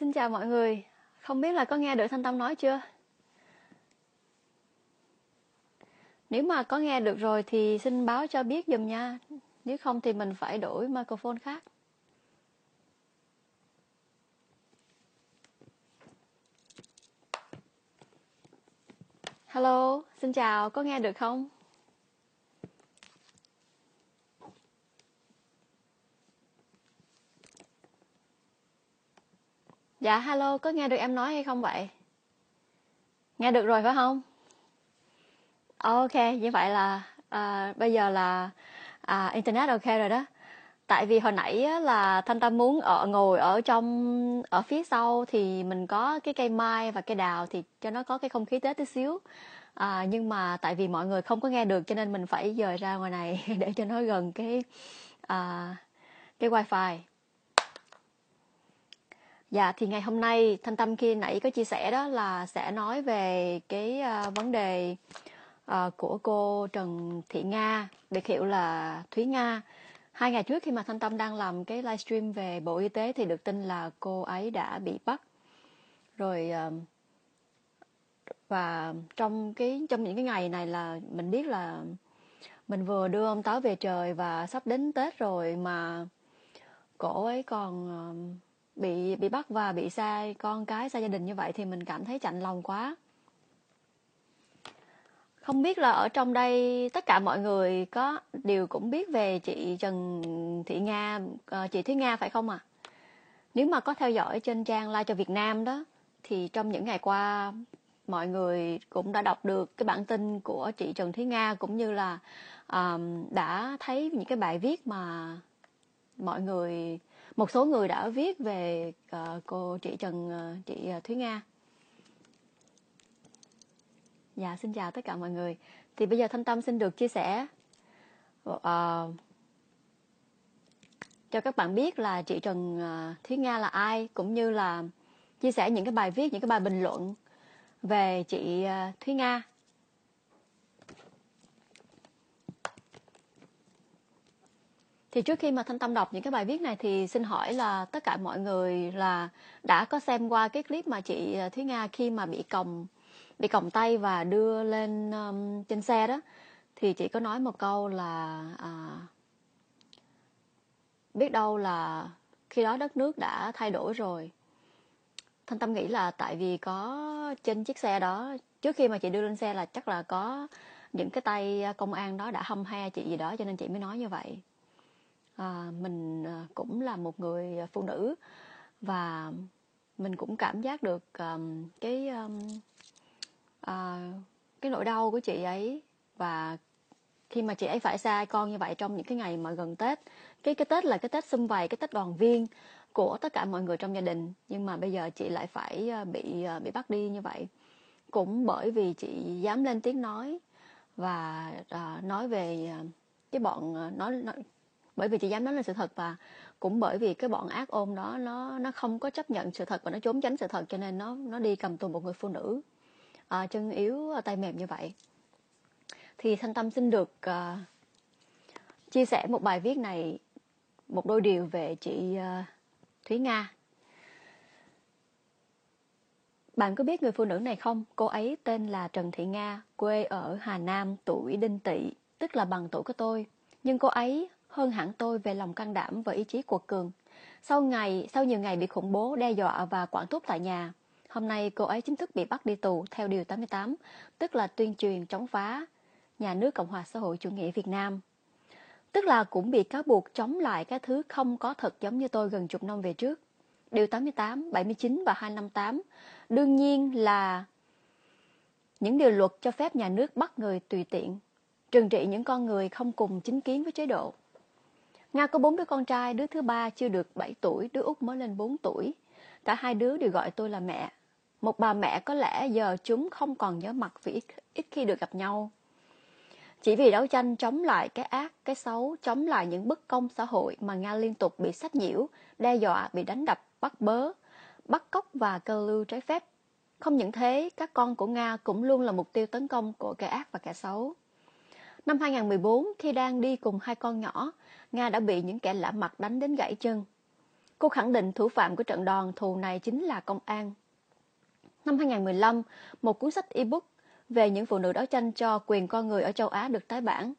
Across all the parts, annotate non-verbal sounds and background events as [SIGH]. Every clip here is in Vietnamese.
Xin chào mọi người. Không biết là có nghe được Thanh Tâm nói chưa? Nếu mà có nghe được rồi thì xin báo cho biết dùm nha. Nếu không thì mình phải đổi microphone khác. Hello, xin chào, có nghe được không? dạ hello có nghe được em nói hay không vậy nghe được rồi phải không ok như vậy là à, bây giờ là à, internet ok rồi đó tại vì hồi nãy á, là thanh tâm muốn ở ngồi ở trong ở phía sau thì mình có cái cây mai và cây đào thì cho nó có cái không khí tết tí xíu à, nhưng mà tại vì mọi người không có nghe được cho nên mình phải dời ra ngoài này [LAUGHS] để cho nó gần cái à, cái wifi Dạ thì ngày hôm nay Thanh Tâm khi nãy có chia sẻ đó là sẽ nói về cái uh, vấn đề uh, của cô Trần Thị Nga, biệt hiệu là Thúy Nga. Hai ngày trước khi mà Thanh Tâm đang làm cái livestream về Bộ Y tế thì được tin là cô ấy đã bị bắt. Rồi uh, và trong cái trong những cái ngày này là mình biết là mình vừa đưa ông táo về trời và sắp đến Tết rồi mà cổ ấy còn bị bị bắt và bị sai con cái xa gia đình như vậy thì mình cảm thấy chạnh lòng quá không biết là ở trong đây tất cả mọi người có đều cũng biết về chị Trần Thị Nga ờ, chị Thúy Nga phải không ạ? À? Nếu mà có theo dõi trên trang Like cho Việt Nam đó thì trong những ngày qua mọi người cũng đã đọc được cái bản tin của chị Trần Thúy Nga cũng như là um, đã thấy những cái bài viết mà mọi người một số người đã viết về uh, cô chị Trần uh, chị ờ, Thúy Nga dạ xin chào tất cả mọi người thì bây giờ Thanh Tâm xin được chia sẻ uh, cho các bạn biết là chị Trần uh, Thúy Nga là ai cũng như là chia sẻ những cái bài viết những cái bài bình luận về chị uh, Thúy Nga thì trước khi mà thanh tâm đọc những cái bài viết này thì xin hỏi là tất cả mọi người là đã có xem qua cái clip mà chị ờ, thúy nga khi mà bị còng bị còng tay và đưa lên um, trên xe đó thì chị có nói một câu là à, biết đâu là khi đó đất nước đã thay đổi rồi thanh tâm nghĩ là tại vì có trên chiếc xe đó trước khi mà chị đưa lên xe là chắc là có những cái tay ờ, công an đó đã hâm he chị gì đó cho nên chị mới nói như vậy à, mình à, cũng là một người à, phụ nữ và mình cũng cảm giác được um, cái um, uh, cái nỗi đau của chị ấy và khi mà chị ấy phải xa con như vậy trong những cái ngày mà gần tết cái cái tết là cái tết xung vầy cái tết đoàn viên của tất cả mọi người trong gia đình nhưng mà bây giờ chị lại phải bị bị bắt đi như vậy cũng bởi vì chị dám lên tiếng nói và uh, nói về cái bọn nói, nói bởi vì chị dám nói lên sự thật và cũng bởi vì cái bọn ác ôn đó nó nó không có chấp nhận sự thật và nó trốn tránh sự thật cho nên nó nó đi cầm tù một người phụ nữ à, chân yếu à, tay mềm như vậy thì thanh tâm xin được à, chia sẻ một bài viết này một đôi điều về chị à, thúy nga bạn có biết người phụ nữ này không? Cô ấy tên là Trần Thị Nga, quê ở Hà Nam, tuổi Đinh Tỵ, tức là bằng tuổi của tôi. Nhưng cô ấy hơn hẳn tôi về lòng can đảm và ý chí cuột cường. Sau ngày, sau nhiều ngày bị khủng bố, đe dọa và quản thúc tại nhà, hôm nay cô ấy chính thức bị bắt đi tù theo Điều 88, tức là tuyên truyền chống phá nhà nước Cộng hòa xã hội chủ nghĩa Việt Nam. Tức là cũng bị cáo buộc chống lại cái thứ không có thật giống như tôi gần chục năm về trước. Điều 88, 79 và 258 đương nhiên là những điều luật cho phép nhà nước bắt người tùy tiện, trừng trị những con người không cùng chính kiến với chế độ. Nga có bốn đứa con trai, đứa thứ ba chưa được 7 tuổi, đứa út mới lên 4 tuổi. Cả hai đứa đều gọi tôi là mẹ. Một bà mẹ có lẽ giờ chúng không còn nhớ mặt vì ít, ít khi được gặp nhau. Chỉ vì đấu tranh chống lại cái ác, cái xấu, chống lại những bất công xã hội mà Nga liên tục bị sách nhiễu, đe dọa, bị đánh đập, bắt bớ, bắt cóc và cơ lưu trái phép. Không những thế, các con của Nga cũng luôn là mục tiêu tấn công của kẻ ác và kẻ xấu. Năm 2014, khi đang đi cùng hai con nhỏ, Nga đã bị những kẻ lạ mặt đánh đến gãy chân. Cô khẳng định thủ phạm của trận đòn thù này chính là công an. Năm 2015, một cuốn sách e-book về những phụ nữ đấu tranh cho quyền con người ở châu Á được tái bản.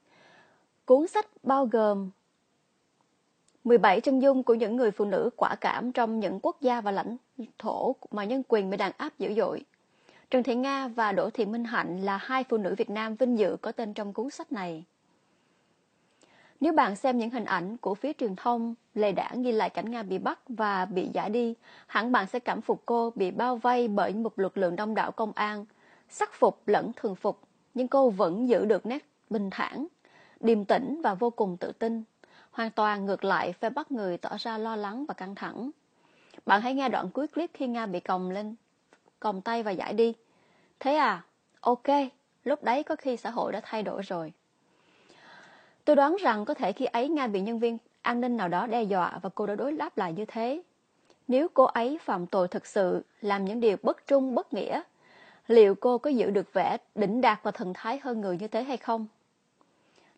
Cuốn sách bao gồm 17 chân dung của những người phụ nữ quả cảm trong những quốc gia và lãnh thổ mà nhân quyền bị đàn áp dữ dội. Trần Thị Nga và Đỗ Thị Minh Hạnh là hai phụ nữ Việt Nam vinh dự có tên trong cuốn sách này. Nếu bạn xem những hình ảnh của phía truyền thông, Lê đã ghi lại cảnh Nga bị bắt và bị giả đi, hẳn bạn sẽ cảm phục cô bị bao vây bởi một lực lượng đông đảo công an, sắc phục lẫn thường phục, nhưng cô vẫn giữ được nét bình thản, điềm tĩnh và vô cùng tự tin. Hoàn toàn ngược lại, phe bắt người tỏ ra lo lắng và căng thẳng. Bạn hãy nghe đoạn cuối clip khi Nga bị còng lên, còng tay và giải đi. Thế à, ok, lúc đấy có khi xã hội đã thay đổi rồi. Tôi đoán rằng có thể khi ấy Nga bị nhân viên an ninh nào đó đe dọa và cô đã đối đáp lại như thế. Nếu cô ấy phạm tội thực sự, làm những điều bất trung, bất nghĩa, liệu cô có giữ được vẻ đỉnh đạt và thần thái hơn người như thế hay không?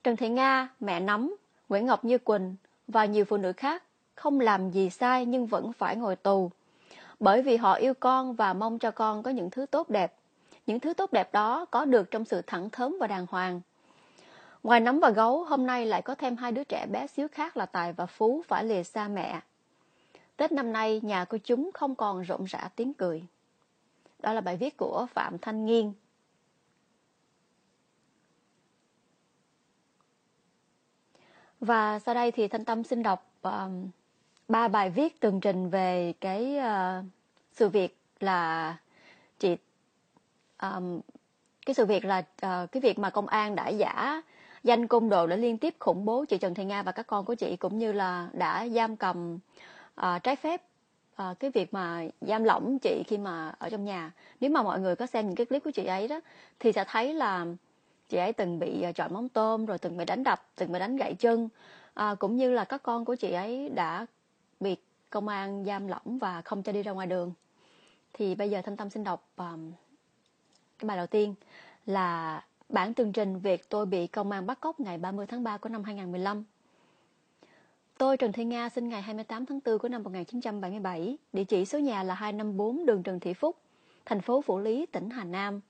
Trần Thị Nga, mẹ nắm, Nguyễn Ngọc Như Quỳnh và nhiều phụ nữ khác không làm gì sai nhưng vẫn phải ngồi tù. Bởi vì họ yêu con và mong cho con có những thứ tốt đẹp. Những thứ tốt đẹp đó có được trong sự thẳng thớm và đàng hoàng. Ngoài nấm và gấu, hôm nay lại có thêm hai đứa trẻ bé xíu khác là Tài và Phú phải lìa xa mẹ. Tết năm nay, nhà của chúng không còn rộn rã tiếng cười. Đó là bài viết của Phạm Thanh Nghiên. Và sau đây thì Thanh Tâm xin đọc um, ba bài viết tường trình về cái uh, sự việc là chị um, cái sự việc là uh, cái việc mà công an đã giả danh cung đồ đã liên tiếp khủng bố chị Trần Thị Nga và các con của chị cũng như là đã giam cầm à, trái phép à, cái việc mà giam lỏng chị khi mà ở trong nhà. Nếu mà mọi người có xem những cái clip của chị ấy đó thì sẽ thấy là chị ấy từng bị à, trọi móng tôm rồi từng bị đánh đập, từng bị đánh gãy chân à, cũng như là các con của chị ấy đã bị công an giam lỏng và không cho đi ra ngoài đường. Thì bây giờ Thanh Tâm xin đọc um, cái bài đầu tiên là Bản tường trình việc tôi bị công an bắt cóc ngày 30 tháng 3 của năm 2015. Tôi Trần Thị Nga sinh ngày 28 tháng 4 của năm 1977, địa chỉ số nhà là 254 đường Trần Thị Phúc, thành phố Phủ Lý, tỉnh Hà Nam.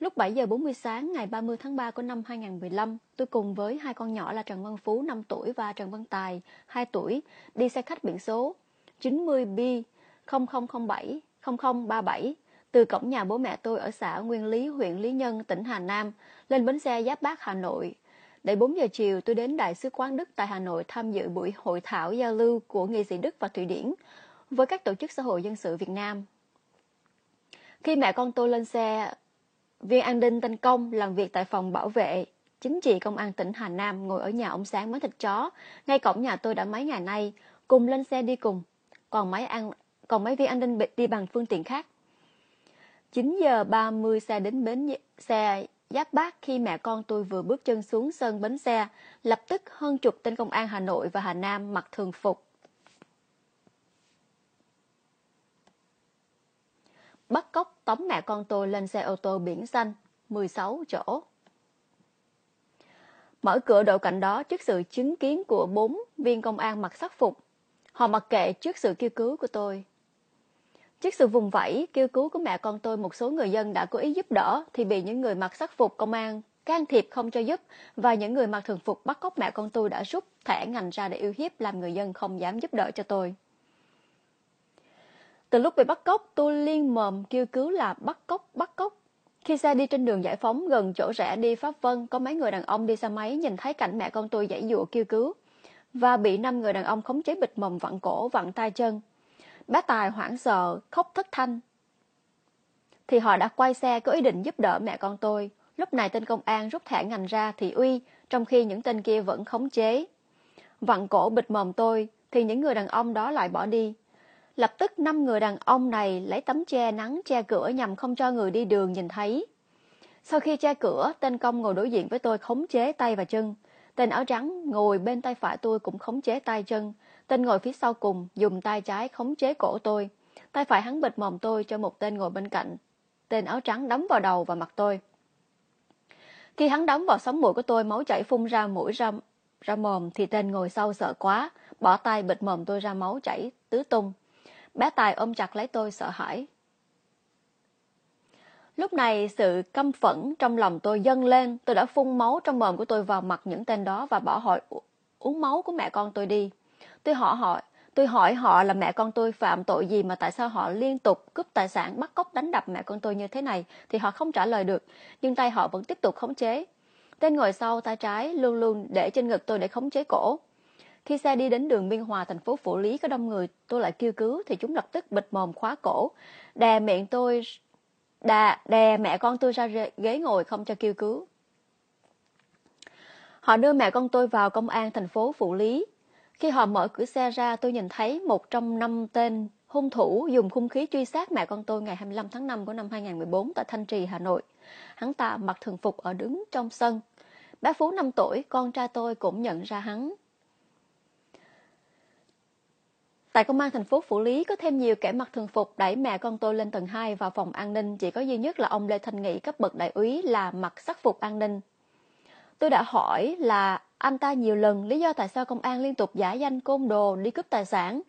Lúc 7 giờ 40 sáng ngày 30 tháng 3 của năm 2015, tôi cùng với hai con nhỏ là Trần Văn Phú 5 tuổi và Trần Văn Tài 2 tuổi đi xe khách biển số 90B 0007 0037 từ cổng nhà bố mẹ tôi ở xã Nguyên Lý, huyện Lý Nhân, tỉnh Hà Nam, lên bến xe Giáp Bát, Hà Nội. Đến 4 giờ chiều, tôi đến Đại sứ quán Đức tại Hà Nội tham dự buổi hội thảo giao lưu của nghị sĩ Đức và Thụy Điển với các tổ chức xã hội dân sự Việt Nam. Khi mẹ con tôi lên xe, viên an ninh tên Công làm việc tại phòng bảo vệ chính trị công an tỉnh Hà Nam ngồi ở nhà ông Sáng bán thịt chó, ngay cổng nhà tôi đã mấy ngày nay, cùng lên xe đi cùng. Còn mấy an còn mấy viên an ninh đi bằng phương tiện khác 9 giờ 30 xe đến bến xe Giáp Bát khi mẹ con tôi vừa bước chân xuống sân bến xe, lập tức hơn chục tên công an Hà Nội và Hà Nam mặc thường phục. Bắt cóc tống mẹ con tôi lên xe ô tô biển xanh, 16 chỗ. Mở cửa đậu cạnh đó trước sự chứng kiến của bốn viên công an mặc sắc phục. Họ mặc kệ trước sự kêu cứu của tôi, Trước sự vùng vẫy, kêu cứu của mẹ con tôi một số người dân đã cố ý giúp đỡ thì bị những người mặc sắc phục công an can thiệp không cho giúp và những người mặc thường phục bắt cóc mẹ con tôi đã rút thẻ ngành ra để yêu hiếp làm người dân không dám giúp đỡ cho tôi. Từ lúc bị bắt cóc, tôi liên mồm kêu cứu là bắt cóc, bắt cóc. Khi xe đi trên đường giải phóng gần chỗ rẽ đi Pháp Vân, có mấy người đàn ông đi xe máy nhìn thấy cảnh mẹ con tôi giải dụa kêu cứu và bị năm người đàn ông khống chế bịt mồm vặn cổ, vặn tay chân. Bá Tài hoảng sợ, khóc thất thanh. Thì họ đã quay xe có ý định giúp đỡ mẹ con tôi. Lúc này tên công an rút thẻ ngành ra thì uy, trong khi những tên kia vẫn khống chế. Vặn cổ bịt mồm tôi, thì những người đàn ông đó lại bỏ đi. Lập tức năm người đàn ông này lấy tấm che nắng che cửa nhằm không cho người đi đường nhìn thấy. Sau khi che cửa, tên công ngồi đối diện với tôi khống chế tay và chân. Tên áo trắng ngồi bên tay phải tôi cũng khống chế tay chân. Tên ngồi phía sau cùng dùng tay trái khống chế cổ tôi, tay phải hắn bịt mồm tôi cho một tên ngồi bên cạnh. Tên áo trắng đấm vào đầu và mặt tôi. Khi hắn đấm vào sóng mũi của tôi máu chảy phun ra mũi ra, ra mồm thì tên ngồi sau sợ quá, bỏ tay bịt mồm tôi ra máu chảy tứ tung. Bé Tài ôm chặt lấy tôi sợ hãi. Lúc này sự căm phẫn trong lòng tôi dâng lên, tôi đã phun máu trong mồm của tôi vào mặt những tên đó và bỏ hội uống máu của mẹ con tôi đi. Tôi họ hỏi, tôi hỏi họ là mẹ con tôi phạm tội gì mà tại sao họ liên tục cướp tài sản, bắt cóc đánh đập mẹ con tôi như thế này thì họ không trả lời được, nhưng tay họ vẫn tiếp tục khống chế. Tên ngồi sau tay trái luôn luôn để trên ngực tôi để khống chế cổ. Khi xe đi đến đường Biên Hòa thành phố Phủ Lý có đông người, tôi lại kêu cứu thì chúng lập tức bịt mồm khóa cổ, đè miệng tôi đè đè mẹ con tôi ra ghế ngồi không cho kêu cứu. Họ đưa mẹ con tôi vào công an thành phố Phủ Lý, khi họ mở cửa xe ra, tôi nhìn thấy một trong năm tên hung thủ dùng hung khí truy sát mẹ con tôi ngày 25 tháng 5 của năm 2014 tại Thanh Trì, Hà Nội. Hắn ta mặc thường phục ở đứng trong sân. Bác Phú 5 tuổi, con trai tôi cũng nhận ra hắn. Tại công an thành phố Phủ Lý có thêm nhiều kẻ mặc thường phục đẩy mẹ con tôi lên tầng 2 vào phòng an ninh, chỉ có duy nhất là ông Lê Thanh Nghị cấp bậc đại úy là mặc sắc phục an ninh. Tôi đã hỏi là anh ta nhiều lần lý do tại sao công an liên tục giả danh côn đồ đi cướp tài sản,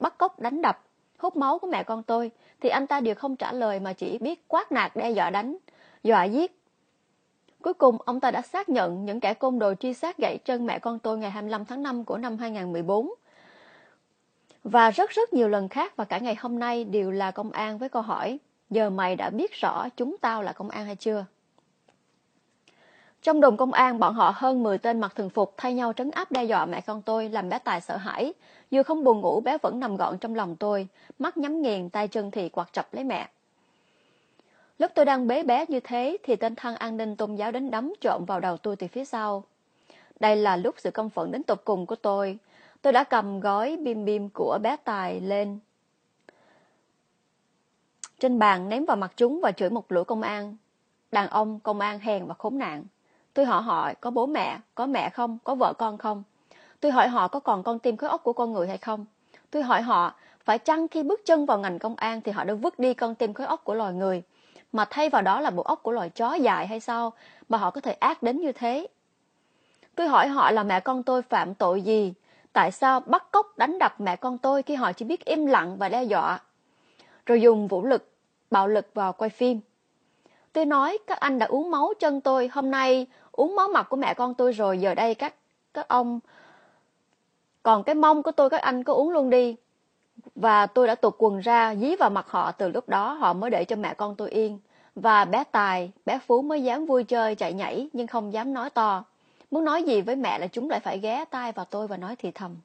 bắt cóc đánh đập, hút máu của mẹ con tôi, thì anh ta đều không trả lời mà chỉ biết quát nạt đe dọa đánh, dọa giết. Cuối cùng, ông ta đã xác nhận những kẻ côn đồ truy sát gãy chân mẹ con tôi ngày 25 tháng 5 của năm 2014. Và rất rất nhiều lần khác và cả ngày hôm nay đều là công an với câu hỏi, giờ mày đã biết rõ chúng tao là công an hay chưa? Trong đồn công an, bọn họ hơn 10 tên mặc thường phục thay nhau trấn áp đe dọa mẹ con tôi làm bé Tài sợ hãi. Dù không buồn ngủ bé vẫn nằm gọn trong lòng tôi, mắt nhắm nghiền, tay chân thì quạt chập lấy mẹ. Lúc tôi đang bế bé như thế thì tên thăng an ninh tôn giáo đến đấm trộm vào đầu tôi từ phía sau. Đây là lúc sự công phận đến tột cùng của tôi. Tôi đã cầm gói bim bim của bé Tài lên. Trên bàn ném vào mặt chúng và chửi một lũ công an. Đàn ông, công an hèn và khốn nạn. Tôi hỏi họ có bố mẹ, có mẹ không, có vợ con không. Tôi hỏi họ có còn con tim khối óc của con người hay không. Tôi hỏi họ phải chăng khi bước chân vào ngành công an thì họ đã vứt đi con tim khối óc của loài người, mà thay vào đó là bộ óc của loài chó dài hay sao mà họ có thể ác đến như thế. Tôi hỏi họ là mẹ con tôi phạm tội gì, tại sao bắt cóc đánh đập mẹ con tôi khi họ chỉ biết im lặng và đe dọa, rồi dùng vũ lực, bạo lực vào quay phim. Tôi nói các anh đã uống máu chân tôi, hôm nay uống máu mặt của mẹ con tôi rồi, giờ đây các các ông còn cái mông của tôi các anh cứ uống luôn đi. Và tôi đã tụt quần ra, dí vào mặt họ từ lúc đó họ mới để cho mẹ con tôi yên. Và bé Tài, bé Phú mới dám vui chơi, chạy nhảy nhưng không dám nói to. Muốn nói gì với mẹ là chúng lại phải ghé tai vào tôi và nói thì thầm.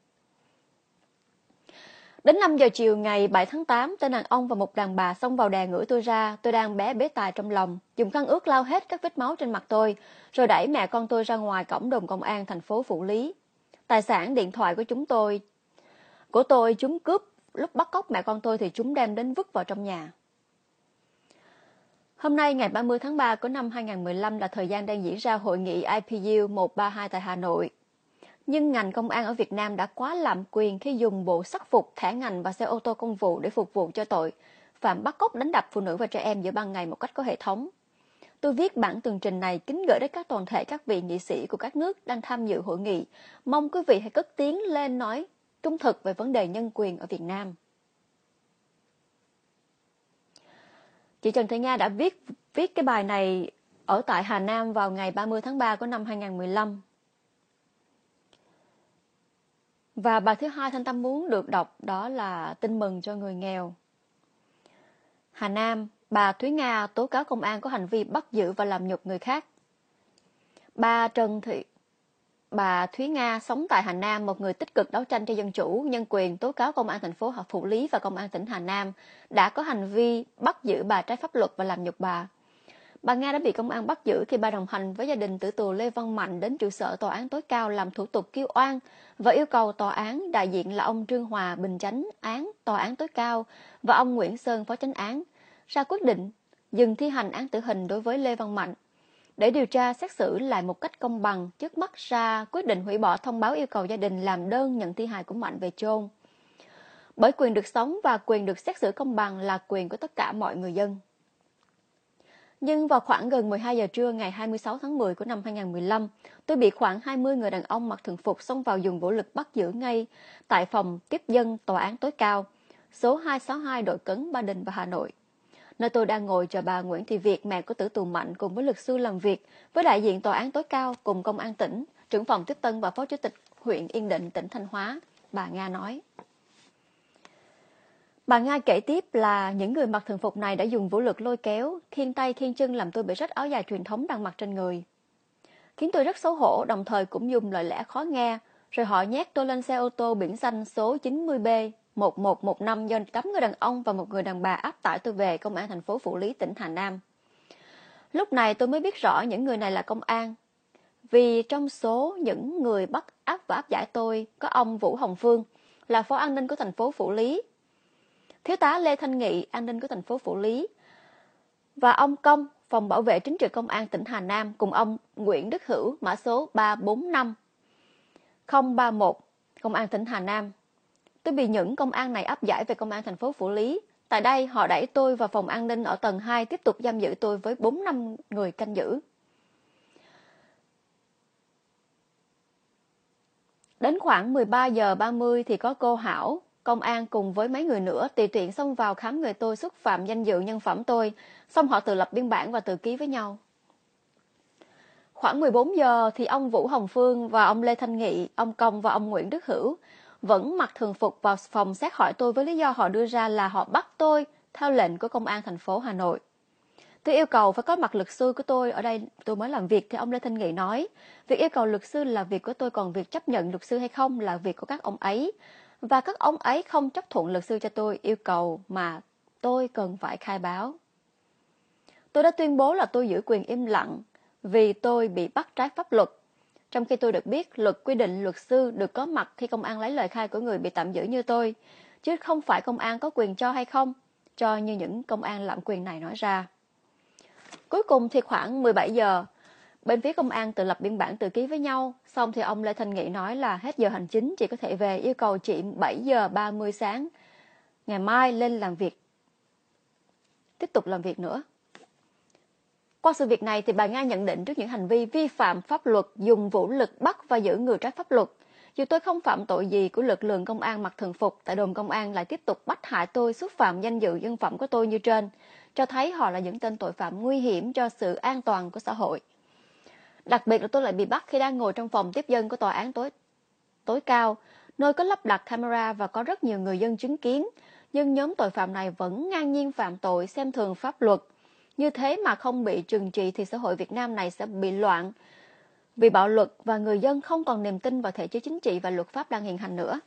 Đến 5 giờ chiều ngày 7 tháng 8, tên đàn ông và một đàn bà xông vào đè ngửa tôi ra, tôi đang bé bế tài trong lòng, dùng khăn ướt lau hết các vết máu trên mặt tôi, rồi đẩy mẹ con tôi ra ngoài cổng đồn công an thành phố Phủ Lý. Tài sản điện thoại của chúng tôi của tôi chúng cướp, lúc bắt cóc mẹ con tôi thì chúng đem đến vứt vào trong nhà. Hôm nay ngày 30 tháng 3 của năm 2015 là thời gian đang diễn ra hội nghị IPU 132 tại Hà Nội, nhưng ngành công an ở Việt Nam đã quá lạm quyền khi dùng bộ sắc phục, thẻ ngành và xe ô tô công vụ để phục vụ cho tội phạm bắt cóc đánh đập phụ nữ và trẻ em giữa ban ngày một cách có hệ thống. Tôi viết bản tường trình này kính gửi đến các toàn thể các vị nghị sĩ của các nước đang tham dự hội nghị. Mong quý vị hãy cất tiếng lên nói trung thực về vấn đề nhân quyền ở Việt Nam. Chị Trần Thị Nga đã viết viết cái bài này ở tại Hà Nam vào ngày 30 tháng 3 của năm 2015. Và bài thứ hai Thanh Tâm muốn được đọc đó là Tin mừng cho người nghèo. Hà Nam, bà Thúy Nga tố cáo công an có hành vi bắt giữ và làm nhục người khác. Bà Trần Thị Bà Thúy Nga sống tại Hà Nam, một người tích cực đấu tranh cho dân chủ, nhân quyền, tố cáo công an thành phố Hợp Phụ Lý và công an tỉnh Hà Nam đã có hành vi bắt giữ bà trái pháp luật và làm nhục bà. Bà Nga đã bị công an bắt giữ khi bà đồng hành với gia đình tử tù Lê Văn Mạnh đến trụ sở tòa án tối cao làm thủ tục kêu oan và yêu cầu tòa án đại diện là ông Trương Hòa Bình Chánh án tòa án tối cao và ông Nguyễn Sơn phó chánh án ra quyết định dừng thi hành án tử hình đối với Lê Văn Mạnh để điều tra xét xử lại một cách công bằng trước mắt ra quyết định hủy bỏ thông báo yêu cầu gia đình làm đơn nhận thi hài của Mạnh về chôn. Bởi quyền được sống và quyền được xét xử công bằng là quyền của tất cả mọi người dân. Nhưng vào khoảng gần 12 giờ trưa ngày 26 tháng 10 của năm 2015, tôi bị khoảng 20 người đàn ông mặc thường phục xông vào dùng vũ lực bắt giữ ngay tại phòng tiếp dân Tòa án tối cao, số 262 đội cấn Ba Đình và Hà Nội. Nơi tôi đang ngồi chờ bà Nguyễn Thị Việt, mẹ của tử tù Mạnh cùng với luật sư làm việc với đại diện Tòa án tối cao cùng Công an tỉnh, trưởng phòng tiếp tân và Phó Chủ tịch huyện Yên Định, tỉnh Thanh Hóa, bà Nga nói. Bà Nga kể tiếp là những người mặc thường phục này đã dùng vũ lực lôi kéo, thiên tay thiên chân làm tôi bị rách áo dài truyền thống đang mặc trên người. Khiến tôi rất xấu hổ, đồng thời cũng dùng lời lẽ khó nghe, rồi họ nhét tôi lên xe ô tô biển xanh số 90B1115 do 8 người đàn ông và một người đàn bà áp tải tôi về công an thành phố Phủ Lý, tỉnh Hà Nam. Lúc này tôi mới biết rõ những người này là công an, vì trong số những người bắt áp và áp giải tôi có ông Vũ Hồng Phương, là phó an ninh của thành phố Phủ Lý, Thiếu tá Lê Thanh Nghị, an ninh của thành phố Phủ Lý và ông Công, phòng bảo vệ chính trị công an tỉnh Hà Nam cùng ông Nguyễn Đức Hữu, mã số 345 031, công an tỉnh Hà Nam. Tôi bị những công an này áp giải về công an thành phố Phủ Lý. Tại đây, họ đẩy tôi vào phòng an ninh ở tầng 2 tiếp tục giam giữ tôi với 4 năm người canh giữ. Đến khoảng 13 giờ 30 thì có cô Hảo, công an cùng với mấy người nữa tùy tiện xông vào khám người tôi xúc phạm danh dự nhân phẩm tôi, xong họ tự lập biên bản và tự ký với nhau. Khoảng 14 giờ thì ông Vũ Hồng Phương và ông Lê Thanh Nghị, ông Công và ông Nguyễn Đức Hữu vẫn mặc thường phục vào phòng xét hỏi tôi với lý do họ đưa ra là họ bắt tôi theo lệnh của công an thành phố Hà Nội. Tôi yêu cầu phải có mặt luật sư của tôi ở đây tôi mới làm việc thì ông Lê Thanh Nghị nói. Việc yêu cầu luật sư là việc của tôi còn việc chấp nhận luật sư hay không là việc của các ông ấy và các ông ấy không chấp thuận luật sư cho tôi yêu cầu mà tôi cần phải khai báo. Tôi đã tuyên bố là tôi giữ quyền im lặng vì tôi bị bắt trái pháp luật. Trong khi tôi được biết luật quy định luật sư được có mặt khi công an lấy lời khai của người bị tạm giữ như tôi, chứ không phải công an có quyền cho hay không, cho như những công an lạm quyền này nói ra. Cuối cùng thì khoảng 17 giờ, Bên phía công an tự lập biên bản tự ký với nhau, xong thì ông Lê Thanh Nghị nói là hết giờ hành chính chỉ có thể về yêu cầu chị 7 giờ 30 sáng. Ngày mai lên làm việc. Tiếp tục làm việc nữa. Qua sự việc này thì bà Nga nhận định trước những hành vi vi phạm pháp luật dùng vũ lực bắt và giữ người trái pháp luật. Dù tôi không phạm tội gì của lực lượng công an mặc thường phục tại đồn công an lại tiếp tục bắt hại tôi xúc phạm danh dự dân phẩm của tôi như trên, cho thấy họ là những tên tội phạm nguy hiểm cho sự an toàn của xã hội. Đặc biệt là tôi lại bị bắt khi đang ngồi trong phòng tiếp dân của tòa án tối tối cao, nơi có lắp đặt camera và có rất nhiều người dân chứng kiến, nhưng nhóm tội phạm này vẫn ngang nhiên phạm tội xem thường pháp luật. Như thế mà không bị trừng trị thì xã hội Việt Nam này sẽ bị loạn, vì bạo luật và người dân không còn niềm tin vào thể chế chính trị và luật pháp đang hiện hành nữa.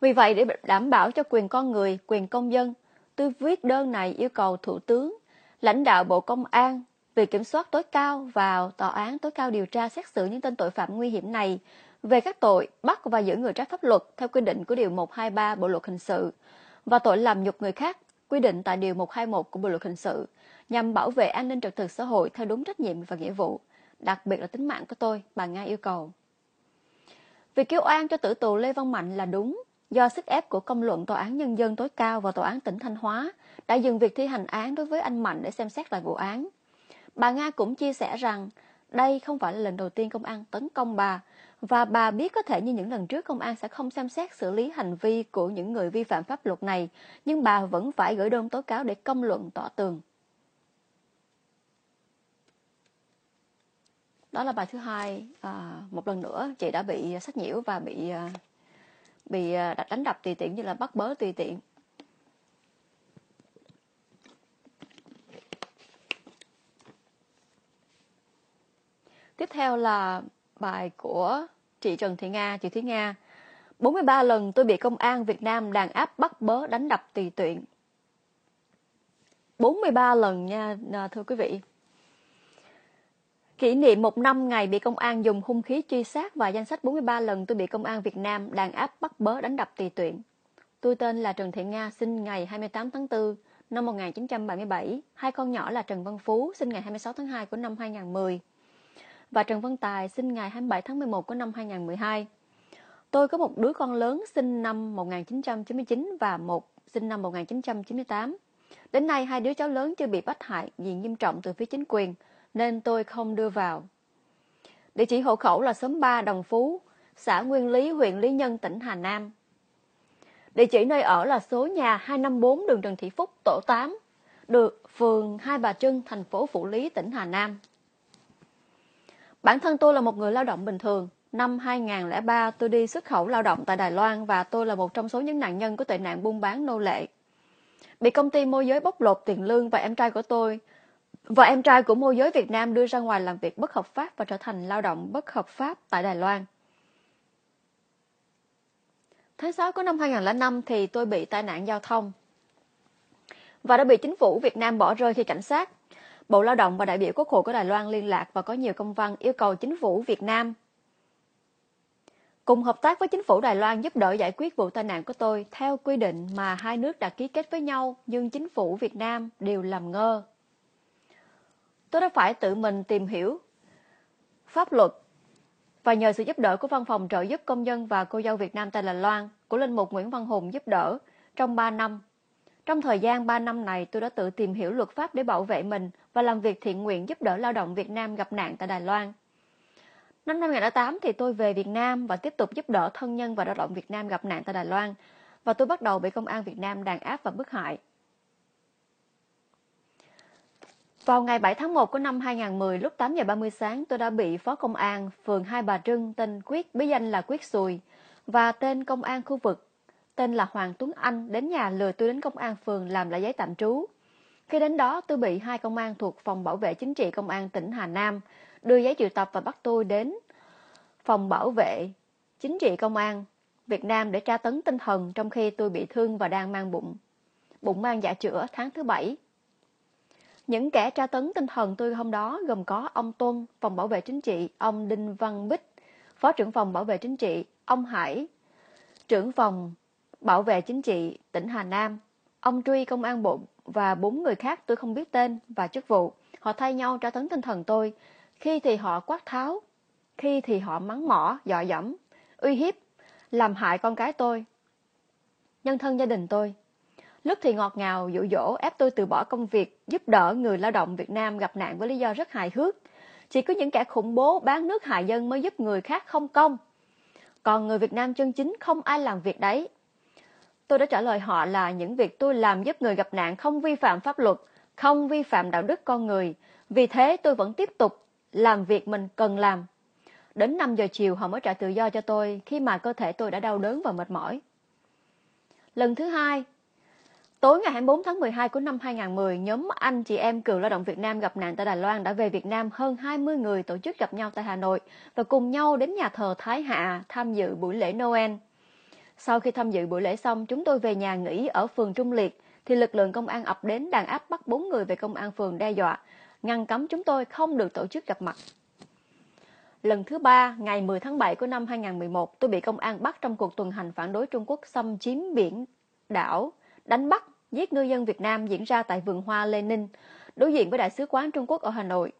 Vì vậy, để đảm bảo cho quyền con người, quyền công dân, tôi viết đơn này yêu cầu Thủ tướng, lãnh đạo Bộ Công an, Viện Kiểm soát tối cao vào Tòa án tối cao điều tra xét xử những tên tội phạm nguy hiểm này về các tội bắt và giữ người trái pháp luật theo quy định của Điều 123 Bộ Luật Hình sự và tội làm nhục người khác quy định tại Điều 121 của Bộ Luật Hình sự nhằm bảo vệ an ninh trật tự xã hội theo đúng trách nhiệm và nghĩa vụ, đặc biệt là tính mạng của tôi, bà Nga yêu cầu. Việc kêu oan cho tử tù Lê Văn Mạnh là đúng, do sức ép của công luận Tòa án Nhân dân tối cao và Tòa án tỉnh Thanh Hóa đã dừng việc thi hành án đối với anh Mạnh để xem xét lại vụ án, Bà Nga cũng chia sẻ rằng đây không phải là lần đầu tiên công an tấn công bà và bà biết có thể như những lần trước công an sẽ không xem xét xử lý hành vi của những người vi phạm pháp luật này, nhưng bà vẫn phải gửi đơn tố cáo để công luận tỏ tường. Đó là bài thứ hai, à, một lần nữa chị đã bị sách nhiễu và bị à, bị à, đánh đập tùy tiện như là bắt bớ tùy tiện. Tiếp theo là bài của chị Trần Thị Nga, chị Thúy Nga. 43 lần tôi bị công an Việt Nam đàn áp bắt bớ đánh đập tùy tiện. 43 lần nha à, thưa quý vị. Kỷ niệm một năm ngày bị công an dùng hung khí truy sát và danh sách 43 lần tôi bị công an Việt Nam đàn áp bắt bớ đánh đập tùy tiện. Tôi tên là Trần Thị Nga, sinh ngày 28 tháng 4 năm 1977. Hai con nhỏ là Trần Văn Phú, sinh ngày 26 tháng 2 của năm 2010 và Trần Văn Tài sinh ngày 27 tháng 11 của năm 2012. Tôi có một đứa con lớn sinh năm 1999 và một sinh năm 1998. Đến nay hai đứa cháu lớn chưa bị bắt hại vì nghiêm trọng từ phía chính quyền nên tôi không đưa vào. Địa chỉ hộ khẩu là xóm 3 Đồng Phú, xã Nguyên Lý, huyện Lý Nhân, tỉnh Hà Nam. Địa chỉ nơi ở là số nhà 254 đường Trần Thị Phúc, tổ 8, được phường Hai Bà Trưng, thành phố Phủ Lý, tỉnh Hà Nam. Bản thân tôi là một người lao động bình thường. Năm 2003, tôi đi xuất khẩu lao động tại Đài Loan và tôi là một trong số những nạn nhân của tệ nạn buôn bán nô lệ. Bị công ty môi giới bóc lột tiền lương và em trai của tôi và em trai của môi giới Việt Nam đưa ra ngoài làm việc bất hợp pháp và trở thành lao động bất hợp pháp tại Đài Loan. Tháng sáu của năm 2005 thì tôi bị tai nạn giao thông và đã bị chính phủ Việt Nam bỏ rơi khi cảnh sát Bộ Lao động và đại biểu Quốc hội của Đài Loan liên lạc và có nhiều công văn yêu cầu chính phủ Việt Nam cùng hợp tác với chính phủ Đài Loan giúp đỡ giải quyết vụ tai nạn của tôi theo quy định mà hai nước đã ký kết với nhau nhưng chính phủ Việt Nam đều làm ngơ. Tôi đã phải tự mình tìm hiểu pháp luật và nhờ sự giúp đỡ của Văn phòng trợ giúp công dân và cô dâu Việt Nam tại Đài Loan của Linh Mục Nguyễn Văn Hùng giúp đỡ trong 3 năm trong thời gian 3 năm này, tôi đã tự tìm hiểu luật pháp để bảo vệ mình và làm việc thiện nguyện giúp đỡ lao động Việt Nam gặp nạn tại Đài Loan. Năm 2008 thì tôi về Việt Nam và tiếp tục giúp đỡ thân nhân và lao động Việt Nam gặp nạn tại Đài Loan, và tôi bắt đầu bị công an Việt Nam đàn áp và bức hại. Vào ngày 7 tháng 1 của năm 2010, lúc 8 giờ 30 sáng, tôi đã bị Phó Công an phường Hai Bà Trưng tên Quyết, bí danh là Quyết Sùi, và tên Công an khu vực tên là Hoàng Tuấn Anh đến nhà lừa tôi đến công an phường làm lại giấy tạm trú. Khi đến đó, tôi bị hai công an thuộc phòng bảo vệ chính trị công an tỉnh Hà Nam đưa giấy triệu tập và bắt tôi đến phòng bảo vệ chính trị công an Việt Nam để tra tấn tinh thần trong khi tôi bị thương và đang mang bụng. Bụng mang dạ chữa tháng thứ bảy. Những kẻ tra tấn tinh thần tôi hôm đó gồm có ông Tuân, phòng bảo vệ chính trị, ông Đinh Văn Bích, phó trưởng phòng bảo vệ chính trị, ông Hải, trưởng phòng bảo vệ chính trị, tỉnh Hà Nam. Ông Truy công an bộ và bốn người khác tôi không biết tên và chức vụ. Họ thay nhau tra tấn tinh thần tôi. Khi thì họ quát tháo, khi thì họ mắng mỏ, dọ dẫm, uy hiếp, làm hại con cái tôi, nhân thân gia đình tôi. Lúc thì ngọt ngào, dụ dỗ ép tôi từ bỏ công việc, giúp đỡ người lao động Việt Nam gặp nạn với lý do rất hài hước. Chỉ có những kẻ khủng bố bán nước hại dân mới giúp người khác không công. Còn người Việt Nam chân chính không ai làm việc đấy, Tôi đã trả lời họ là những việc tôi làm giúp người gặp nạn không vi phạm pháp luật, không vi phạm đạo đức con người. Vì thế tôi vẫn tiếp tục làm việc mình cần làm. Đến 5 giờ chiều họ mới trả tự do cho tôi khi mà cơ thể tôi đã đau đớn và mệt mỏi. Lần thứ hai, tối ngày 24 tháng 12 của năm 2010, nhóm anh chị em cựu lao động Việt Nam gặp nạn tại Đài Loan đã về Việt Nam hơn 20 người tổ chức gặp nhau tại Hà Nội và cùng nhau đến nhà thờ Thái Hạ tham dự buổi lễ Noel. Sau khi tham dự buổi lễ xong, chúng tôi về nhà nghỉ ở phường Trung Liệt, thì lực lượng công an ập đến đàn áp bắt bốn người về công an phường đe dọa, ngăn cấm chúng tôi không được tổ chức gặp mặt. Lần thứ ba, ngày 10 tháng 7 của năm 2011, tôi bị công an bắt trong cuộc tuần hành phản đối Trung Quốc xâm chiếm biển, đảo, đánh bắt, giết ngư dân Việt Nam diễn ra tại vườn hoa Lê Ninh, đối diện với Đại sứ quán Trung Quốc ở Hà Nội.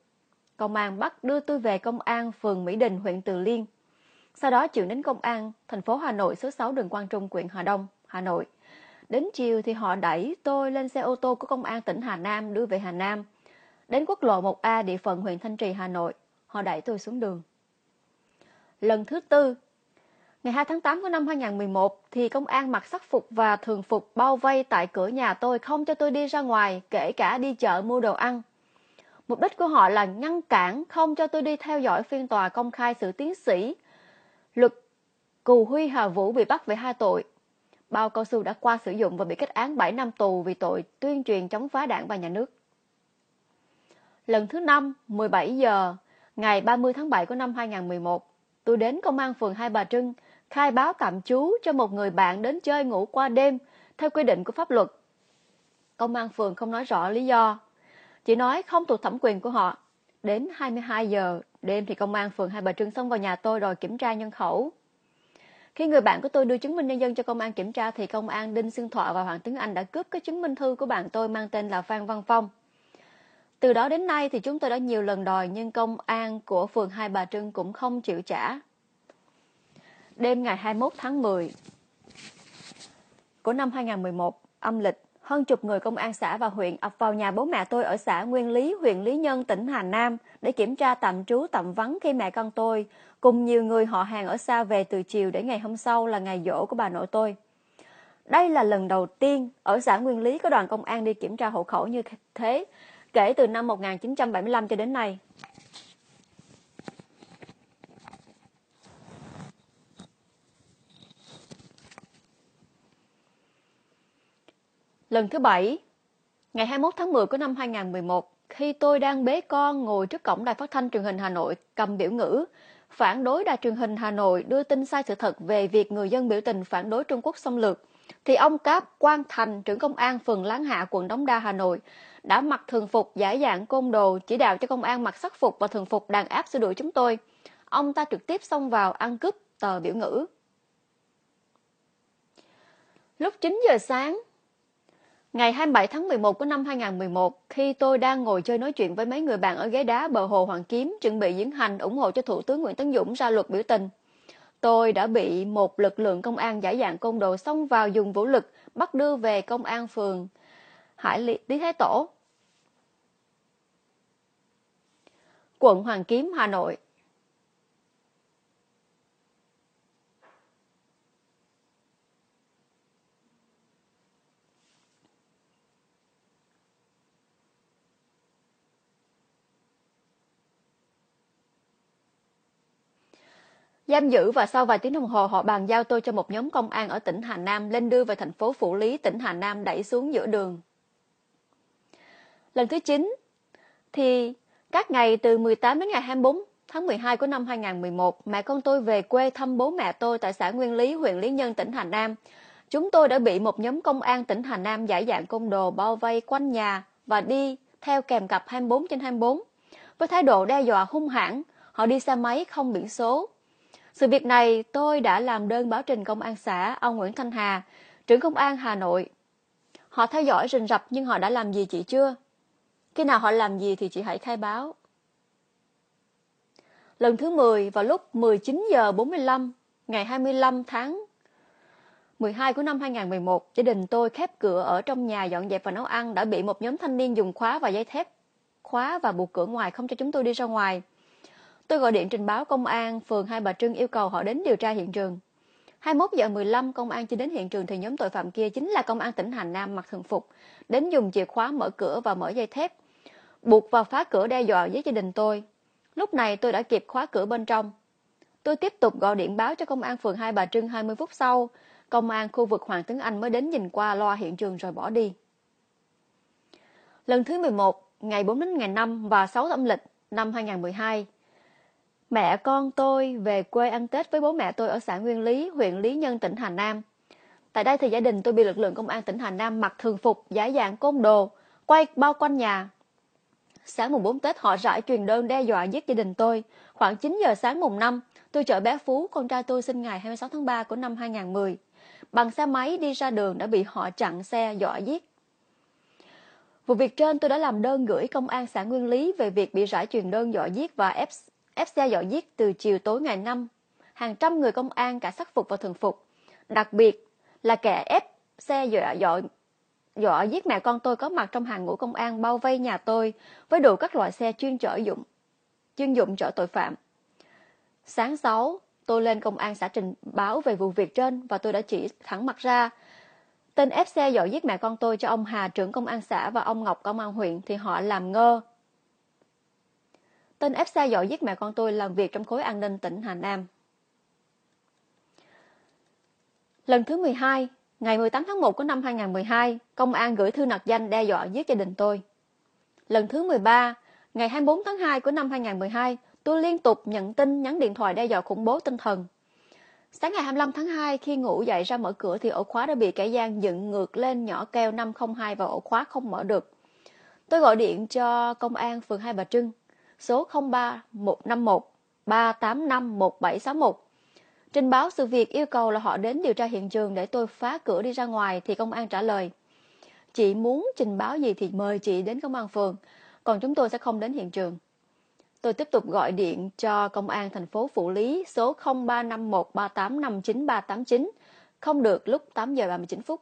Công an bắt đưa tôi về công an phường Mỹ Đình, huyện Từ Liên sau đó chuyển đến công an thành phố Hà Nội số 6 đường Quang Trung, huyện Hà Đông, Hà Nội. Đến chiều thì họ đẩy tôi lên xe ô tô của công an tỉnh Hà Nam đưa về Hà Nam. Đến quốc lộ 1A địa phận huyện Thanh Trì, Hà Nội, họ đẩy tôi xuống đường. Lần thứ tư, ngày 2 tháng 8 của năm 2011 thì công an mặc sắc phục và thường phục bao vây tại cửa nhà tôi không cho tôi đi ra ngoài, kể cả đi chợ mua đồ ăn. Mục đích của họ là ngăn cản không cho tôi đi theo dõi phiên tòa công khai sự tiến sĩ Lực Cù Huy Hà Vũ bị bắt về hai tội. Bao cao su đã qua sử dụng và bị kết án 7 năm tù vì tội tuyên truyền chống phá đảng và nhà nước. Lần thứ 5, 17 giờ, ngày 30 tháng 7 của năm 2011, tôi đến công an phường Hai Bà Trưng khai báo tạm trú cho một người bạn đến chơi ngủ qua đêm theo quy định của pháp luật. Công an phường không nói rõ lý do, chỉ nói không thuộc thẩm quyền của họ. Đến 22 giờ Đêm thì công an phường Hai Bà Trưng xông vào nhà tôi đòi kiểm tra nhân khẩu. Khi người bạn của tôi đưa chứng minh nhân dân cho công an kiểm tra thì công an Đinh xuân Thọ và Hoàng Tuấn Anh đã cướp cái chứng minh thư của bạn tôi mang tên là Phan Văn Phong. Từ đó đến nay thì chúng tôi đã nhiều lần đòi nhưng công an của phường Hai Bà Trưng cũng không chịu trả. Đêm ngày 21 tháng 10 của năm 2011, âm lịch, hơn chục người công an xã và huyện ập vào nhà bố mẹ tôi ở xã Nguyên Lý, huyện Lý Nhân, tỉnh Hà Nam để kiểm tra tạm trú tạm vắng khi mẹ con tôi cùng nhiều người họ hàng ở xa về từ chiều để ngày hôm sau là ngày dỗ của bà nội tôi. Đây là lần đầu tiên ở xã Nguyên Lý có đoàn công an đi kiểm tra hộ khẩu như thế kể từ năm 1975 cho đến nay. Lần thứ bảy, ngày 21 tháng 10 của năm 2011, khi tôi đang bế con ngồi trước cổng đài phát thanh truyền hình Hà Nội cầm biểu ngữ, phản đối đài truyền hình Hà Nội đưa tin sai sự thật về việc người dân biểu tình phản đối Trung Quốc xâm lược, thì ông Cáp Quang Thành, trưởng công an phường Láng Hạ, quận Đống Đa, Hà Nội, đã mặc thường phục giả dạng côn đồ chỉ đạo cho công an mặc sắc phục và thường phục đàn áp sửa đuổi chúng tôi. Ông ta trực tiếp xông vào ăn cướp tờ biểu ngữ. Lúc 9 giờ sáng, Ngày 27 tháng 11 của năm 2011, khi tôi đang ngồi chơi nói chuyện với mấy người bạn ở ghế đá bờ hồ Hoàng Kiếm chuẩn bị diễn hành ủng hộ cho Thủ tướng Nguyễn Tấn Dũng ra luật biểu tình, tôi đã bị một lực lượng công an giải dạng công đồ xông vào dùng vũ lực bắt đưa về công an phường Hải Lý, Lý Thái Tổ. Quận Hoàng Kiếm, Hà Nội Giam giữ và sau vài tiếng đồng hồ họ bàn giao tôi cho một nhóm công an ở tỉnh Hà Nam lên đưa về thành phố Phủ Lý, tỉnh Hà Nam đẩy xuống giữa đường. Lần thứ 9 thì các ngày từ 18 đến ngày 24 tháng 12 của năm 2011, mẹ con tôi về quê thăm bố mẹ tôi tại xã Nguyên Lý, huyện Lý Nhân, tỉnh Hà Nam. Chúng tôi đã bị một nhóm công an tỉnh Hà Nam giải dạng côn đồ bao vây quanh nhà và đi theo kèm cặp 24 trên 24. Với thái độ đe dọa hung hãn, họ đi xe máy không biển số, sự việc này tôi đã làm đơn báo trình công an xã ông Nguyễn Thanh Hà, trưởng công an Hà Nội. Họ theo dõi rình rập nhưng họ đã làm gì chị chưa? Khi nào họ làm gì thì chị hãy khai báo. Lần thứ 10 vào lúc 19 giờ 45 ngày 25 tháng 12 của năm 2011, gia đình tôi khép cửa ở trong nhà dọn dẹp và nấu ăn đã bị một nhóm thanh niên dùng khóa và dây thép khóa và buộc cửa ngoài không cho chúng tôi đi ra ngoài. Tôi gọi điện trình báo công an phường Hai Bà Trưng yêu cầu họ đến điều tra hiện trường. 21 giờ 15 công an chưa đến hiện trường thì nhóm tội phạm kia chính là công an tỉnh Hà Nam mặc thường phục, đến dùng chìa khóa mở cửa và mở dây thép, buộc và phá cửa đe dọa với gia đình tôi. Lúc này tôi đã kịp khóa cửa bên trong. Tôi tiếp tục gọi điện báo cho công an phường Hai Bà Trưng 20 phút sau, công an khu vực Hoàng Tấn Anh mới đến nhìn qua loa hiện trường rồi bỏ đi. Lần thứ 11, ngày 4 đến ngày 5 và 6 âm lịch năm 2012, Mẹ con tôi về quê ăn Tết với bố mẹ tôi ở xã Nguyên Lý, huyện Lý Nhân, tỉnh Hà Nam. Tại đây thì gia đình tôi bị lực lượng công an tỉnh Hà Nam mặc thường phục, giả dạng côn đồ, quay bao quanh nhà. Sáng mùng 4 Tết họ rải truyền đơn đe dọa giết gia đình tôi. Khoảng 9 giờ sáng mùng 5, tôi chở bé Phú, con trai tôi sinh ngày 26 tháng 3 của năm 2010. Bằng xe máy đi ra đường đã bị họ chặn xe dọa giết. Vụ việc trên tôi đã làm đơn gửi công an xã Nguyên Lý về việc bị rải truyền đơn dọa giết và ép ép xe dọ giết từ chiều tối ngày năm hàng trăm người công an cả sắc phục và thường phục. Đặc biệt là kẻ ép xe dọa dọa dọa giết mẹ con tôi có mặt trong hàng ngũ công an bao vây nhà tôi với đủ các loại xe chuyên chở dụng, chuyên dụng chở tội phạm. Sáng 6, tôi lên công an xã trình báo về vụ việc trên và tôi đã chỉ thẳng mặt ra. Tên ép xe dọa giết mẹ con tôi cho ông Hà trưởng công an xã và ông Ngọc công an huyện thì họ làm ngơ, Tên ép xa giỏi giết mẹ con tôi làm việc trong khối an ninh tỉnh Hà Nam. Lần thứ 12, ngày 18 tháng 1 của năm 2012, công an gửi thư nặc danh đe dọa giết gia đình tôi. Lần thứ 13, ngày 24 tháng 2 của năm 2012, tôi liên tục nhận tin nhắn điện thoại đe dọa khủng bố tinh thần. Sáng ngày 25 tháng 2, khi ngủ dậy ra mở cửa thì ổ khóa đã bị kẻ gian dựng ngược lên nhỏ keo 502 và ổ khóa không mở được. Tôi gọi điện cho công an phường Hai Bà Trưng, số 03 151 385 1761. Trình báo sự việc yêu cầu là họ đến điều tra hiện trường để tôi phá cửa đi ra ngoài thì công an trả lời. Chị muốn trình báo gì thì mời chị đến công an phường, còn chúng tôi sẽ không đến hiện trường. Tôi tiếp tục gọi điện cho công an thành phố Phủ Lý số 0351385939, không được lúc 8 giờ 39 phút.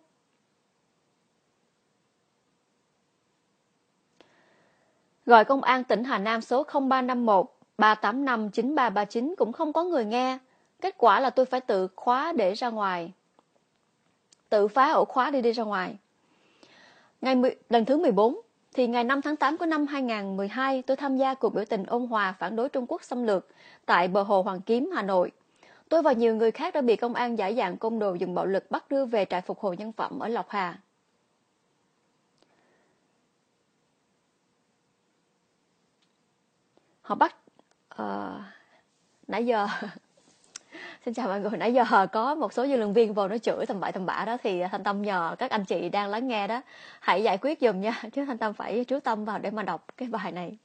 Gọi công an tỉnh Hà Nam số 0351 385 9339 cũng không có người nghe. Kết quả là tôi phải tự khóa để ra ngoài. Tự phá ổ khóa đi đi ra ngoài. Ngày lần thứ 14 thì ngày 5 tháng 8 của năm 2012 tôi tham gia cuộc biểu tình ôn hòa phản đối Trung Quốc xâm lược tại bờ hồ Hoàng Kiếm, Hà Nội. Tôi và nhiều người khác đã bị công an giải dạng côn đồ dùng bạo lực bắt đưa về trại phục hồi nhân phẩm ở Lộc Hà. họ bắt uh, nãy giờ [LAUGHS] xin chào mọi người nãy giờ [LAUGHS] có một số dư luận viên vào nó chửi tầm bậy tầm bạ đó thì thanh tâm nhờ các anh chị đang lắng nghe đó hãy giải quyết giùm nha [LAUGHS] chứ thanh tâm phải chú tâm vào để mà đọc cái bài này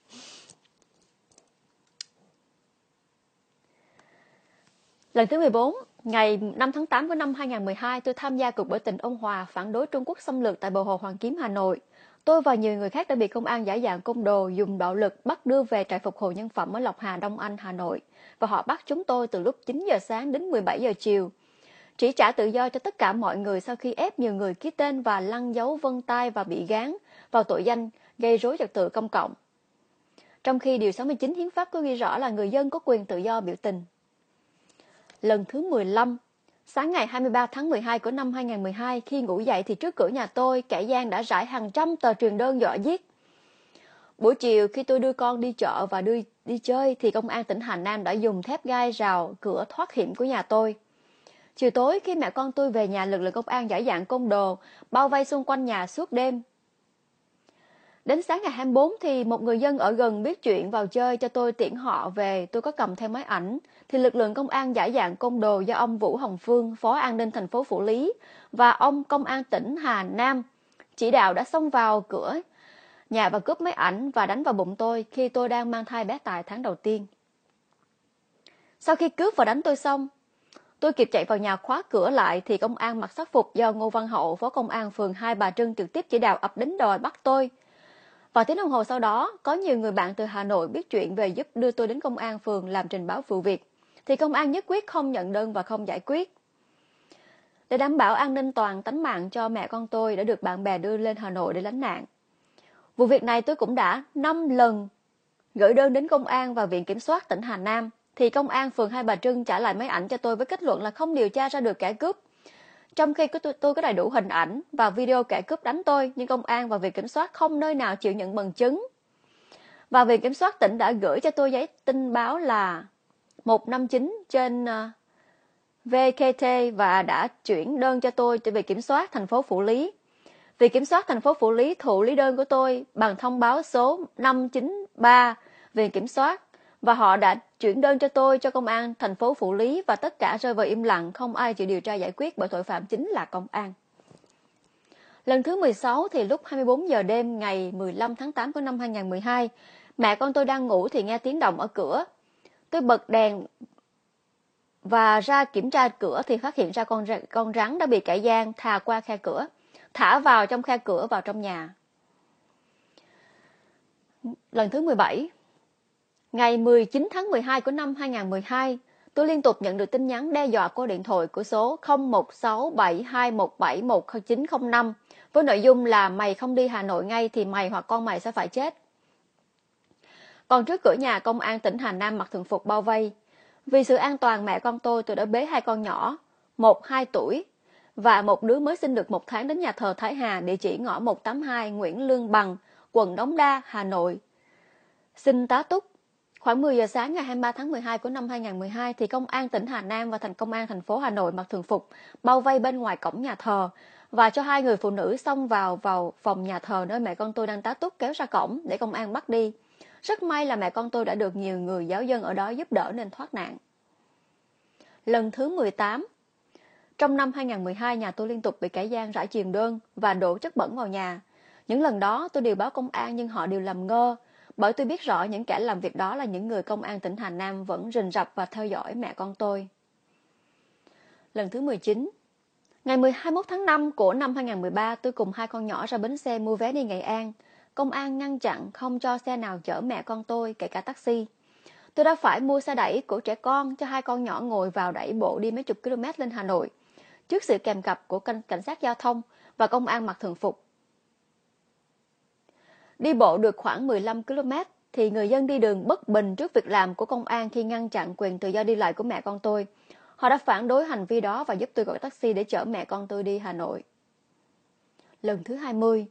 lần thứ 14 Ngày 5 tháng 8 của năm 2012, tôi tham gia cuộc biểu tình ôn hòa phản đối Trung Quốc xâm lược tại bờ hồ Hoàng Kiếm, Hà Nội. Tôi và nhiều người khác đã bị công an giả dạng công đồ dùng bạo lực bắt đưa về trại phục hồi nhân phẩm ở Lộc Hà Đông Anh, Hà Nội và họ bắt chúng tôi từ lúc 9 giờ sáng đến 17 giờ chiều. Chỉ trả tự do cho tất cả mọi người sau khi ép nhiều người ký tên và lăn dấu vân tay và bị gán vào tội danh gây rối trật tự công cộng. Trong khi Điều 69 Hiến pháp có ghi rõ là người dân có quyền tự do biểu tình. Lần thứ 15, Sáng ngày 23 tháng 12 của năm 2012, khi ngủ dậy thì trước cửa nhà tôi, kẻ gian đã rải hàng trăm tờ truyền đơn dọa giết. Buổi chiều khi tôi đưa con đi chợ và đưa đi chơi thì công an tỉnh Hà Nam đã dùng thép gai rào cửa thoát hiểm của nhà tôi. Chiều tối khi mẹ con tôi về nhà lực lượng công an giải dạng công đồ, bao vây xung quanh nhà suốt đêm, Đến sáng ngày 24 thì một người dân ở gần biết chuyện vào chơi cho tôi tiễn họ về, tôi có cầm theo máy ảnh. Thì lực lượng công an giải dạng côn đồ do ông Vũ Hồng Phương, Phó An ninh thành phố Phủ Lý và ông Công an tỉnh Hà Nam chỉ đạo đã xông vào cửa nhà và cướp máy ảnh và đánh vào bụng tôi khi tôi đang mang thai bé Tài tháng đầu tiên. Sau khi cướp và đánh tôi xong, tôi kịp chạy vào nhà khóa cửa lại thì công an mặc sắc phục do Ngô Văn Hậu, Phó Công an phường Hai Bà Trưng trực tiếp chỉ đạo ập đến đòi bắt tôi vào tiếng đồng hồ sau đó, có nhiều người bạn từ Hà Nội biết chuyện về giúp đưa tôi đến công an phường làm trình báo vụ việc, thì công an nhất quyết không nhận đơn và không giải quyết. Để đảm bảo an ninh toàn tánh mạng cho mẹ con tôi đã được bạn bè đưa lên Hà Nội để lánh nạn. Vụ việc này tôi cũng đã năm lần gửi đơn đến công an và Viện Kiểm soát tỉnh Hà Nam, thì công an phường Hai Bà Trưng trả lại máy ảnh cho tôi với kết luận là không điều tra ra được kẻ cướp trong khi tôi, tôi có đầy đủ hình ảnh và video kẻ cướp đánh tôi, nhưng công an và viện kiểm soát không nơi nào chịu nhận bằng chứng. Và viện kiểm soát tỉnh đã gửi cho tôi giấy tin báo là 159 trên ờ, VKT và đã chuyển đơn cho tôi từ viện kiểm soát thành phố Phủ Lý. Viện kiểm soát thành phố Phủ Lý thụ lý đơn của tôi bằng thông báo số 593 viện kiểm soát và họ đã chuyển đơn cho tôi cho công an thành phố phủ lý và tất cả rơi vào im lặng, không ai chịu điều tra giải quyết bởi tội phạm chính là công an. Lần thứ 16 thì lúc 24 giờ đêm ngày 15 tháng 8 của năm 2012, mẹ con tôi đang ngủ thì nghe tiếng động ở cửa. Tôi bật đèn và ra kiểm tra cửa thì phát hiện ra con con rắn đã bị cải gian thà qua khe cửa, thả vào trong khe cửa vào trong nhà. Lần thứ 17, Ngày 19 tháng 12 của năm 2012, tôi liên tục nhận được tin nhắn đe dọa qua điện thoại của số 016721710905 với nội dung là mày không đi Hà Nội ngay thì mày hoặc con mày sẽ phải chết. Còn trước cửa nhà công an tỉnh Hà Nam mặc thường phục bao vây. Vì sự an toàn mẹ con tôi tôi đã bế hai con nhỏ, một hai tuổi và một đứa mới sinh được một tháng đến nhà thờ Thái Hà địa chỉ ngõ 182 Nguyễn Lương Bằng, quận Đống Đa, Hà Nội. Xin tá túc Khoảng 10 giờ sáng ngày 23 tháng 12 của năm 2012 thì công an tỉnh Hà Nam và thành công an thành phố Hà Nội mặc thường phục bao vây bên ngoài cổng nhà thờ và cho hai người phụ nữ xông vào vào phòng nhà thờ nơi mẹ con tôi đang tá túc kéo ra cổng để công an bắt đi. Rất may là mẹ con tôi đã được nhiều người giáo dân ở đó giúp đỡ nên thoát nạn. Lần thứ 18 Trong năm 2012 nhà tôi liên tục bị kẻ gian rải chìm đơn và đổ chất bẩn vào nhà. Những lần đó tôi đều báo công an nhưng họ đều làm ngơ, bởi tôi biết rõ những kẻ làm việc đó là những người công an tỉnh Hà Nam vẫn rình rập và theo dõi mẹ con tôi. Lần thứ mười chín Ngày mười hai 21 tháng năm của năm hai nghìn mười ba tôi cùng hai con nhỏ ra bến xe mua vé đi Nghệ An. Công an ngăn chặn không cho xe nào chở mẹ con tôi, kể cả taxi. Tôi đã phải mua xe đẩy của trẻ con cho hai con nhỏ ngồi vào đẩy bộ đi mấy chục km lên Hà Nội. Trước sự kèm cặp của cảnh sát giao thông và công an mặc thường phục, Đi bộ được khoảng 15 km thì người dân đi đường bất bình trước việc làm của công an khi ngăn chặn quyền tự do đi lại của mẹ con tôi. Họ đã phản đối hành vi đó và giúp tôi gọi taxi để chở mẹ con tôi đi Hà Nội. Lần thứ 20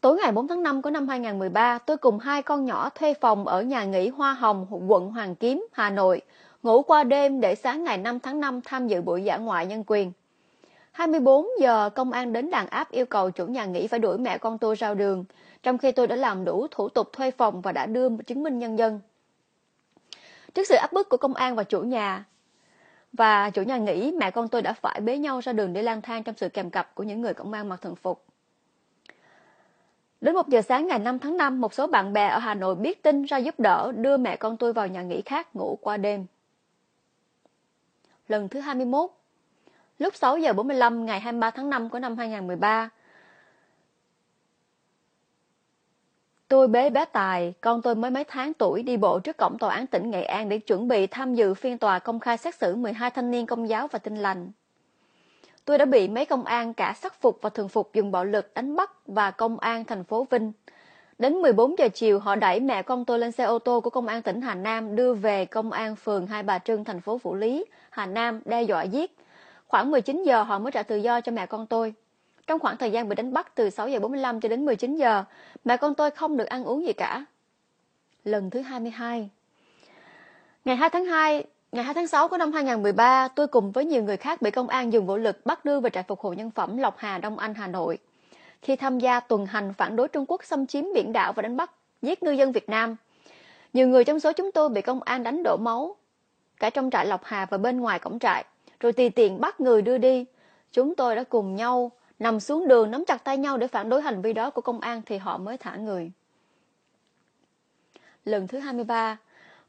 Tối ngày 4 tháng 5 của năm 2013, tôi cùng hai con nhỏ thuê phòng ở nhà nghỉ Hoa Hồng, quận Hoàng Kiếm, Hà Nội, ngủ qua đêm để sáng ngày 5 tháng 5 tham dự buổi dã ngoại nhân quyền. 24 giờ công an đến đàn áp yêu cầu chủ nhà nghỉ phải đuổi mẹ con tôi ra đường, trong khi tôi đã làm đủ thủ tục thuê phòng và đã đưa chứng minh nhân dân. Trước sự áp bức của công an và chủ nhà, và chủ nhà nghỉ mẹ con tôi đã phải bế nhau ra đường để lang thang trong sự kèm cặp của những người công an mặc thường phục. Đến 1 giờ sáng ngày 5 tháng 5, một số bạn bè ở Hà Nội biết tin ra giúp đỡ đưa mẹ con tôi vào nhà nghỉ khác ngủ qua đêm. Lần thứ 21 lúc 6 giờ 45 ngày 23 tháng 5 của năm 2013. Tôi bế bé Tài, con tôi mới mấy tháng tuổi đi bộ trước cổng tòa án tỉnh Nghệ An để chuẩn bị tham dự phiên tòa công khai xét xử 12 thanh niên công giáo và tinh lành. Tôi đã bị mấy công an cả sắc phục và thường phục dùng bạo lực đánh bắt và công an thành phố Vinh. Đến 14 giờ chiều, họ đẩy mẹ con tôi lên xe ô tô của công an tỉnh Hà Nam đưa về công an phường Hai Bà Trưng, thành phố Phủ Lý, Hà Nam đe dọa giết Khoảng 19 giờ họ mới trả tự do cho mẹ con tôi. Trong khoảng thời gian bị đánh bắt từ 6 giờ 45 cho đến 19 giờ, mẹ con tôi không được ăn uống gì cả. Lần thứ 22 Ngày 2 tháng 2, ngày 2 tháng 6 của năm 2013, tôi cùng với nhiều người khác bị công an dùng vũ lực bắt đưa về trại phục hồi nhân phẩm Lộc Hà, Đông Anh, Hà Nội. Khi tham gia tuần hành phản đối Trung Quốc xâm chiếm biển đảo và đánh bắt, giết ngư dân Việt Nam. Nhiều người trong số chúng tôi bị công an đánh đổ máu, cả trong trại Lộc Hà và bên ngoài cổng trại rồi tùy tiện bắt người đưa đi. Chúng tôi đã cùng nhau nằm xuống đường nắm chặt tay nhau để phản đối hành vi đó của công an thì họ mới thả người. Lần thứ 23,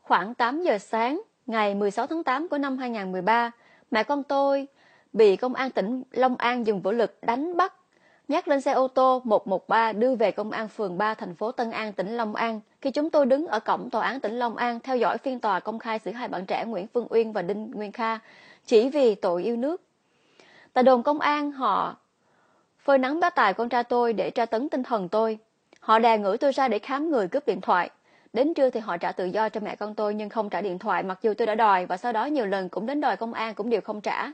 khoảng 8 giờ sáng, ngày 16 tháng 8 của năm 2013, mẹ con tôi bị công an tỉnh Long An dùng vũ lực đánh bắt, nhắc lên xe ô tô 113 đưa về công an phường 3 thành phố Tân An, tỉnh Long An. Khi chúng tôi đứng ở cổng tòa án tỉnh Long An theo dõi phiên tòa công khai xử hai bạn trẻ Nguyễn Phương Uyên và Đinh Nguyên Kha, chỉ vì tội yêu nước. Tại đồn công an, họ phơi nắng bá tài con trai tôi để tra tấn tinh thần tôi. Họ đè ngửi tôi ra để khám người cướp điện thoại. Đến trưa thì họ trả tự do cho mẹ con tôi nhưng không trả điện thoại mặc dù tôi đã đòi và sau đó nhiều lần cũng đến đòi công an cũng đều không trả.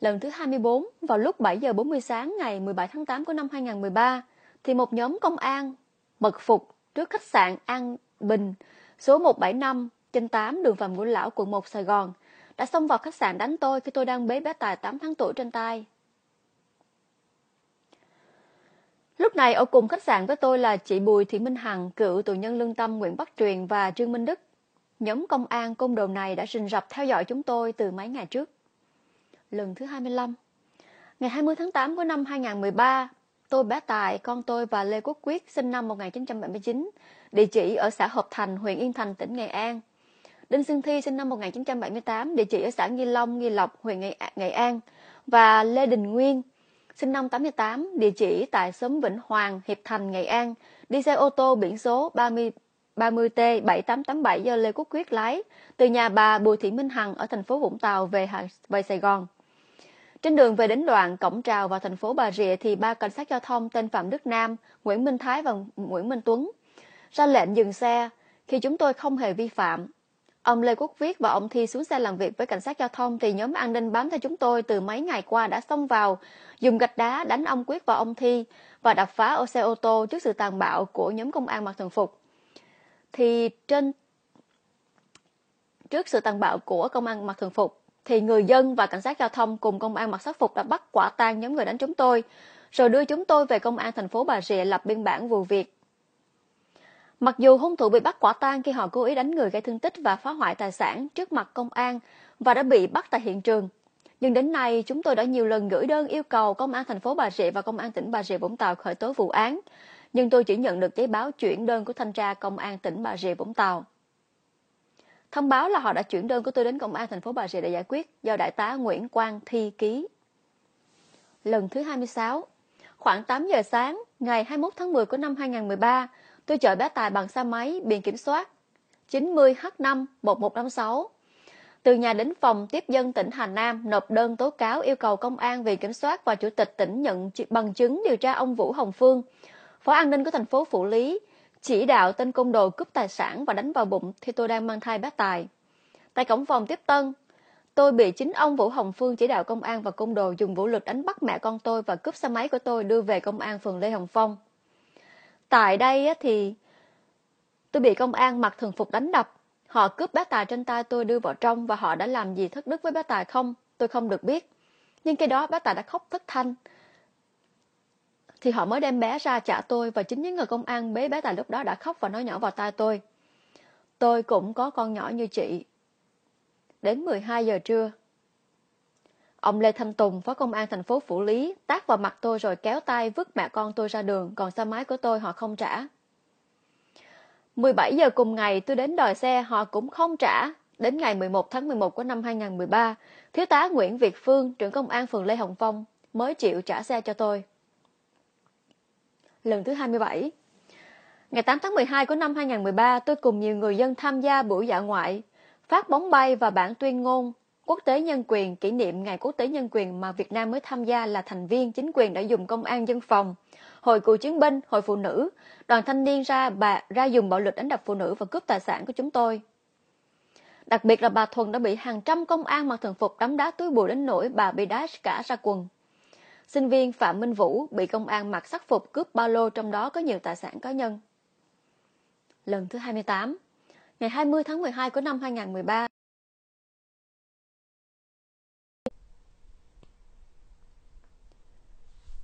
Lần thứ 24, vào lúc 7 giờ 40 sáng ngày 17 tháng 8 của năm 2013, thì một nhóm công an mật phục trước khách sạn An Bình số 175 trên 8 đường Phạm Ngũ Lão, quận 1, Sài Gòn, đã xông vào khách sạn đánh tôi khi tôi đang bế bé tài 8 tháng tuổi trên tay. Lúc này ở cùng khách sạn với tôi là chị Bùi Thị Minh Hằng, cựu tù nhân lương tâm Nguyễn Bắc Truyền và Trương Minh Đức. Nhóm công an công đồ này đã rình rập theo dõi chúng tôi từ mấy ngày trước. Lần thứ 25 Ngày 20 tháng 8 của năm 2013, tôi bé Tài, con tôi và Lê Quốc Quyết sinh năm 1979, địa chỉ ở xã Hợp Thành, huyện Yên Thành, tỉnh Nghệ An, Đinh Xuân Thi sinh năm 1978, địa chỉ ở xã Nghi Long, Nghi Lộc, huyện Nghệ An và Lê Đình Nguyên sinh năm 88, địa chỉ tại xóm Vĩnh Hoàng, Hiệp Thành, Nghệ An, đi xe ô tô biển số 30 30T7887 do Lê Quốc Quyết lái từ nhà bà Bùi Thị Minh Hằng ở thành phố Vũng Tàu về Hà về Sài Gòn. Trên đường về đến đoạn cổng trào vào thành phố Bà Rịa thì ba cảnh sát giao thông tên Phạm Đức Nam, Nguyễn Minh Thái và Nguyễn Minh Tuấn ra lệnh dừng xe. Khi chúng tôi không hề vi phạm, Ông Lê Quốc Viết và ông Thi xuống xe làm việc với cảnh sát giao thông thì nhóm an ninh bám theo chúng tôi từ mấy ngày qua đã xông vào, dùng gạch đá đánh ông Quyết và ông Thi và đập phá ô xe ô tô trước sự tàn bạo của nhóm công an mặc thường phục. Thì trên trước sự tàn bạo của công an mặc thường phục thì người dân và cảnh sát giao thông cùng công an mặc sắc phục đã bắt quả tang nhóm người đánh chúng tôi, rồi đưa chúng tôi về công an thành phố Bà Rịa lập biên bản vụ việc. Mặc dù hung thủ bị bắt quả tang khi họ cố ý đánh người gây thương tích và phá hoại tài sản trước mặt công an và đã bị bắt tại hiện trường, nhưng đến nay chúng tôi đã nhiều lần gửi đơn yêu cầu công an thành phố Bà Rịa và công an tỉnh Bà Rịa Vũng Tàu khởi tố vụ án, nhưng tôi chỉ nhận được giấy báo chuyển đơn của thanh tra công an tỉnh Bà Rịa Vũng Tàu. Thông báo là họ đã chuyển đơn của tôi đến công an thành phố Bà Rịa để giải quyết do đại tá Nguyễn Quang thi ký. Lần thứ 26, khoảng 8 giờ sáng ngày 21 tháng 10 của năm 2013, Tôi chở bé Tài bằng xe máy biển kiểm soát 90H5-1156. Từ nhà đến phòng tiếp dân tỉnh Hà Nam nộp đơn tố cáo yêu cầu công an viện kiểm soát và chủ tịch tỉnh nhận bằng chứng điều tra ông Vũ Hồng Phương, phó an ninh của thành phố Phủ Lý, chỉ đạo tên côn đồ cướp tài sản và đánh vào bụng khi tôi đang mang thai bé Tài. Tại cổng phòng tiếp tân, tôi bị chính ông Vũ Hồng Phương chỉ đạo công an và côn đồ dùng vũ lực đánh bắt mẹ con tôi và cướp xe máy của tôi đưa về công an phường Lê Hồng Phong tại đây thì tôi bị công an mặc thường phục đánh đập. Họ cướp bác Tài trên tay tôi đưa vào trong và họ đã làm gì thất đức với bác Tài không? Tôi không được biết. Nhưng cái đó bác Tài đã khóc thất thanh. Thì họ mới đem bé ra trả tôi và chính những người công an bế bé Tài lúc đó đã khóc và nói nhỏ vào tai tôi. Tôi cũng có con nhỏ như chị. Đến 12 giờ trưa, Ông Lê Thanh Tùng, phó công an thành phố Phủ Lý, tát vào mặt tôi rồi kéo tay vứt mẹ con tôi ra đường, còn xe máy của tôi họ không trả. 17 giờ cùng ngày tôi đến đòi xe họ cũng không trả. Đến ngày 11 tháng 11 của năm 2013, Thiếu tá Nguyễn Việt Phương, trưởng công an phường Lê Hồng Phong, mới chịu trả xe cho tôi. Lần thứ 27 Ngày 8 tháng 12 của năm 2013, tôi cùng nhiều người dân tham gia buổi dạ ngoại, phát bóng bay và bản tuyên ngôn Quốc tế nhân quyền kỷ niệm Ngày Quốc tế Nhân quyền mà Việt Nam mới tham gia là thành viên chính quyền đã dùng công an dân phòng, hội cựu chiến binh, hội phụ nữ, đoàn thanh niên ra bà ra dùng bạo lực đánh đập phụ nữ và cướp tài sản của chúng tôi. Đặc biệt là bà Thuần đã bị hàng trăm công an mặc thường phục đấm đá túi bụi đến nỗi bà bị đá cả ra quần. Sinh viên Phạm Minh Vũ bị công an mặc sắc phục cướp ba lô trong đó có nhiều tài sản cá nhân. Lần thứ 28 Ngày 20 tháng 12 của năm 2013,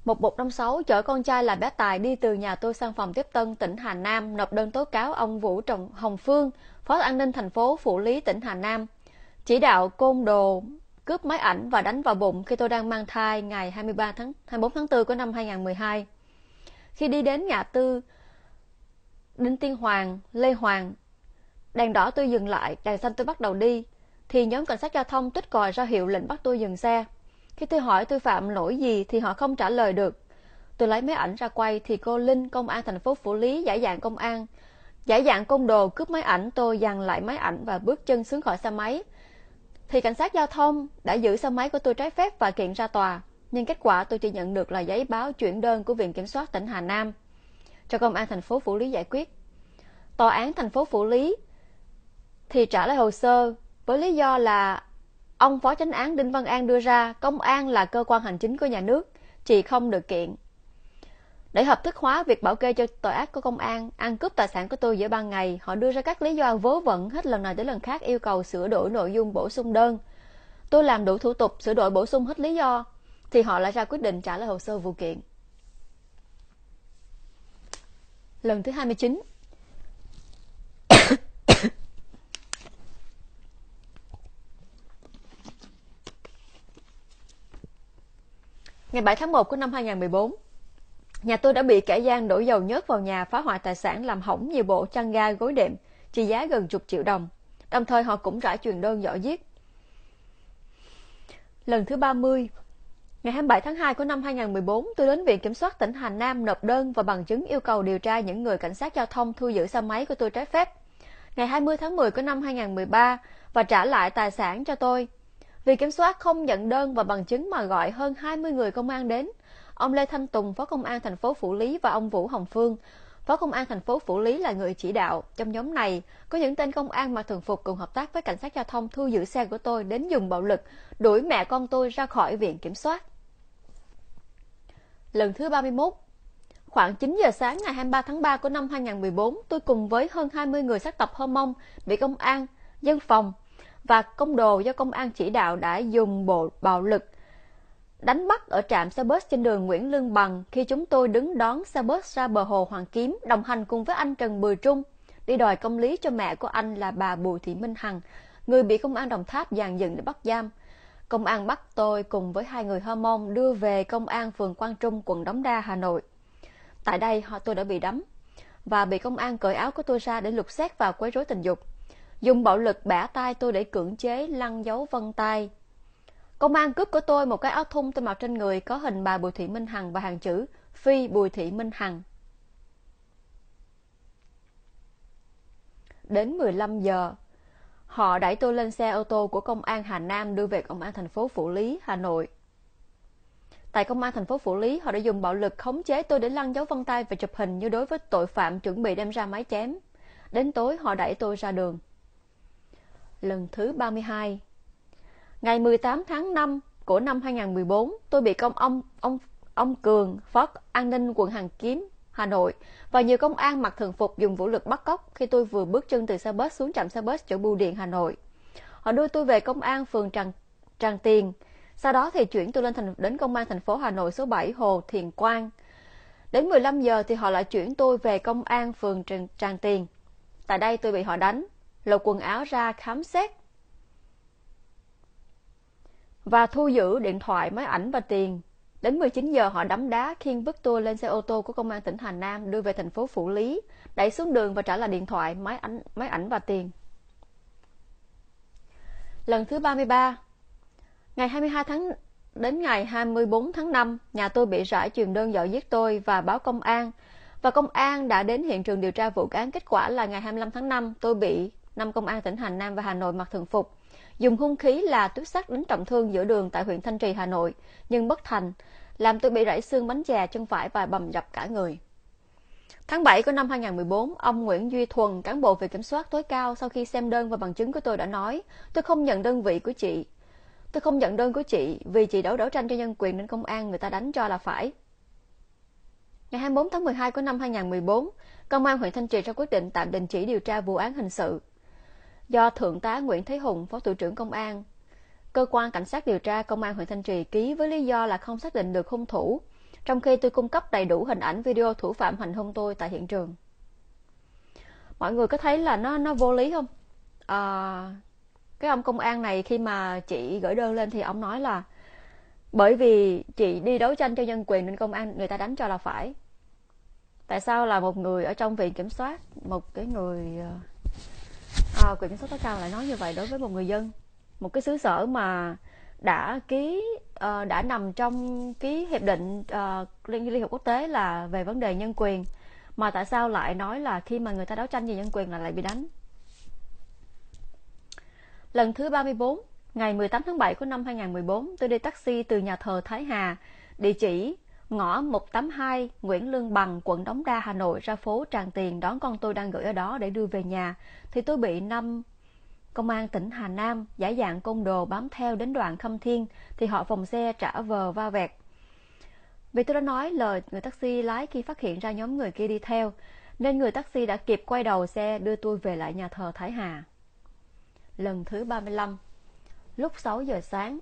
Một bục năm sáu chở con trai là bé Tài đi từ nhà tôi sang phòng tiếp tân tỉnh Hà Nam nộp đơn tố cáo ông Vũ Trọng Hồng Phương, Phó An ninh thành phố Phủ Lý tỉnh Hà Nam, chỉ đạo côn đồ cướp máy ảnh và đánh vào bụng khi tôi đang mang thai ngày 23 tháng 24 tháng 4 của năm 2012. Khi đi đến ngã tư Đinh Tiên Hoàng, Lê Hoàng, đèn đỏ tôi dừng lại, đèn xanh tôi bắt đầu đi, thì nhóm cảnh sát giao thông tuyết còi ra hiệu lệnh bắt tôi dừng xe. Khi tôi hỏi tôi phạm lỗi gì thì họ không trả lời được. Tôi lấy máy ảnh ra quay thì cô Linh, công an thành phố Phủ Lý, giải dạng công an. Giải dạng côn đồ cướp máy ảnh tôi dàn lại máy ảnh và bước chân xuống khỏi xe máy. Thì cảnh sát giao thông đã giữ xe máy của tôi trái phép và kiện ra tòa. Nhưng kết quả tôi chỉ nhận được là giấy báo chuyển đơn của Viện Kiểm soát tỉnh Hà Nam cho công an thành phố Phủ Lý giải quyết. Tòa án thành phố Phủ Lý thì trả lại hồ sơ với lý do là Ông Phó Chánh án Đinh Văn An đưa ra công an là cơ quan hành chính của nhà nước, chỉ không được kiện. Để hợp thức hóa việc bảo kê cho tội ác của công an, ăn cướp tài sản của tôi giữa ban ngày, họ đưa ra các lý do vớ vẩn hết lần này tới lần khác yêu cầu sửa đổi nội dung bổ sung đơn. Tôi làm đủ thủ tục sửa đổi bổ sung hết lý do, thì họ lại ra quyết định trả lại hồ sơ vụ kiện. Lần thứ 29 Ngày 7 tháng 1 của năm 2014, nhà tôi đã bị kẻ gian đổ dầu nhớt vào nhà phá hoại tài sản làm hỏng nhiều bộ chăn ga gối đệm trị giá gần chục triệu đồng. Đồng thời họ cũng rải truyền đơn dõi giết. Lần thứ 30, ngày 27 tháng 2 của năm 2014, tôi đến Viện Kiểm soát tỉnh Hà Nam nộp đơn và bằng chứng yêu cầu điều tra những người cảnh sát giao thông thu giữ xe máy của tôi trái phép. Ngày 20 tháng 10 của năm 2013 và trả lại tài sản cho tôi vì Kiểm soát không nhận đơn và bằng chứng mà gọi hơn 20 người công an đến. Ông Lê Thanh Tùng, Phó Công an thành phố Phủ Lý và ông Vũ Hồng Phương, Phó Công an thành phố Phủ Lý là người chỉ đạo. Trong nhóm này, có những tên công an mà thường phục cùng hợp tác với cảnh sát giao thông thu giữ xe của tôi đến dùng bạo lực, đuổi mẹ con tôi ra khỏi viện kiểm soát. Lần thứ 31 Khoảng 9 giờ sáng ngày 23 tháng 3 của năm 2014, tôi cùng với hơn 20 người sắc tập Hơ Mông bị công an, dân phòng, và công đồ do công an chỉ đạo đã dùng bộ bạo lực đánh bắt ở trạm xe bus trên đường Nguyễn Lương Bằng khi chúng tôi đứng đón xe bus ra bờ hồ Hoàng Kiếm đồng hành cùng với anh Trần Bùi Trung đi đòi công lý cho mẹ của anh là bà Bùi Thị Minh Hằng, người bị công an Đồng Tháp dàn dựng để bắt giam. Công an bắt tôi cùng với hai người hơ mông đưa về công an phường Quang Trung, quận Đống Đa, Hà Nội. Tại đây họ tôi đã bị đấm và bị công an cởi áo của tôi ra để lục xét và quấy rối tình dục dùng bạo lực bẻ tay tôi để cưỡng chế lăn dấu vân tay. Công an cướp của tôi một cái áo thun tôi mặc trên người có hình bà Bùi Thị Minh Hằng và hàng chữ Phi Bùi Thị Minh Hằng. Đến 15 giờ, họ đẩy tôi lên xe ô tô của công an Hà Nam đưa về công an thành phố Phủ Lý, Hà Nội. Tại công an thành phố Phủ Lý, họ đã dùng bạo lực khống chế tôi để lăn dấu vân tay và chụp hình như đối với tội phạm chuẩn bị đem ra máy chém. Đến tối, họ đẩy tôi ra đường lần thứ 32. Ngày 18 tháng 5 của năm 2014, tôi bị công ông ông ông Cường, phó an ninh quận Hàng Kiếm, Hà Nội và nhiều công an mặc thường phục dùng vũ lực bắt cóc khi tôi vừa bước chân từ xe bus xuống trạm xe bus chỗ Bưu điện Hà Nội. Họ đưa tôi về công an phường Tràng Tràng Tiền, sau đó thì chuyển tôi lên thành đến công an thành phố Hà Nội số 7 Hồ Thiền Quang. Đến 15 giờ thì họ lại chuyển tôi về công an phường Tràng, Tràng Tiền. Tại đây tôi bị họ đánh lột quần áo ra khám xét và thu giữ điện thoại, máy ảnh và tiền. Đến 19 giờ họ đấm đá khiên bức Victor lên xe ô tô của công an tỉnh Hà Nam đưa về thành phố Phủ Lý, đẩy xuống đường và trả lại điện thoại, máy ảnh, máy ảnh và tiền. Lần thứ 33 Ngày 22 tháng đến ngày 24 tháng 5, nhà tôi bị rải truyền đơn dọa giết tôi và báo công an. Và công an đã đến hiện trường điều tra vụ án. Kết quả là ngày 25 tháng 5, tôi bị năm công an tỉnh Hà Nam và Hà Nội mặc thường phục, dùng hung khí là tuyết sắt đánh trọng thương giữa đường tại huyện Thanh Trì, Hà Nội, nhưng bất thành, làm tôi bị rãy xương bánh chè chân phải và bầm dập cả người. Tháng 7 của năm 2014, ông Nguyễn Duy Thuần, cán bộ về Kiểm soát tối cao, sau khi xem đơn và bằng chứng của tôi đã nói, tôi không nhận đơn vị của chị. Tôi không nhận đơn của chị vì chị đấu đấu tranh cho nhân quyền nên công an người ta đánh cho là phải. Ngày 24 tháng 12 của năm 2014, Công an huyện Thanh Trì ra quyết định tạm đình chỉ điều tra vụ án hình sự do Thượng tá Nguyễn Thế Hùng, Phó Thủ trưởng Công an, cơ quan cảnh sát điều tra Công an huyện Thanh Trì ký với lý do là không xác định được hung thủ, trong khi tôi cung cấp đầy đủ hình ảnh video thủ phạm hành hung tôi tại hiện trường. Mọi người có thấy là nó nó vô lý không? À, cái ông công an này khi mà chị gửi đơn lên thì ông nói là bởi vì chị đi đấu tranh cho nhân quyền nên công an người ta đánh cho là phải tại sao là một người ở trong viện kiểm soát một cái người à, à, quyền kiểm sát tối cao lại nói như vậy đối với một người dân một cái xứ sở mà đã ký uh, đã nằm trong ký hiệp định uh, liên, liên hiệp quốc tế là về vấn đề nhân quyền mà tại sao lại nói là khi mà người ta đấu tranh về nhân quyền là lại bị đánh lần thứ 34 ngày 18 tháng 7 của năm 2014 tôi đi taxi từ nhà thờ Thái Hà địa chỉ ngõ 182 Nguyễn Lương Bằng, quận Đống Đa, Hà Nội ra phố Tràng Tiền đón con tôi đang gửi ở đó để đưa về nhà, thì tôi bị năm công an tỉnh Hà Nam giả dạng côn đồ bám theo đến đoạn Khâm Thiên thì họ vòng xe trả vờ va vẹt. Vì tôi đã nói lời người taxi lái khi phát hiện ra nhóm người kia đi theo, nên người taxi đã kịp quay đầu xe đưa tôi về lại nhà thờ Thái Hà. Lần thứ 35 Lúc 6 giờ sáng,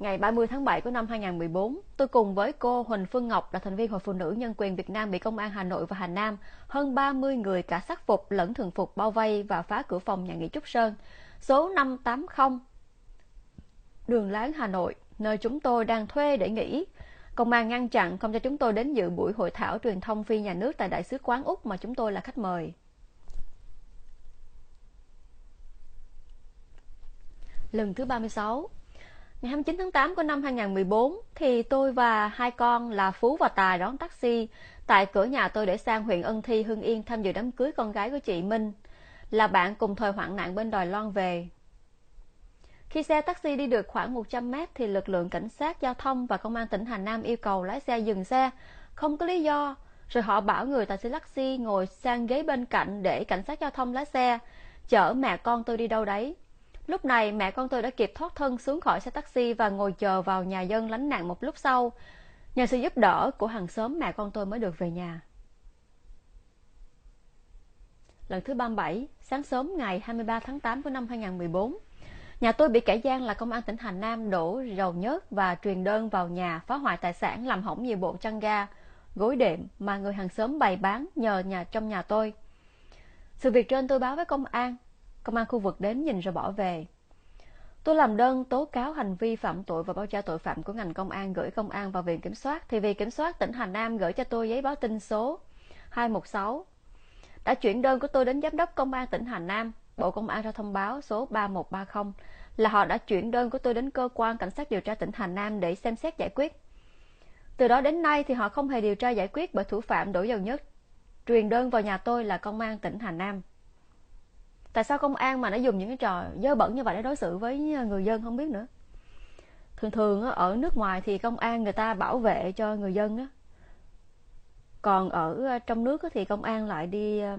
Ngày 30 tháng 7 của năm 2014, tôi cùng với cô Huỳnh Phương Ngọc là thành viên Hội Phụ Nữ Nhân quyền Việt Nam bị Công an Hà Nội và Hà Nam hơn 30 người cả sắc phục lẫn thường phục bao vây và phá cửa phòng nhà nghỉ Trúc Sơn, số 580, đường Láng Hà Nội, nơi chúng tôi đang thuê để nghỉ. Công an ngăn chặn không cho chúng tôi đến dự buổi hội thảo truyền thông phi nhà nước tại Đại sứ quán Úc mà chúng tôi là khách mời. Lần thứ 36 Ngày 29 tháng 8 của năm 2014 thì tôi và hai con là Phú và Tài đón taxi tại cửa nhà tôi để sang huyện Ân Thi, Hưng Yên tham dự đám cưới con gái của chị Minh, là bạn cùng thời hoạn nạn bên Đài Loan về. Khi xe taxi đi được khoảng 100 mét thì lực lượng cảnh sát giao thông và công an tỉnh Hà Nam yêu cầu lái xe dừng xe, không có lý do, rồi họ bảo người tài xế taxi ngồi sang ghế bên cạnh để cảnh sát giao thông lái xe, chở mẹ con tôi đi đâu đấy. Lúc này mẹ con tôi đã kịp thoát thân xuống khỏi xe taxi và ngồi chờ vào nhà dân lánh nạn một lúc sau. Nhờ sự giúp đỡ của hàng xóm mẹ con tôi mới được về nhà. Lần thứ 37, sáng sớm ngày 23 tháng 8 của năm 2014, nhà tôi bị kẻ gian là công an tỉnh Hà Nam đổ dầu nhớt và truyền đơn vào nhà phá hoại tài sản làm hỏng nhiều bộ chăn ga, gối đệm mà người hàng xóm bày bán nhờ nhà trong nhà tôi. Sự việc trên tôi báo với công an Công an khu vực đến nhìn rồi bỏ về. Tôi làm đơn tố cáo hành vi phạm tội và báo trả tội phạm của ngành công an gửi công an vào viện kiểm soát thì viện kiểm soát tỉnh Hà Nam gửi cho tôi giấy báo tin số 216 đã chuyển đơn của tôi đến giám đốc công an tỉnh Hà Nam, Bộ Công an ra thông báo số 3130 là họ đã chuyển đơn của tôi đến cơ quan cảnh sát điều tra tỉnh Hà Nam để xem xét giải quyết. Từ đó đến nay thì họ không hề điều tra giải quyết bởi thủ phạm đổ dầu nhất. Truyền đơn vào nhà tôi là công an tỉnh Hà Nam tại sao công an mà nó dùng những cái trò dơ bẩn như vậy để đối xử với người dân không biết nữa thường thường ở nước ngoài thì công an người ta bảo vệ cho người dân á còn ở ờ, trong nước thì công an lại đi ờ,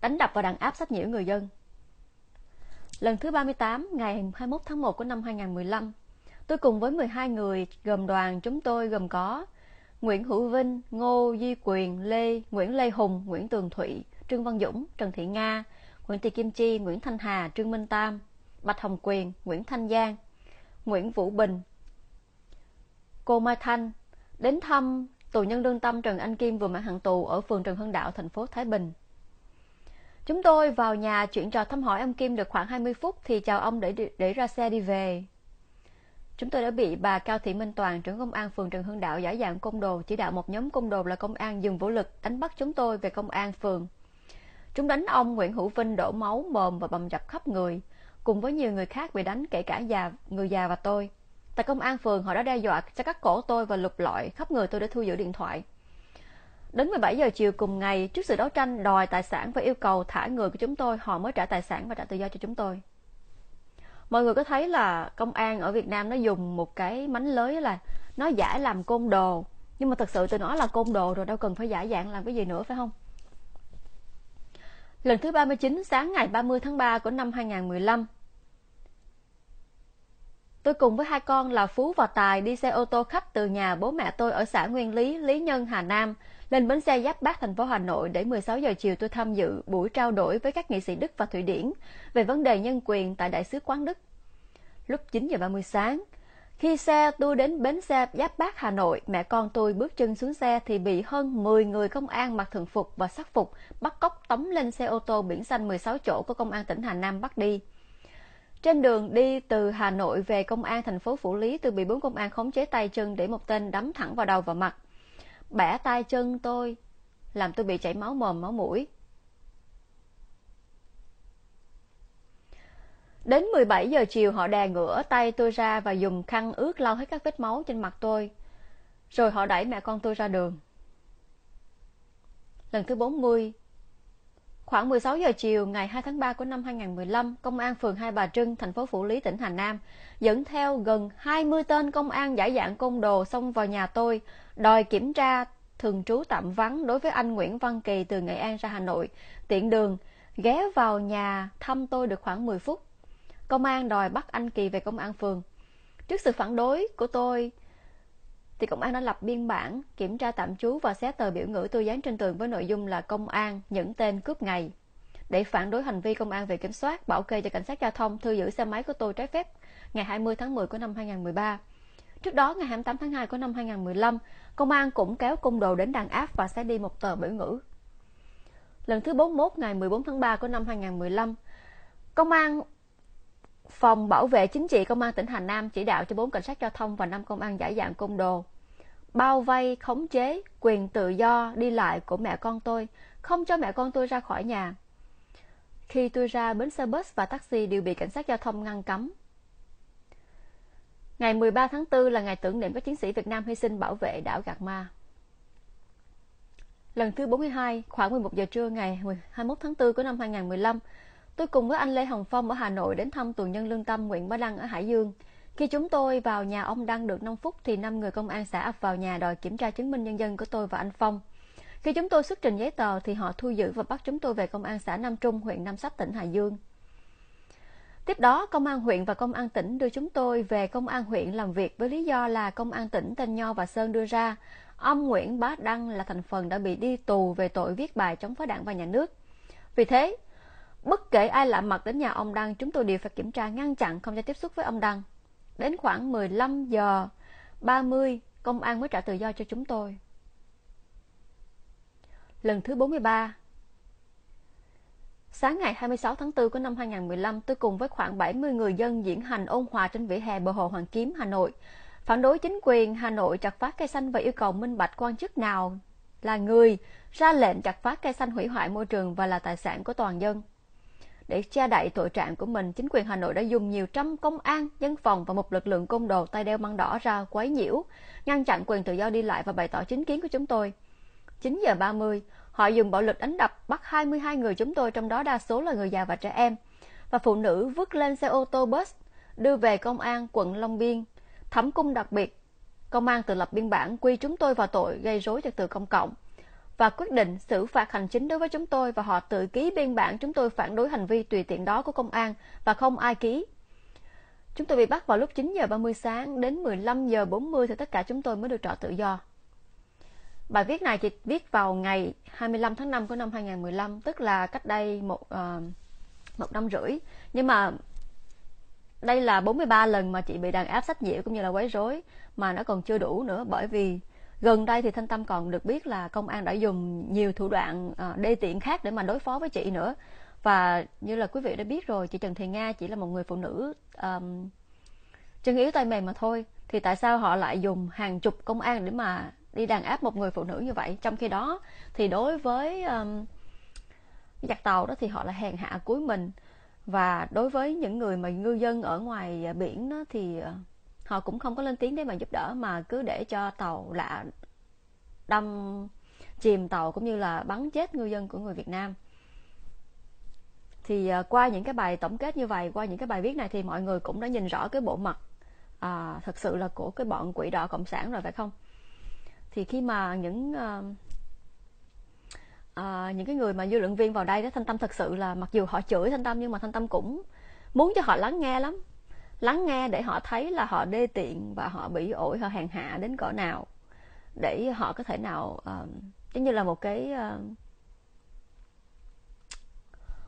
đánh đập và đàn áp sách nhiễu người dân lần thứ 38 ngày 21 tháng 1 của năm 2015 tôi cùng với 12 người gồm đoàn chúng tôi gồm có Nguyễn Hữu Vinh, Ngô Duy Quyền, Lê, Nguyễn Lê Hùng, Nguyễn Tường Thụy, Trương Văn Dũng, Trần Thị Nga, Nguyễn Thị Kim Chi, Nguyễn Thanh Hà, Trương Minh Tam, Bạch Hồng Quyền, Nguyễn Thanh Giang, Nguyễn Vũ Bình, cô Mai Thanh đến thăm tù nhân lương tâm Trần Anh Kim vừa mãn hạn tù ở phường Trần Hưng Đạo, thành phố Thái Bình. Chúng tôi vào nhà chuyện trò thăm hỏi ông Kim được khoảng 20 phút thì chào ông để để ra xe đi về. Chúng tôi đã bị bà Cao Thị Minh Toàn, trưởng công an phường Trần Hưng Đạo giải dạng công đồ chỉ đạo một nhóm công đồ là công an dùng vũ lực đánh bắt chúng tôi về công an phường. Chúng đánh ông Nguyễn Hữu Vinh đổ máu mồm và bầm dập khắp người, cùng với nhiều người khác bị đánh kể cả già, người già và tôi. Tại công an phường họ đã đe dọa sẽ cắt cổ tôi và lục lọi khắp người tôi để thu giữ điện thoại. Đến 17 giờ chiều cùng ngày, trước sự đấu tranh đòi tài sản và yêu cầu thả người của chúng tôi, họ mới trả tài sản và trả tự do cho chúng tôi. Mọi người có thấy là công an ở Việt Nam nó dùng một cái mánh lới là nó giả làm côn đồ, nhưng mà thật sự tụi nó là côn đồ rồi đâu cần phải giả dạng làm cái gì nữa phải không? lần thứ 39 sáng ngày 30 tháng 3 của năm 2015. Tôi cùng với hai con là Phú và Tài đi xe ô tô khách từ nhà bố mẹ tôi ở xã Nguyên Lý, Lý Nhân, Hà Nam lên bến xe Giáp Bát thành phố Hà Nội để 16 giờ chiều tôi tham dự buổi trao đổi với các nghị sĩ Đức và Thụy Điển về vấn đề nhân quyền tại Đại sứ quán Đức. Lúc 9 giờ 30 sáng, khi xe tôi đến bến xe Giáp Bát Hà Nội, mẹ con tôi bước chân xuống xe thì bị hơn 10 người công an mặc thường phục và sắc phục bắt cóc tống lên xe ô tô biển xanh 16 chỗ của công an tỉnh Hà Nam bắt đi. Trên đường đi từ Hà Nội về công an thành phố Phủ Lý, tôi bị bốn công an khống chế tay chân để một tên đấm thẳng vào đầu và mặt. Bẻ tay chân tôi, làm tôi bị chảy máu mồm, máu mũi. Đến 17 giờ chiều họ đè ngửa tay tôi ra và dùng khăn ướt lau hết các vết máu trên mặt tôi. Rồi họ đẩy mẹ con tôi ra đường. Lần thứ 40 Khoảng 16 giờ chiều ngày 2 tháng 3 của năm 2015, Công an phường Hai Bà Trưng, thành phố Phủ Lý, tỉnh Hà Nam dẫn theo gần 20 tên công an giải dạng côn đồ xông vào nhà tôi, đòi kiểm tra thường trú tạm vắng đối với anh Nguyễn Văn Kỳ từ Nghệ An ra Hà Nội, tiện đường ghé vào nhà thăm tôi được khoảng 10 phút. Công an đòi bắt anh Kỳ về công an phường. Trước sự phản đối của tôi, thì công an đã lập biên bản, kiểm tra tạm trú và xé tờ biểu ngữ tôi dán trên tường với nội dung là công an, những tên cướp ngày. Để phản đối hành vi công an về kiểm soát, bảo kê cho cảnh sát giao thông thư giữ xe máy của tôi trái phép ngày 20 tháng 10 của năm 2013. Trước đó, ngày 28 tháng 2 của năm 2015, công an cũng kéo cung đồ đến đàn áp và xé đi một tờ biểu ngữ. Lần thứ 41 ngày 14 tháng 3 của năm 2015, công an Phòng Bảo vệ Chính trị Công an tỉnh Hà Nam chỉ đạo cho 4 cảnh sát giao thông và 5 công an giải dạng côn đồ bao vây khống chế quyền tự do đi lại của mẹ con tôi, không cho mẹ con tôi ra khỏi nhà. Khi tôi ra bến xe bus và taxi đều bị cảnh sát giao thông ngăn cấm. Ngày 13 tháng 4 là ngày tưởng niệm các chiến sĩ Việt Nam hy sinh bảo vệ đảo Gạc Ma. Lần thứ 42, khoảng 11 giờ trưa ngày 21 tháng 4 của năm 2015, Tôi cùng với anh Lê Hồng Phong ở Hà Nội đến thăm tù nhân lương tâm Nguyễn Bá Đăng ở Hải Dương. Khi chúng tôi vào nhà ông Đăng được 5 phút thì năm người công an xã ập vào nhà đòi kiểm tra chứng minh nhân dân của tôi và anh Phong. Khi chúng tôi xuất trình giấy tờ thì họ thu giữ và bắt chúng tôi về công an xã Nam Trung, huyện Nam Sách, tỉnh Hải Dương. Tiếp đó, công an huyện và công an tỉnh đưa chúng tôi về công an huyện làm việc với lý do là công an tỉnh tên Nho và Sơn đưa ra. Ông Nguyễn Bá Đăng là thành phần đã bị đi tù về tội viết bài chống phá đảng và nhà nước. Vì thế, Bất kể ai lạ mặt đến nhà ông Đăng, chúng tôi đều phải kiểm tra ngăn chặn không cho tiếp xúc với ông Đăng. Đến khoảng 15 giờ 30, công an mới trả tự do cho chúng tôi. Lần thứ 43 Sáng ngày 26 tháng 4 của năm 2015, tôi cùng với khoảng 70 người dân diễn hành ôn hòa trên vỉa hè bờ hồ Hoàng Kiếm, Hà Nội. Phản đối chính quyền Hà Nội chặt phá cây xanh và yêu cầu minh bạch quan chức nào là người ra lệnh chặt phá cây xanh hủy hoại môi trường và là tài sản của toàn dân. Để che đậy tội trạng của mình, chính quyền Hà Nội đã dùng nhiều trăm công an, dân phòng và một lực lượng côn đồ tay đeo băng đỏ ra quấy nhiễu, ngăn chặn quyền tự do đi lại và bày tỏ chính kiến của chúng tôi. 9 giờ 30, họ dùng bạo lực đánh đập bắt 22 người chúng tôi, trong đó đa số là người già và trẻ em, và phụ nữ vứt lên xe ô tô bus, đưa về công an quận Long Biên, thẩm cung đặc biệt. Công an tự lập biên bản quy chúng tôi vào tội gây rối trật tự công cộng và quyết định xử phạt hành chính đối với chúng tôi và họ tự ký biên bản chúng tôi phản đối hành vi tùy tiện đó của công an và không ai ký. Chúng tôi bị bắt vào lúc 9 giờ 30 sáng đến 15 giờ 40 thì tất cả chúng tôi mới được trọ tự do. Bài viết này chị viết vào ngày 25 tháng 5 của năm 2015, tức là cách đây một uh, một năm rưỡi. Nhưng mà đây là 43 lần mà chị bị đàn áp sách nhiễu cũng như là quấy rối mà nó còn chưa đủ nữa bởi vì gần đây thì thanh tâm còn được biết là công an đã dùng nhiều thủ đoạn ờ, đê tiện khác để mà đối phó với chị nữa và như là quý vị đã biết rồi chị trần thị nga chỉ là một người phụ nữ um, chân yếu tay mềm mà thôi thì tại sao họ lại dùng hàng chục công an để mà đi đàn áp một người phụ nữ như vậy trong khi đó thì đối với um, giặc tàu đó thì họ là hèn hạ cuối mình và đối với những người mà ngư dân ở ngoài biển đó thì ờ, họ cũng không có lên tiếng để mà giúp đỡ mà cứ để cho tàu lạ đâm chìm tàu cũng như là bắn chết ngư dân của người Việt Nam thì à, qua những cái bài tổng kết như vậy qua những cái bài viết này thì mọi người cũng đã nhìn rõ cái bộ mặt à, thật sự là của cái bọn quỷ đỏ cộng sản rồi phải không thì khi mà những à, à, những cái người mà dư luận viên vào đây đó thanh tâm thật sự là mặc dù họ chửi thanh tâm nhưng mà thanh tâm cũng muốn cho họ lắng nghe lắm lắng nghe để họ thấy là họ đê tiện và họ bị ổi họ hàng hạ đến cỡ nào để họ có thể nào uh, như là một cái uh,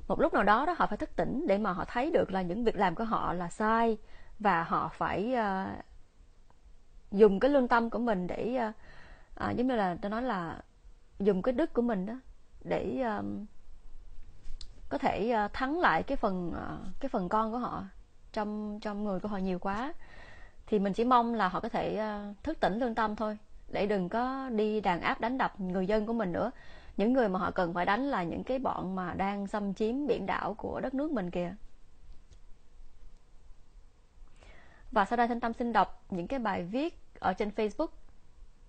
một lúc nào đó đó họ phải thức tỉnh để mà họ thấy được là những việc làm của họ là sai và họ phải uh, dùng cái lương tâm của mình để uh, uh, giống như là tôi nói là dùng cái đức của mình đó để uh, có thể uh, thắng lại cái phần uh, cái phần con của họ trong trong người của họ nhiều quá thì mình chỉ mong là họ có thể ờ, thức tỉnh lương tâm thôi để đừng có đi đàn áp đánh đập người dân của mình nữa những người mà họ cần phải đánh là những cái bọn mà đang xâm chiếm biển đảo của đất nước mình kìa và sau đây thanh tâm xin đọc những cái bài viết ở trên facebook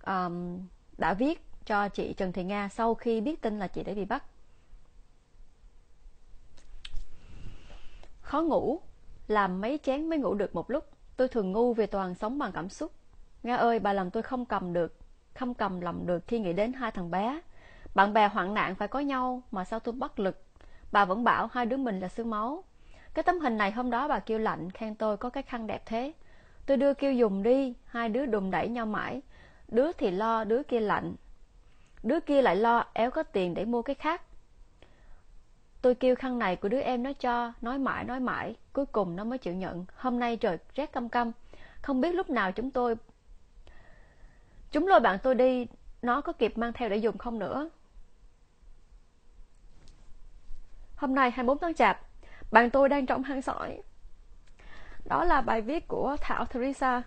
um, đã viết cho chị trần thị nga sau khi biết tin là chị đã bị bắt khó ngủ làm mấy chén mới ngủ được một lúc Tôi thường ngu vì toàn sống bằng cảm xúc Nga ơi bà làm tôi không cầm được Không cầm lòng được khi nghĩ đến hai thằng bé Bạn bè hoạn nạn phải có nhau Mà sao tôi bất lực Bà vẫn bảo hai đứa mình là xương máu Cái tấm hình này hôm đó bà kêu lạnh Khen tôi có cái khăn đẹp thế Tôi đưa kêu dùng đi Hai đứa đùm đẩy nhau mãi Đứa thì lo đứa kia lạnh Đứa kia lại lo éo có tiền để mua cái khác Tôi kêu khăn này của đứa em nó cho, nói mãi nói mãi, cuối cùng nó mới chịu nhận. Hôm nay trời rét căm căm, không biết lúc nào chúng tôi... Chúng lôi bạn tôi đi, nó có kịp mang theo để dùng không nữa. Hôm nay 24 tháng Chạp, bạn tôi đang trong hang sỏi. Đó là bài viết của Thảo Theresa.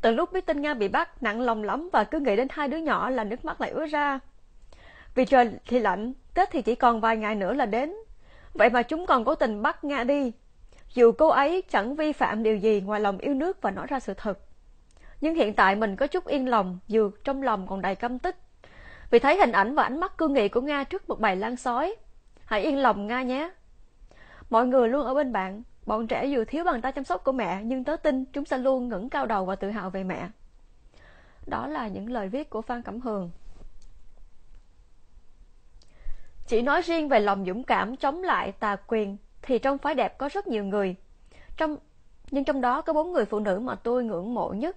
Từ lúc biết tin Nga bị bắt, nặng lòng lắm và cứ nghĩ đến hai đứa nhỏ là nước mắt lại ứa ra. Vì trời thì lạnh, Tết thì chỉ còn vài ngày nữa là đến. Vậy mà chúng còn cố tình bắt Nga đi. Dù cô ấy chẳng vi phạm điều gì ngoài lòng yêu nước và nói ra sự thật. Nhưng hiện tại mình có chút yên lòng dù trong lòng còn đầy căm tức. Vì thấy hình ảnh và ánh mắt cương nghị của Nga trước một bài lan sói. Hãy yên lòng Nga nhé. Mọi người luôn ở bên bạn. Bọn trẻ dù thiếu bàn tay chăm sóc của mẹ nhưng tớ tin chúng sẽ luôn ngẩng cao đầu và tự hào về mẹ. Đó là những lời viết của Phan Cẩm Hường. Chỉ nói riêng về lòng dũng cảm chống lại tà quyền thì trong phái đẹp có rất nhiều người. Trong nhưng trong đó có bốn người phụ nữ mà tôi ngưỡng mộ nhất.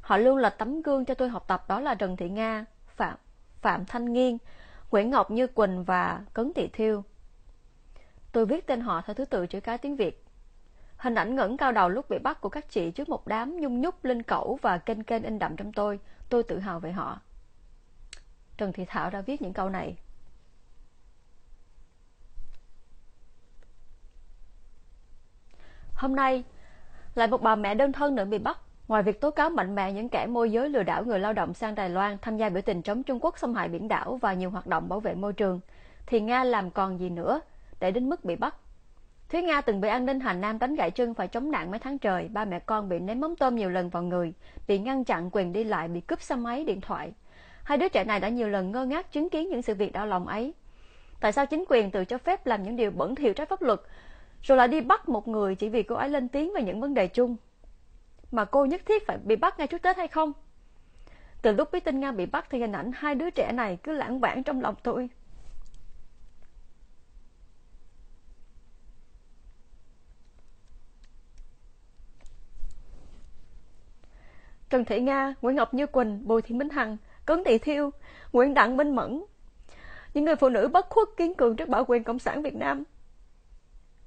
Họ luôn là tấm gương cho tôi học tập đó là Trần Thị Nga, Phạm Phạm Thanh Nghiên, Nguyễn Ngọc Như Quỳnh và Cấn Thị Thiêu. Tôi viết tên họ theo thứ tự chữ cái tiếng Việt. Hình ảnh ngẩng cao đầu lúc bị bắt của các chị trước một đám nhung nhúc linh cẩu và kênh kênh in đậm trong tôi, tôi tự hào về họ. Trần Thị Thảo đã viết những câu này Hôm nay, lại một bà mẹ đơn thân nữa bị bắt. Ngoài việc tố cáo mạnh mẽ những kẻ môi giới lừa đảo người lao động sang Đài Loan tham gia biểu tình chống Trung Quốc xâm hại biển đảo và nhiều hoạt động bảo vệ môi trường, thì Nga làm còn gì nữa để đến mức bị bắt. Thúy Nga từng bị an ninh Hà Nam đánh gãy chân phải chống nạn mấy tháng trời, ba mẹ con bị ném mắm tôm nhiều lần vào người, bị ngăn chặn quyền đi lại, bị cướp xe máy, điện thoại. Hai đứa trẻ này đã nhiều lần ngơ ngác chứng kiến những sự việc đau lòng ấy. Tại sao chính quyền tự cho phép làm những điều bẩn thỉu trái pháp luật rồi lại đi bắt một người chỉ vì cô ấy lên tiếng về những vấn đề chung. Mà cô nhất thiết phải bị bắt ngay trước Tết hay không? Từ lúc biết tin Nga bị bắt thì hình ảnh hai đứa trẻ này cứ lãng vãng trong lòng tôi. Trần Thị Nga, Nguyễn Ngọc Như Quỳnh, Bùi Thị Minh Hằng, Cấn Thị Thiêu, Nguyễn Đặng Minh Mẫn. Những người phụ nữ bất khuất kiên cường trước bảo quyền Cộng sản Việt Nam –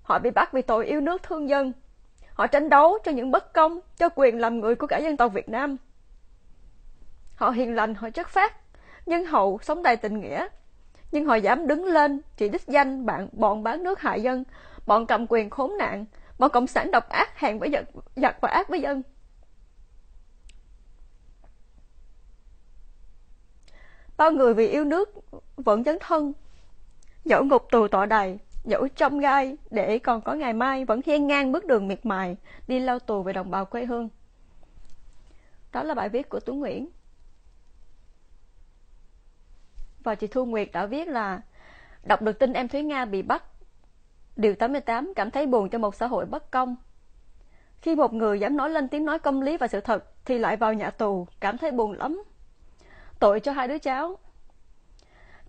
Họ bị bắt vì tội yêu nước thương dân. Họ tranh đấu cho những bất công, cho quyền làm người của cả dân tộc Việt Nam. Họ hiền lành, họ chất phát, nhân hậu, sống đầy tình nghĩa. Nhưng họ dám đứng lên, chỉ đích danh bạn bọn bán nước hại dân, bọn cầm quyền khốn nạn, bọn cộng sản độc ác hàng với dân, giặc và ác với dân. Bao người vì yêu nước vẫn dấn thân, dẫu ngục tù tọa đầy, dẫu trong gai để còn có ngày mai vẫn hiên ngang bước đường miệt mài đi lao tù về đồng bào quê hương đó là bài viết của Tú Nguyễn và chị Thu Nguyệt đã viết là đọc được tin em Thúy Nga bị bắt điều 88 cảm thấy buồn cho một xã hội bất công khi một người dám nói lên tiếng nói công lý và sự thật thì lại vào nhà tù cảm thấy buồn lắm tội cho hai đứa cháu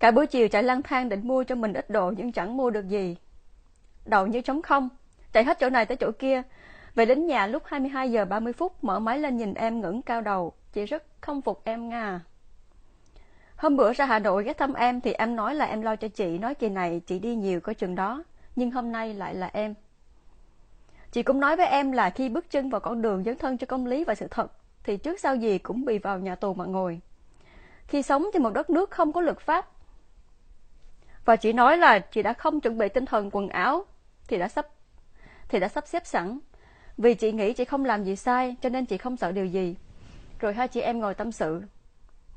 Cả buổi chiều chạy lang thang định mua cho mình ít đồ nhưng chẳng mua được gì. Đầu như trống không, chạy hết chỗ này tới chỗ kia. Về đến nhà lúc 22 giờ 30 phút mở máy lên nhìn em ngẩng cao đầu, chị rất không phục em nga. Hôm bữa ra Hà Nội ghé thăm em thì em nói là em lo cho chị, nói kỳ này chị đi nhiều có chừng đó, nhưng hôm nay lại là em. Chị cũng nói với em là khi bước chân vào con đường dấn thân cho công lý và sự thật thì trước sau gì cũng bị vào nhà tù mà ngồi. Khi sống trên một đất nước không có luật pháp và chỉ nói là chị đã không chuẩn bị tinh thần quần áo thì đã sắp thì đã sắp xếp sẵn. Vì chị nghĩ chị không làm gì sai cho nên chị không sợ điều gì. Rồi hai chị em ngồi tâm sự.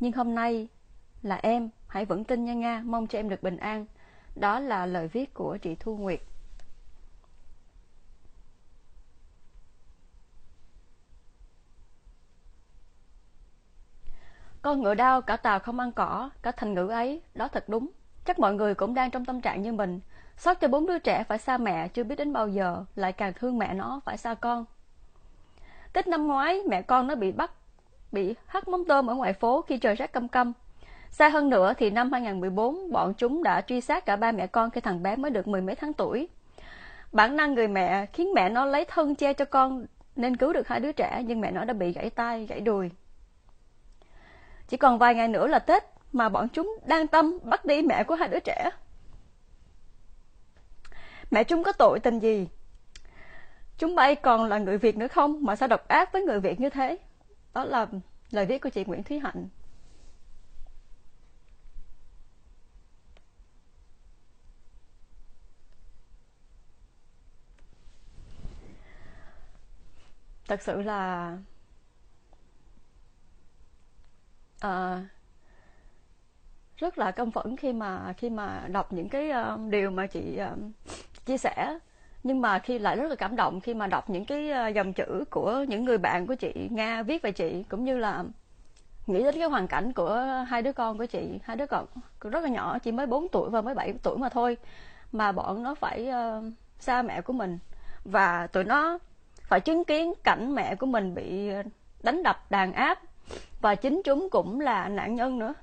Nhưng hôm nay là em, hãy vững tin nha Nga, mong cho em được bình an. Đó là lời viết của chị Thu Nguyệt. Con ngựa đau cả tàu không ăn cỏ, cả thành ngữ ấy, đó thật đúng. Chắc mọi người cũng đang trong tâm trạng như mình Xót cho bốn đứa trẻ phải xa mẹ chưa biết đến bao giờ Lại càng thương mẹ nó phải xa con Tết năm ngoái mẹ con nó bị bắt Bị hắt móng tôm ở ngoài phố khi trời rét căm căm Xa hơn nữa thì năm 2014 Bọn chúng đã truy sát cả ba mẹ con khi thằng bé mới được mười mấy tháng tuổi Bản năng người mẹ khiến mẹ nó lấy thân che cho con Nên cứu được hai đứa trẻ Nhưng mẹ nó đã bị gãy tay, gãy đùi Chỉ còn vài ngày nữa là Tết mà bọn chúng đang tâm bắt đi mẹ của hai đứa trẻ. Mẹ chúng có tội tình gì? Chúng bay còn là người Việt nữa không mà sao độc ác với người Việt như thế? Đó là lời viết của chị Nguyễn Thúy Hạnh. Thật sự là à, rất là căm phẫn khi mà khi mà đọc những cái uh, điều mà chị uh, chia sẻ nhưng mà khi lại rất là cảm động khi mà đọc những cái ờ, dòng chữ của những người bạn của chị nga viết về chị cũng như là nghĩ đến cái hoàn cảnh của hai đứa con của chị hai đứa con rất là nhỏ chỉ mới 4 tuổi và mới 7 tuổi mà thôi mà bọn nó phải uh, xa mẹ của mình và tụi nó phải chứng kiến cảnh mẹ của mình bị đánh đập đàn áp và chính chúng cũng là nạn nhân nữa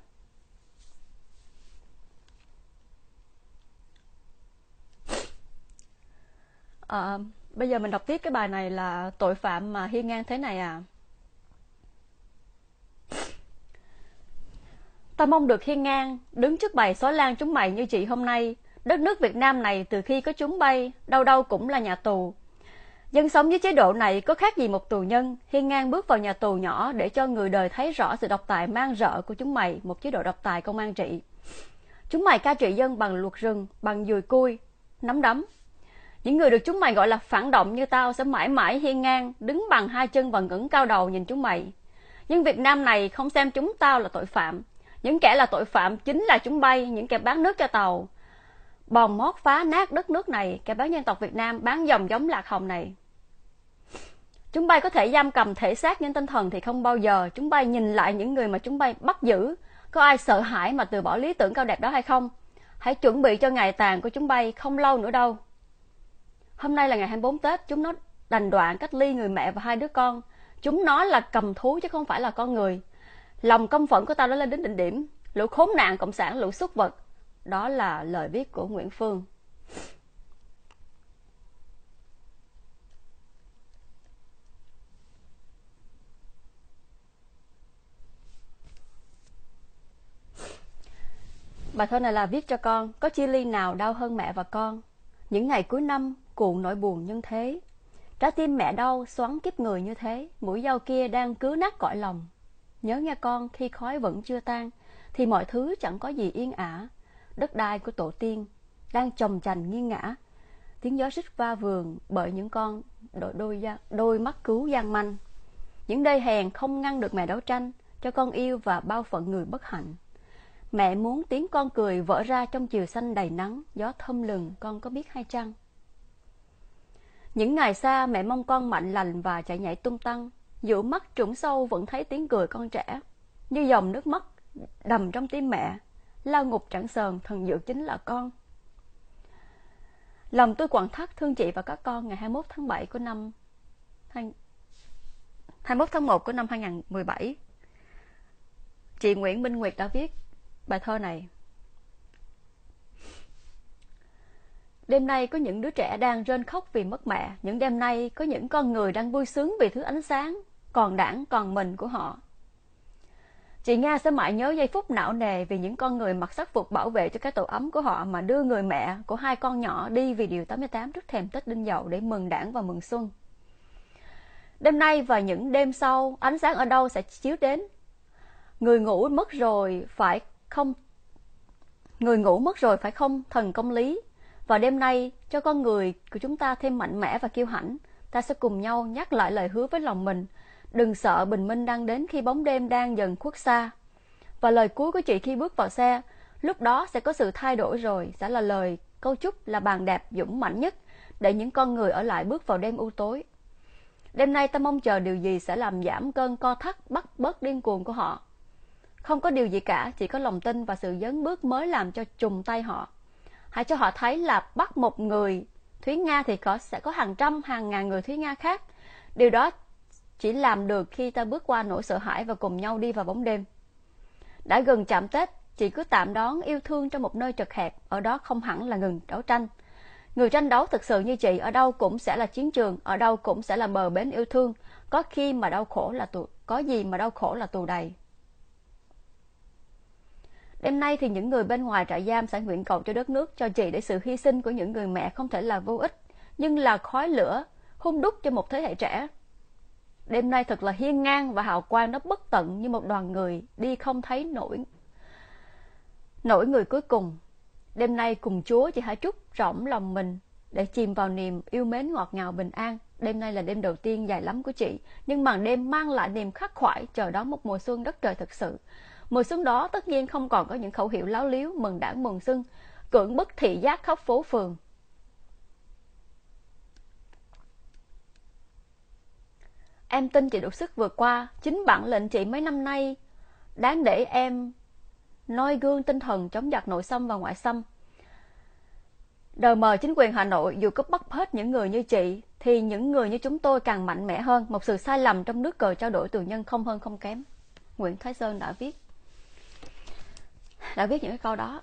à, bây giờ mình đọc tiếp cái bài này là tội phạm mà hiên ngang thế này à ta mong được hiên ngang đứng trước bài sói lan chúng mày như chị hôm nay đất nước Việt Nam này từ khi có chúng bay đâu đâu cũng là nhà tù dân sống dưới chế độ này có khác gì một tù nhân hiên ngang bước vào nhà tù nhỏ để cho người đời thấy rõ sự độc tài mang rợ của chúng mày một chế độ độc tài công an trị chúng mày ca trị dân bằng luật rừng bằng dùi cui nắm đấm những người được chúng mày gọi là phản động như tao sẽ mãi mãi hiên ngang, đứng bằng hai chân và ngẩng cao đầu nhìn chúng mày. Nhưng Việt Nam này không xem chúng tao là tội phạm. Những kẻ là tội phạm chính là chúng bay, những kẻ bán nước cho tàu. Bòn mót phá nát đất nước này, kẻ bán nhân tộc Việt Nam bán dòng giống lạc hồng này. Chúng bay có thể giam cầm thể xác nhưng tinh thần thì không bao giờ. Chúng bay nhìn lại những người mà chúng bay bắt giữ. Có ai sợ hãi mà từ bỏ lý tưởng cao đẹp đó hay không? Hãy chuẩn bị cho ngày tàn của chúng bay không lâu nữa đâu. Hôm nay là ngày 24 Tết, chúng nó đành đoạn cách ly người mẹ và hai đứa con. Chúng nó là cầm thú chứ không phải là con người. Lòng công phẫn của tao đã lên đến đỉnh điểm. Lũ khốn nạn cộng sản, lũ xuất vật. Đó là lời viết của Nguyễn Phương. Bài thơ này là viết cho con, có chia ly nào đau hơn mẹ và con. Những ngày cuối năm, cuộn nỗi buồn nhân thế Trái tim mẹ đau xoắn kiếp người như thế Mũi dao kia đang cứ nát cõi lòng Nhớ nghe con khi khói vẫn chưa tan Thì mọi thứ chẳng có gì yên ả Đất đai của tổ tiên Đang trồng chành nghiêng ngã Tiếng gió xích va vườn Bởi những con đôi, đôi, đôi mắt cứu gian manh Những đê hèn không ngăn được mẹ đấu tranh Cho con yêu và bao phận người bất hạnh Mẹ muốn tiếng con cười vỡ ra trong chiều xanh đầy nắng Gió thâm lừng con có biết hay chăng những ngày xa mẹ mong con mạnh lành và chạy nhảy tung tăng, giữa mắt trũng sâu vẫn thấy tiếng cười con trẻ, như dòng nước mắt đầm trong tim mẹ, lao ngục chẳng sờn thần dược chính là con. Lòng tôi quặn thắt thương chị và các con ngày 21 tháng 7 của năm 21 tháng 1 của năm 2017. Chị Nguyễn Minh Nguyệt đã viết bài thơ này. Đêm nay có những đứa trẻ đang rên khóc vì mất mẹ, những đêm nay có những con người đang vui sướng vì thứ ánh sáng, còn đảng còn mình của họ. Chị Nga sẽ mãi nhớ giây phút não nề vì những con người mặc sắc phục bảo vệ cho cái tổ ấm của họ mà đưa người mẹ của hai con nhỏ đi vì điều 88 trước thềm Tết Đinh Dậu để mừng đảng và mừng xuân. Đêm nay và những đêm sau, ánh sáng ở đâu sẽ chiếu đến? Người ngủ mất rồi phải không Người ngủ mất rồi phải không thần công lý vào đêm nay, cho con người của chúng ta thêm mạnh mẽ và kiêu hãnh, ta sẽ cùng nhau nhắc lại lời hứa với lòng mình. Đừng sợ bình minh đang đến khi bóng đêm đang dần khuất xa. Và lời cuối của chị khi bước vào xe, lúc đó sẽ có sự thay đổi rồi, sẽ là lời câu chúc là bàn đẹp dũng mạnh nhất để những con người ở lại bước vào đêm u tối. Đêm nay ta mong chờ điều gì sẽ làm giảm cơn co thắt bắt bớt điên cuồng của họ. Không có điều gì cả, chỉ có lòng tin và sự dấn bước mới làm cho trùng tay họ hãy cho họ thấy là bắt một người Thúy Nga thì có sẽ có hàng trăm hàng ngàn người Thúy Nga khác điều đó chỉ làm được khi ta bước qua nỗi sợ hãi và cùng nhau đi vào bóng đêm đã gần chạm Tết chị cứ tạm đón yêu thương trong một nơi chật hẹp ở đó không hẳn là ngừng đấu tranh người tranh đấu thực sự như chị ở đâu cũng sẽ là chiến trường ở đâu cũng sẽ là bờ bến yêu thương có khi mà đau khổ là tù có gì mà đau khổ là tù đầy Đêm nay thì những người bên ngoài trại giam sẽ nguyện cầu cho đất nước, cho chị để sự hy sinh của những người mẹ không thể là vô ích, nhưng là khói lửa, hun đúc cho một thế hệ trẻ. Đêm nay thật là hiên ngang và hào quang nó bất tận như một đoàn người đi không thấy nổi. Nổi người cuối cùng, đêm nay cùng Chúa chị hãy trút rộng lòng mình để chìm vào niềm yêu mến ngọt ngào bình an. Đêm nay là đêm đầu tiên dài lắm của chị, nhưng màn đêm mang lại niềm khắc khoải chờ đón một mùa xuân đất trời thật sự. Mùa xuân đó tất nhiên không còn có những khẩu hiệu láo liếu mừng đảng mừng xuân, cưỡng bức thị giác khắp phố phường. Em tin chị đủ sức vượt qua, chính bản lệnh chị mấy năm nay, đáng để em noi gương tinh thần chống giặc nội xâm và ngoại xâm. Đời mờ chính quyền Hà Nội dù có bắt hết những người như chị, thì những người như chúng tôi càng mạnh mẽ hơn, một sự sai lầm trong nước cờ trao đổi tù nhân không hơn không kém. Nguyễn Thái Sơn đã viết đã biết những cái câu đó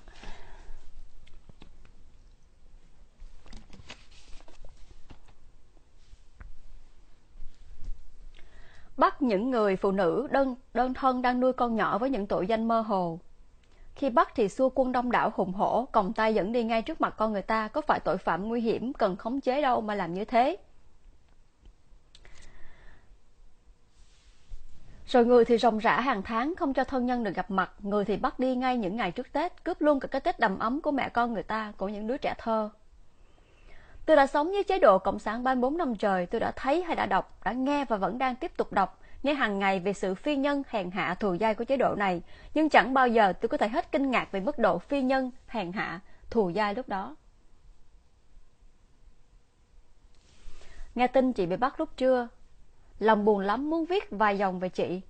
bắt những người phụ nữ đơn đơn thân đang nuôi con nhỏ với những tội danh mơ hồ khi bắt thì xua quân đông đảo hùng hổ còng tay dẫn đi ngay trước mặt con người ta có phải tội phạm nguy hiểm cần khống chế đâu mà làm như thế Rồi người thì rồng rã hàng tháng không cho thân nhân được gặp mặt, người thì bắt đi ngay những ngày trước Tết, cướp luôn cả cái Tết đầm ấm của mẹ con người ta, của những đứa trẻ thơ. Tôi đã sống với chế độ Cộng sản 34 năm trời, tôi đã thấy hay đã đọc, đã nghe và vẫn đang tiếp tục đọc, nghe hàng ngày về sự phi nhân, hèn hạ, thù dai của chế độ này, nhưng chẳng bao giờ tôi có thể hết kinh ngạc về mức độ phi nhân, hèn hạ, thù dai lúc đó. Nghe tin chị bị bắt lúc trưa, lòng buồn lắm muốn viết vài dòng về chị.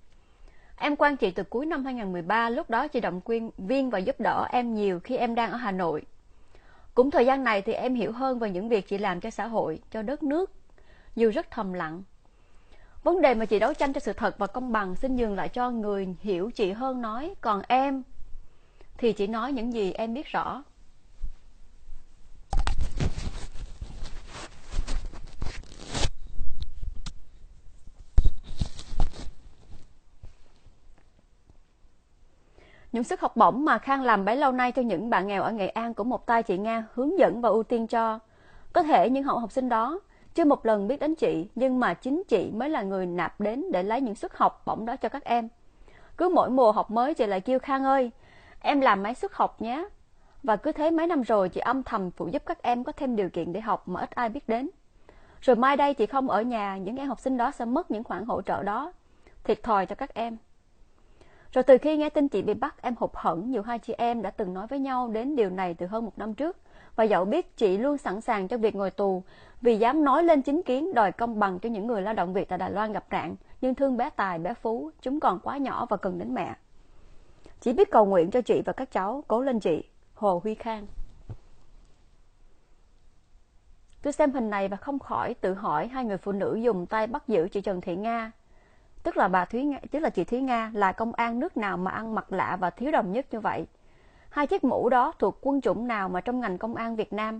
Em quan chị từ cuối năm 2013, lúc đó chị động quyên viên và giúp đỡ em nhiều khi em đang ở Hà Nội. Cũng thời gian này thì em hiểu hơn về những việc chị làm cho xã hội, cho đất nước, dù rất thầm lặng. Vấn đề mà chị đấu tranh cho sự thật và công bằng xin nhường lại cho người hiểu chị hơn nói, còn em thì chỉ nói những gì em biết rõ. Những suất học bổng mà Khang làm bấy lâu nay cho những bạn nghèo ở Nghệ An cũng một tay chị Nga hướng dẫn và ưu tiên cho. Có thể những hậu học sinh đó chưa một lần biết đến chị, nhưng mà chính chị mới là người nạp đến để lấy những suất học bổng đó cho các em. Cứ mỗi mùa học mới chị lại kêu Khang ơi, em làm mấy suất học nhé. Và cứ thế mấy năm rồi chị âm thầm phụ giúp các em có thêm điều kiện để học mà ít ai biết đến. Rồi mai đây chị không ở nhà, những em học sinh đó sẽ mất những khoản hỗ trợ đó. Thiệt thòi cho các em. Rồi từ khi nghe tin chị bị bắt, em hụt hẫng, nhiều hai chị em đã từng nói với nhau đến điều này từ hơn một năm trước. Và dẫu biết chị luôn sẵn sàng cho việc ngồi tù, vì dám nói lên chính kiến đòi công bằng cho những người lao động Việt tại Đài Loan gặp nạn, nhưng thương bé Tài, bé Phú, chúng còn quá nhỏ và cần đến mẹ. Chỉ biết cầu nguyện cho chị và các cháu, cố lên chị. Hồ Huy Khang Tôi xem hình này và không khỏi tự hỏi hai người phụ nữ dùng tay bắt giữ chị Trần Thị Nga tức là bà Thúy Nga, tức là chị Thúy Nga là công an nước nào mà ăn mặc lạ và thiếu đồng nhất như vậy? Hai chiếc mũ đó thuộc quân chủng nào mà trong ngành công an Việt Nam?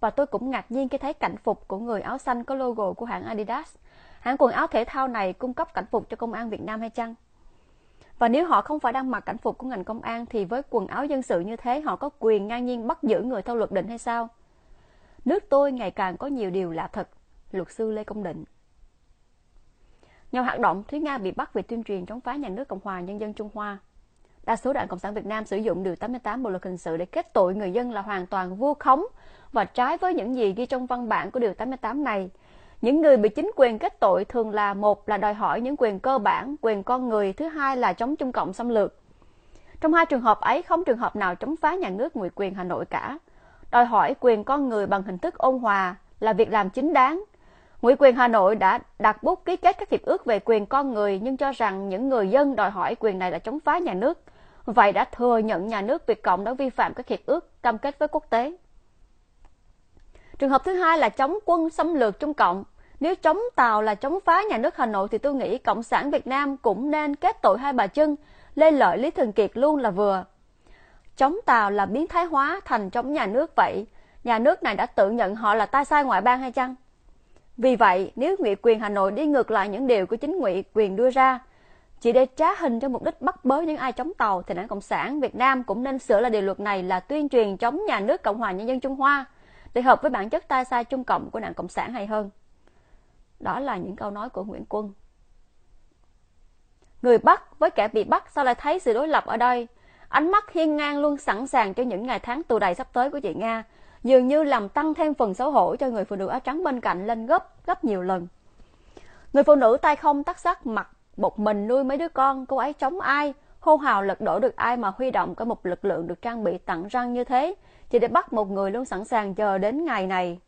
Và tôi cũng ngạc nhiên khi thấy cảnh phục của người áo xanh có logo của hãng Adidas. Hãng quần áo thể thao này cung cấp cảnh phục cho công an Việt Nam hay chăng? Và nếu họ không phải đang mặc cảnh phục của ngành công an thì với quần áo dân sự như thế họ có quyền ngang nhiên bắt giữ người theo luật định hay sao? Nước tôi ngày càng có nhiều điều lạ thật. Luật sư Lê Công Định nhiều hoạt động, Thúy Nga bị bắt vì tuyên truyền chống phá nhà nước Cộng hòa Nhân dân Trung Hoa. Đa số đảng Cộng sản Việt Nam sử dụng Điều 88 Bộ Luật Hình sự để kết tội người dân là hoàn toàn vô khống và trái với những gì ghi trong văn bản của Điều 88 này. Những người bị chính quyền kết tội thường là một là đòi hỏi những quyền cơ bản, quyền con người, thứ hai là chống Trung Cộng xâm lược. Trong hai trường hợp ấy, không trường hợp nào chống phá nhà nước ngụy quyền Hà Nội cả. Đòi hỏi quyền con người bằng hình thức ôn hòa là việc làm chính đáng, Ngụy quyền Hà Nội đã đặt bút ký kết các hiệp ước về quyền con người nhưng cho rằng những người dân đòi hỏi quyền này là chống phá nhà nước. Vậy đã thừa nhận nhà nước Việt Cộng đã vi phạm các hiệp ước cam kết với quốc tế. Trường hợp thứ hai là chống quân xâm lược Trung Cộng. Nếu chống Tàu là chống phá nhà nước Hà Nội thì tôi nghĩ Cộng sản Việt Nam cũng nên kết tội hai bà Trưng, Lê Lợi Lý Thường Kiệt luôn là vừa. Chống Tàu là biến thái hóa thành chống nhà nước vậy. Nhà nước này đã tự nhận họ là tai sai ngoại bang hay chăng? Vì vậy, nếu ngụy quyền Hà Nội đi ngược lại những điều của chính ngụy quyền đưa ra, chỉ để trá hình cho mục đích bắt bớ những ai chống tàu thì đảng Cộng sản Việt Nam cũng nên sửa lại điều luật này là tuyên truyền chống nhà nước Cộng hòa Nhân dân Trung Hoa để hợp với bản chất tai sai Trung Cộng của đảng Cộng sản hay hơn. Đó là những câu nói của Nguyễn Quân. Người bắt với kẻ bị bắt sao lại thấy sự đối lập ở đây? Ánh mắt hiên ngang luôn sẵn sàng cho những ngày tháng tù đầy sắp tới của chị Nga dường như làm tăng thêm phần xấu hổ cho người phụ nữ áo trắng bên cạnh lên gấp gấp nhiều lần. Người phụ nữ tay không tắc sắc mặt một mình nuôi mấy đứa con, cô ấy chống ai, hô hào lật đổ được ai mà huy động cả một lực lượng được trang bị tặng răng như thế, chỉ để bắt một người luôn sẵn sàng chờ đến ngày này.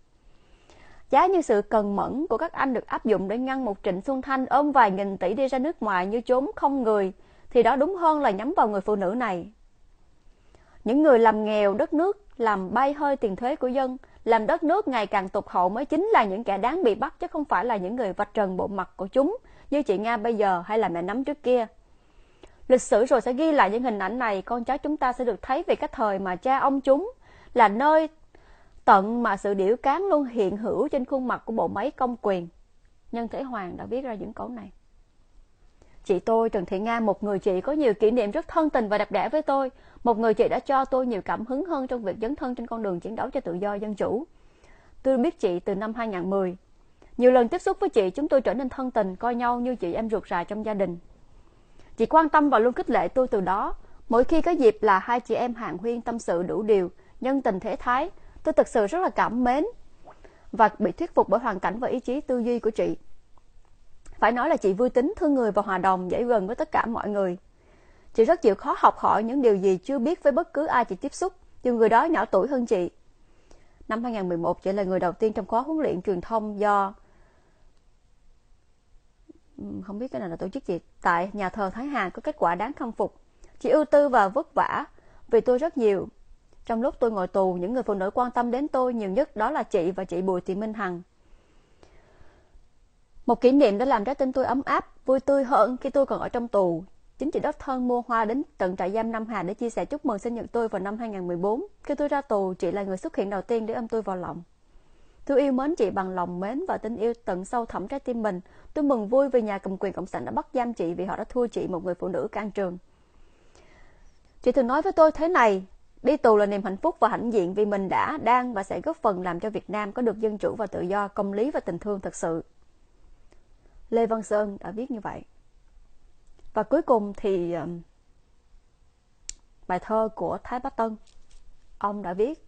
Giá như sự cần mẫn của các anh được áp dụng để ngăn một Trịnh Xuân Thanh ôm vài nghìn tỷ đi ra nước ngoài như trốn không người, thì đó đúng hơn là nhắm vào người phụ nữ này những người làm nghèo đất nước, làm bay hơi tiền thuế của dân, làm đất nước ngày càng tụt hậu mới chính là những kẻ đáng bị bắt chứ không phải là những người vạch trần bộ mặt của chúng như chị Nga bây giờ hay là mẹ nắm trước kia. Lịch sử rồi sẽ ghi lại những hình ảnh này, con cháu chúng ta sẽ được thấy về cái thời mà cha ông chúng là nơi tận mà sự điểu cán luôn hiện hữu trên khuôn mặt của bộ máy công quyền. Nhân thể Hoàng đã viết ra những câu này. Chị tôi Trần Thị Nga một người chị có nhiều kỷ niệm rất thân tình và đẹp đẽ với tôi, một người chị đã cho tôi nhiều cảm hứng hơn trong việc dấn thân trên con đường chiến đấu cho tự do dân chủ. Tôi biết chị từ năm 2010. Nhiều lần tiếp xúc với chị, chúng tôi trở nên thân tình, coi nhau như chị em ruột rà trong gia đình. Chị quan tâm và luôn khích lệ tôi từ đó. Mỗi khi có dịp là hai chị em hàng huyên tâm sự đủ điều, nhân tình thể thái, tôi thực sự rất là cảm mến và bị thuyết phục bởi hoàn cảnh và ý chí tư duy của chị. Phải nói là chị vui tính, thương người và hòa đồng, dễ gần với tất cả mọi người. Chị rất chịu khó học hỏi những điều gì chưa biết với bất cứ ai chị tiếp xúc, dù người đó nhỏ tuổi hơn chị. Năm 2011, chị là người đầu tiên trong khóa huấn luyện truyền thông do không biết cái này là tổ chức gì tại nhà thờ Thái Hà có kết quả đáng khâm phục. Chị ưu tư và vất vả vì tôi rất nhiều. Trong lúc tôi ngồi tù, những người phụ nữ quan tâm đến tôi nhiều nhất đó là chị và chị Bùi Thị Minh Hằng. Một kỷ niệm đã làm trái tim tôi ấm áp, vui tươi hơn khi tôi còn ở trong tù. Chính chị Đốc Thân mua hoa đến tận trại giam Nam Hà để chia sẻ chúc mừng sinh nhật tôi vào năm 2014. Khi tôi ra tù, chị là người xuất hiện đầu tiên để ôm tôi vào lòng. Tôi yêu mến chị bằng lòng mến và tình yêu tận sâu thẳm trái tim mình. Tôi mừng vui vì nhà cầm quyền Cộng sản đã bắt giam chị vì họ đã thua chị một người phụ nữ can trường. Chị thường nói với tôi thế này, đi tù là niềm hạnh phúc và hãnh diện vì mình đã, đang và sẽ góp phần làm cho Việt Nam có được dân chủ và tự do, công lý và tình thương thật sự. Lê Văn Sơn đã viết như vậy. Và cuối cùng thì um, bài thơ của Thái Bá Tân. Ông đã viết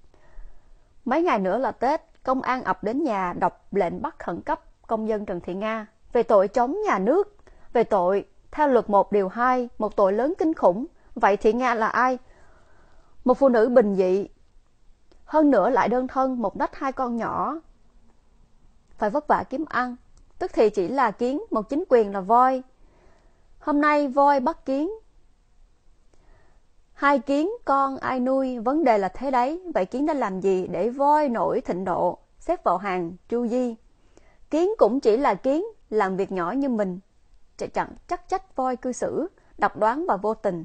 Mấy ngày nữa là Tết, công an ập đến nhà đọc lệnh bắt khẩn cấp công dân Trần Thị Nga về tội chống nhà nước, về tội theo luật 1 điều 2, một tội lớn kinh khủng. Vậy Thị Nga là ai? Một phụ nữ bình dị, hơn nữa lại đơn thân, một nách hai con nhỏ. Phải vất vả kiếm ăn, tức thì chỉ là kiến, một chính quyền là voi. Hôm nay voi bắt kiến. Hai kiến con ai nuôi, vấn đề là thế đấy, vậy kiến đã làm gì để voi nổi thịnh độ, xếp vào hàng chu di. Kiến cũng chỉ là kiến, làm việc nhỏ như mình, chẳng chắc trách voi cư xử, độc đoán và vô tình.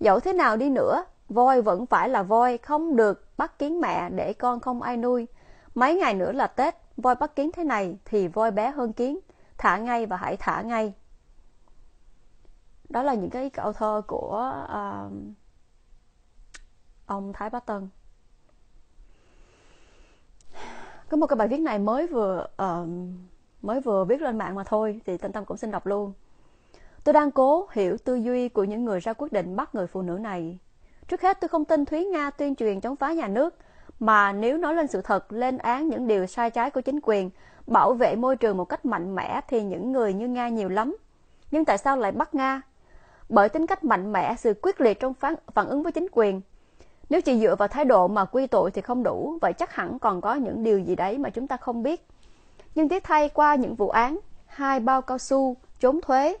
Dẫu thế nào đi nữa, voi vẫn phải là voi, không được bắt kiến mẹ để con không ai nuôi. Mấy ngày nữa là Tết, voi bắt kiến thế này thì voi bé hơn kiến, thả ngay và hãy thả ngay. Đó là những cái câu thơ của uh, ông Thái Bá Tân. Có một cái bài viết này mới vừa uh, mới vừa viết lên mạng mà thôi thì Tâm Tâm cũng xin đọc luôn. Tôi đang cố hiểu tư duy của những người ra quyết định bắt người phụ nữ này. Trước hết tôi không tin Thúy Nga tuyên truyền chống phá nhà nước mà nếu nói lên sự thật, lên án những điều sai trái của chính quyền, bảo vệ môi trường một cách mạnh mẽ thì những người như Nga nhiều lắm. Nhưng tại sao lại bắt Nga? Bởi tính cách mạnh mẽ, sự quyết liệt trong phán, phản ứng với chính quyền. Nếu chỉ dựa vào thái độ mà quy tội thì không đủ, vậy chắc hẳn còn có những điều gì đấy mà chúng ta không biết. Nhưng tiếc thay qua những vụ án, hai bao cao su, trốn thuế,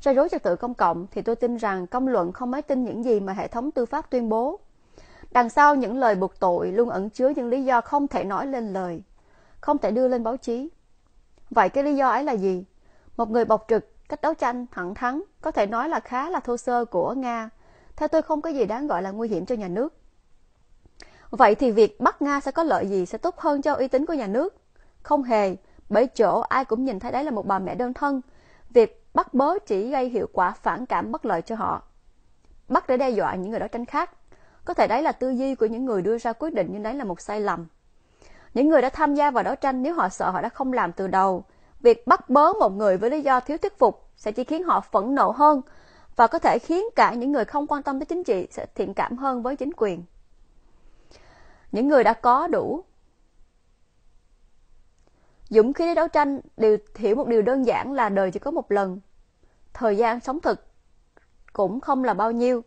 ra rối trật tự công cộng thì tôi tin rằng công luận không mấy tin những gì mà hệ thống tư pháp tuyên bố. Đằng sau những lời buộc tội luôn ẩn chứa những lý do không thể nói lên lời, không thể đưa lên báo chí. Vậy cái lý do ấy là gì? Một người bộc trực, cách đấu tranh thẳng thắn có thể nói là khá là thô sơ của Nga. Theo tôi không có gì đáng gọi là nguy hiểm cho nhà nước. Vậy thì việc bắt Nga sẽ có lợi gì sẽ tốt hơn cho uy tín của nhà nước? Không hề, bởi chỗ ai cũng nhìn thấy đấy là một bà mẹ đơn thân. Việc bắt bớ chỉ gây hiệu quả phản cảm bất lợi cho họ. Bắt để đe dọa những người đấu tranh khác có thể đấy là tư duy của những người đưa ra quyết định nhưng đấy là một sai lầm. Những người đã tham gia vào đấu tranh nếu họ sợ họ đã không làm từ đầu, việc bắt bớ một người với lý do thiếu thuyết phục sẽ chỉ khiến họ phẫn nộ hơn và có thể khiến cả những người không quan tâm tới chính trị sẽ thiện cảm hơn với chính quyền. Những người đã có đủ dũng khí để đấu tranh đều hiểu một điều đơn giản là đời chỉ có một lần. Thời gian sống thực cũng không là bao nhiêu.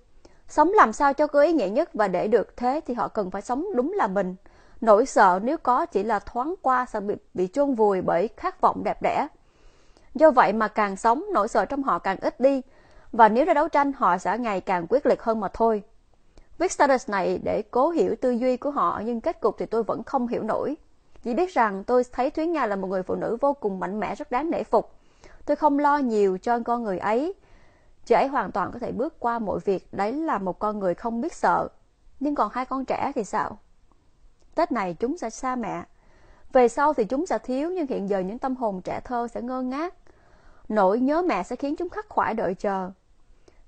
Sống làm sao cho có ý nghĩa nhất và để được thế thì họ cần phải sống đúng là mình. Nỗi sợ nếu có chỉ là thoáng qua sợ bị, bị chôn vùi bởi khát vọng đẹp đẽ. Do vậy mà càng sống, nỗi sợ trong họ càng ít đi. Và nếu ra đấu tranh, họ sẽ ngày càng quyết liệt hơn mà thôi. Viết status này để cố hiểu tư duy của họ nhưng kết cục thì tôi vẫn không hiểu nổi. Chỉ biết rằng tôi thấy Thúy Nga là một người phụ nữ vô cùng mạnh mẽ rất đáng nể phục. Tôi không lo nhiều cho con người ấy, Chị ấy hoàn toàn có thể bước qua mọi việc, đấy là một con người không biết sợ. Nhưng còn hai con trẻ thì sao? Tết này chúng sẽ xa mẹ. Về sau thì chúng sẽ thiếu, nhưng hiện giờ những tâm hồn trẻ thơ sẽ ngơ ngác. Nỗi nhớ mẹ sẽ khiến chúng khắc khoải đợi chờ.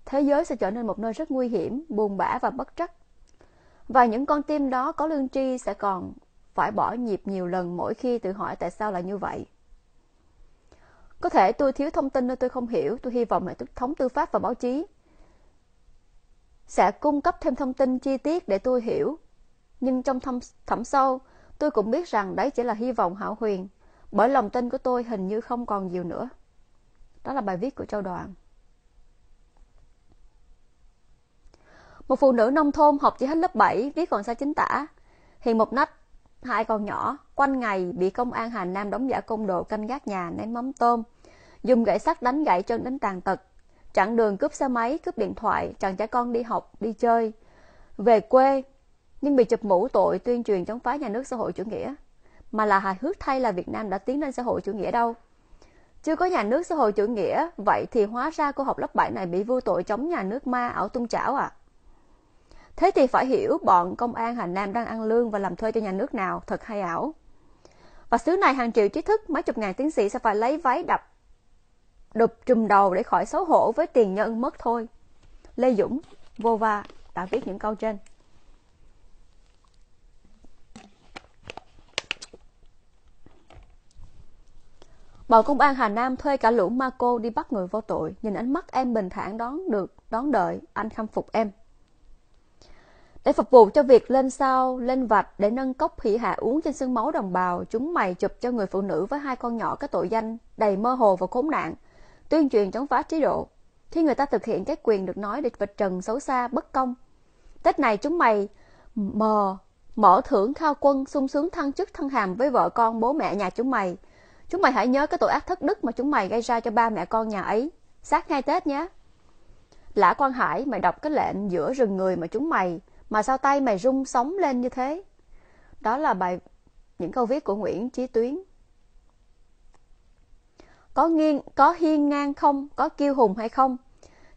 Thế giới sẽ trở nên một nơi rất nguy hiểm, buồn bã và bất trắc. Và những con tim đó có lương tri sẽ còn phải bỏ nhịp nhiều lần mỗi khi tự hỏi tại sao lại như vậy. Có thể tôi thiếu thông tin nên tôi không hiểu, tôi hy vọng hệ thống tư pháp và báo chí sẽ cung cấp thêm thông tin chi tiết để tôi hiểu. Nhưng trong thâm, thẳm sâu, tôi cũng biết rằng đấy chỉ là hy vọng hảo huyền, bởi lòng tin của tôi hình như không còn nhiều nữa. Đó là bài viết của Châu Đoàn. Một phụ nữ nông thôn học chỉ hết lớp 7, viết còn sai chính tả. Hiện một nách, hai con nhỏ, quanh ngày bị công an Hà Nam đóng giả công đồ canh gác nhà ném mắm tôm, dùng gãy sắt đánh gãy chân đến tàn tật, chặn đường cướp xe máy, cướp điện thoại, chặn trẻ con đi học, đi chơi, về quê, nhưng bị chụp mũ tội tuyên truyền chống phá nhà nước xã hội chủ nghĩa, mà là hài hước thay là Việt Nam đã tiến lên xã hội chủ nghĩa đâu. Chưa có nhà nước xã hội chủ nghĩa, vậy thì hóa ra cô học lớp 7 này bị vô tội chống nhà nước ma ảo tung chảo à. Thế thì phải hiểu bọn công an Hà Nam đang ăn lương và làm thuê cho nhà nước nào, thật hay ảo. Và xứ này hàng triệu trí thức, mấy chục ngàn tiến sĩ sẽ phải lấy váy đập đụp trùm đầu để khỏi xấu hổ với tiền nhân mất thôi. Lê Dũng, vô Vova đã viết những câu trên. Bọn công an Hà Nam thuê cả lũ ma cô đi bắt người vô tội, nhìn ánh mắt em bình thản đón được, đón đợi, anh khâm phục em. Để phục vụ cho việc lên sao, lên vạch để nâng cốc hỉ hạ uống trên xương máu đồng bào, chúng mày chụp cho người phụ nữ với hai con nhỏ cái tội danh đầy mơ hồ và khốn nạn tuyên truyền chống phá chế độ, khi người ta thực hiện các quyền được nói để vạch trần xấu xa, bất công. Tết này chúng mày mờ, mở thưởng khao quân, sung sướng thăng chức thăng hàm với vợ con bố mẹ nhà chúng mày. Chúng mày hãy nhớ cái tội ác thất đức mà chúng mày gây ra cho ba mẹ con nhà ấy. Sát ngay Tết nhé. Lã quan Hải, mày đọc cái lệnh giữa rừng người mà chúng mày, mà sao tay mày rung sóng lên như thế? Đó là bài những câu viết của Nguyễn Chí Tuyến có nghiêng có hiên ngang không có kiêu hùng hay không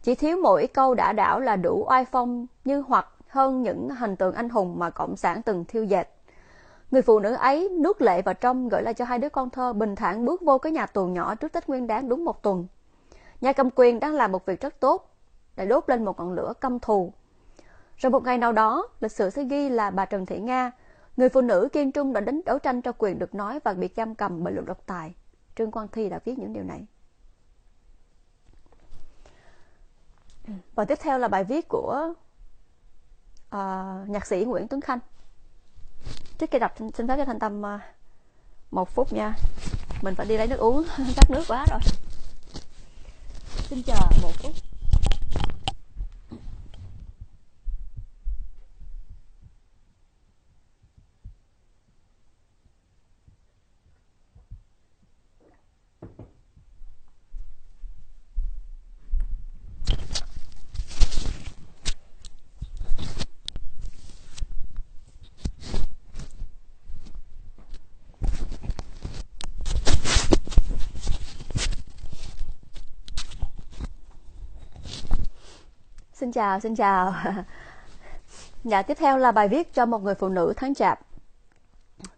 chỉ thiếu mỗi câu đã đảo là đủ oai phong như hoặc hơn những hình tượng anh hùng mà cộng sản từng thiêu dệt người phụ nữ ấy nuốt lệ vào trong gửi lại cho hai đứa con thơ bình thản bước vô cái nhà tù nhỏ trước tết nguyên đáng đúng một tuần nhà cầm quyền đang làm một việc rất tốt để đốt lên một ngọn lửa căm thù rồi một ngày nào đó lịch sử sẽ ghi là bà trần thị nga người phụ nữ kiên trung đã đến đấu tranh cho quyền được nói và bị giam cầm bởi luật độc tài Trương Quang Thi đã viết những điều này. Và tiếp theo là bài viết của uh, nhạc sĩ Nguyễn Tuấn Khanh. Trước khi đọc xin, phép cho Thanh Tâm uh, một phút nha. Mình phải đi lấy nước uống, [LAUGHS] khát nước quá rồi. Xin chờ một phút. xin chào, xin chào. [LAUGHS] Dạ, tiếp theo là bài viết cho một người phụ nữ tháng chạp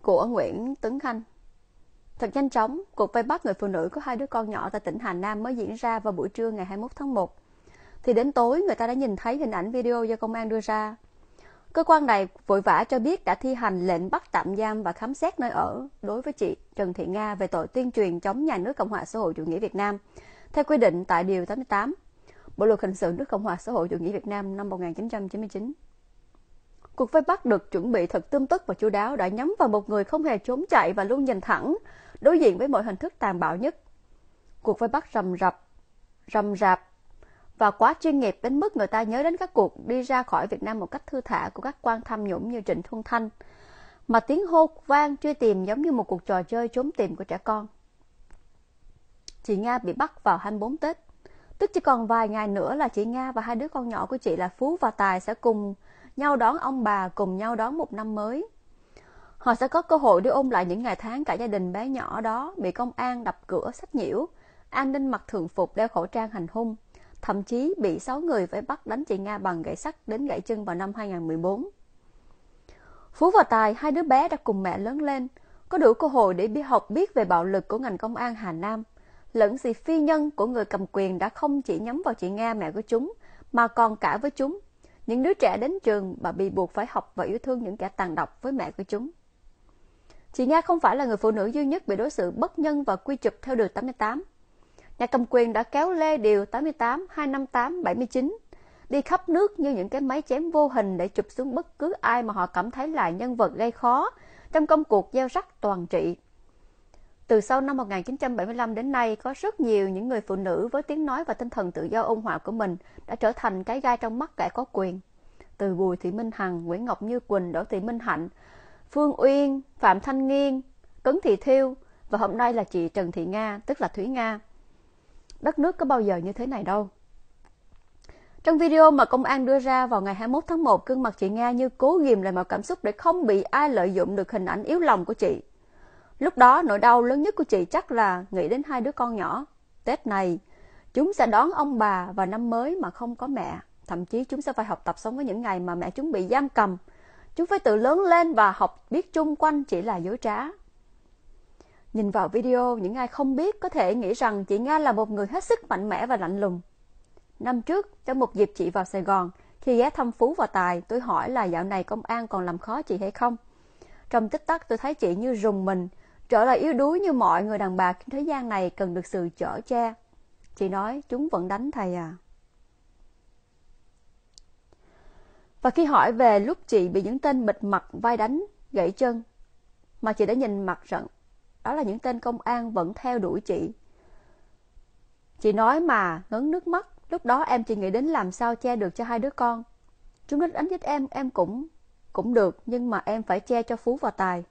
của Nguyễn Tuấn Khanh. Thật nhanh chóng, cuộc vây bắt người phụ nữ có hai đứa con nhỏ tại tỉnh Hà Nam mới diễn ra vào buổi trưa ngày 21 tháng 1. Thì đến tối, người ta đã nhìn thấy hình ảnh video do công an đưa ra. Cơ quan này vội vã cho biết đã thi hành lệnh bắt tạm giam và khám xét nơi ở đối với chị Trần Thị Nga về tội tuyên truyền chống nhà nước Cộng hòa xã hội chủ nghĩa Việt Nam, theo quy định tại Điều 88 Bộ luật hình sự nước Cộng hòa xã hội chủ nghĩa Việt Nam năm 1999. Cuộc vây bắt được chuẩn bị thật tươm tất và chu đáo đã nhắm vào một người không hề trốn chạy và luôn nhìn thẳng, đối diện với mọi hình thức tàn bạo nhất. Cuộc vây bắt rầm rập, rầm rạp và quá chuyên nghiệp đến mức người ta nhớ đến các cuộc đi ra khỏi Việt Nam một cách thư thả của các quan tham nhũng như Trịnh Xuân Thanh, mà tiếng hô vang truy tìm giống như một cuộc trò chơi trốn tìm của trẻ con. Chị Nga bị bắt vào 24 Tết. Tức chỉ còn vài ngày nữa là chị Nga và hai đứa con nhỏ của chị là Phú và Tài sẽ cùng nhau đón ông bà, cùng nhau đón một năm mới. Họ sẽ có cơ hội để ôm lại những ngày tháng cả gia đình bé nhỏ đó bị công an đập cửa sách nhiễu, an ninh mặc thường phục đeo khẩu trang hành hung, thậm chí bị 6 người phải bắt đánh chị Nga bằng gậy sắt đến gãy chân vào năm 2014. Phú và Tài, hai đứa bé đã cùng mẹ lớn lên, có đủ cơ hội để biết học biết về bạo lực của ngành công an Hà Nam – lẫn gì phi nhân của người cầm quyền đã không chỉ nhắm vào chị Nga mẹ của chúng, mà còn cả với chúng. Những đứa trẻ đến trường bà bị buộc phải học và yêu thương những kẻ tàn độc với mẹ của chúng. Chị Nga không phải là người phụ nữ duy nhất bị đối xử bất nhân và quy chụp theo đường 88. Nhà cầm quyền đã kéo lê điều 88, 258, 79 đi khắp nước như những cái máy chém vô hình để chụp xuống bất cứ ai mà họ cảm thấy là nhân vật gây khó trong công cuộc gieo rắc toàn trị. Từ sau năm 1975 đến nay, có rất nhiều những người phụ nữ với tiếng nói và tinh thần tự do ôn hòa của mình đã trở thành cái gai trong mắt kẻ có quyền. Từ Bùi Thị Minh Hằng, Nguyễn Ngọc Như Quỳnh, Đỗ Thị Minh Hạnh, Phương Uyên, Phạm Thanh Nghiên, Cấn Thị Thiêu và hôm nay là chị Trần Thị Nga, tức là Thúy Nga. Đất nước có bao giờ như thế này đâu. Trong video mà công an đưa ra vào ngày 21 tháng 1, gương mặt chị Nga như cố ghim lại mọi cảm xúc để không bị ai lợi dụng được hình ảnh yếu lòng của chị. Lúc đó nỗi đau lớn nhất của chị chắc là nghĩ đến hai đứa con nhỏ. Tết này, chúng sẽ đón ông bà và năm mới mà không có mẹ. Thậm chí chúng sẽ phải học tập sống với những ngày mà mẹ chúng bị giam cầm. Chúng phải tự lớn lên và học biết chung quanh chỉ là dối trá. Nhìn vào video, những ai không biết có thể nghĩ rằng chị Nga là một người hết sức mạnh mẽ và lạnh lùng. Năm trước, trong một dịp chị vào Sài Gòn, khi ghé thăm Phú và Tài, tôi hỏi là dạo này công an còn làm khó chị hay không? Trong tích tắc tôi thấy chị như rùng mình trở lại yếu đuối như mọi người đàn bà thế gian này cần được sự chở che. Chị nói chúng vẫn đánh thầy à. Và khi hỏi về lúc chị bị những tên bịt mặt vai đánh, gãy chân, mà chị đã nhìn mặt rận, đó là những tên công an vẫn theo đuổi chị. Chị nói mà ngấn nước mắt, lúc đó em chỉ nghĩ đến làm sao che được cho hai đứa con. Chúng nó đánh giết em, em cũng cũng được, nhưng mà em phải che cho Phú và Tài.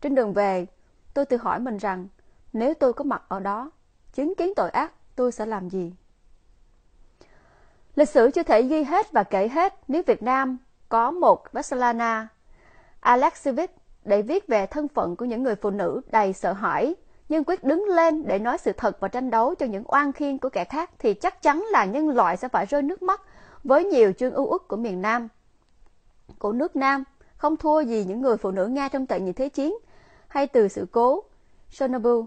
Trên đường về, Tôi tự hỏi mình rằng Nếu tôi có mặt ở đó Chứng kiến tội ác tôi sẽ làm gì Lịch sử chưa thể ghi hết và kể hết Nếu Việt Nam có một Barcelona Alexievich để viết về thân phận của những người phụ nữ đầy sợ hãi nhưng quyết đứng lên để nói sự thật và tranh đấu cho những oan khiên của kẻ khác thì chắc chắn là nhân loại sẽ phải rơi nước mắt với nhiều chương ưu ức của miền Nam. Của nước Nam không thua gì những người phụ nữ Nga trong tệ nhị thế chiến hay từ sự cố. Chernobyl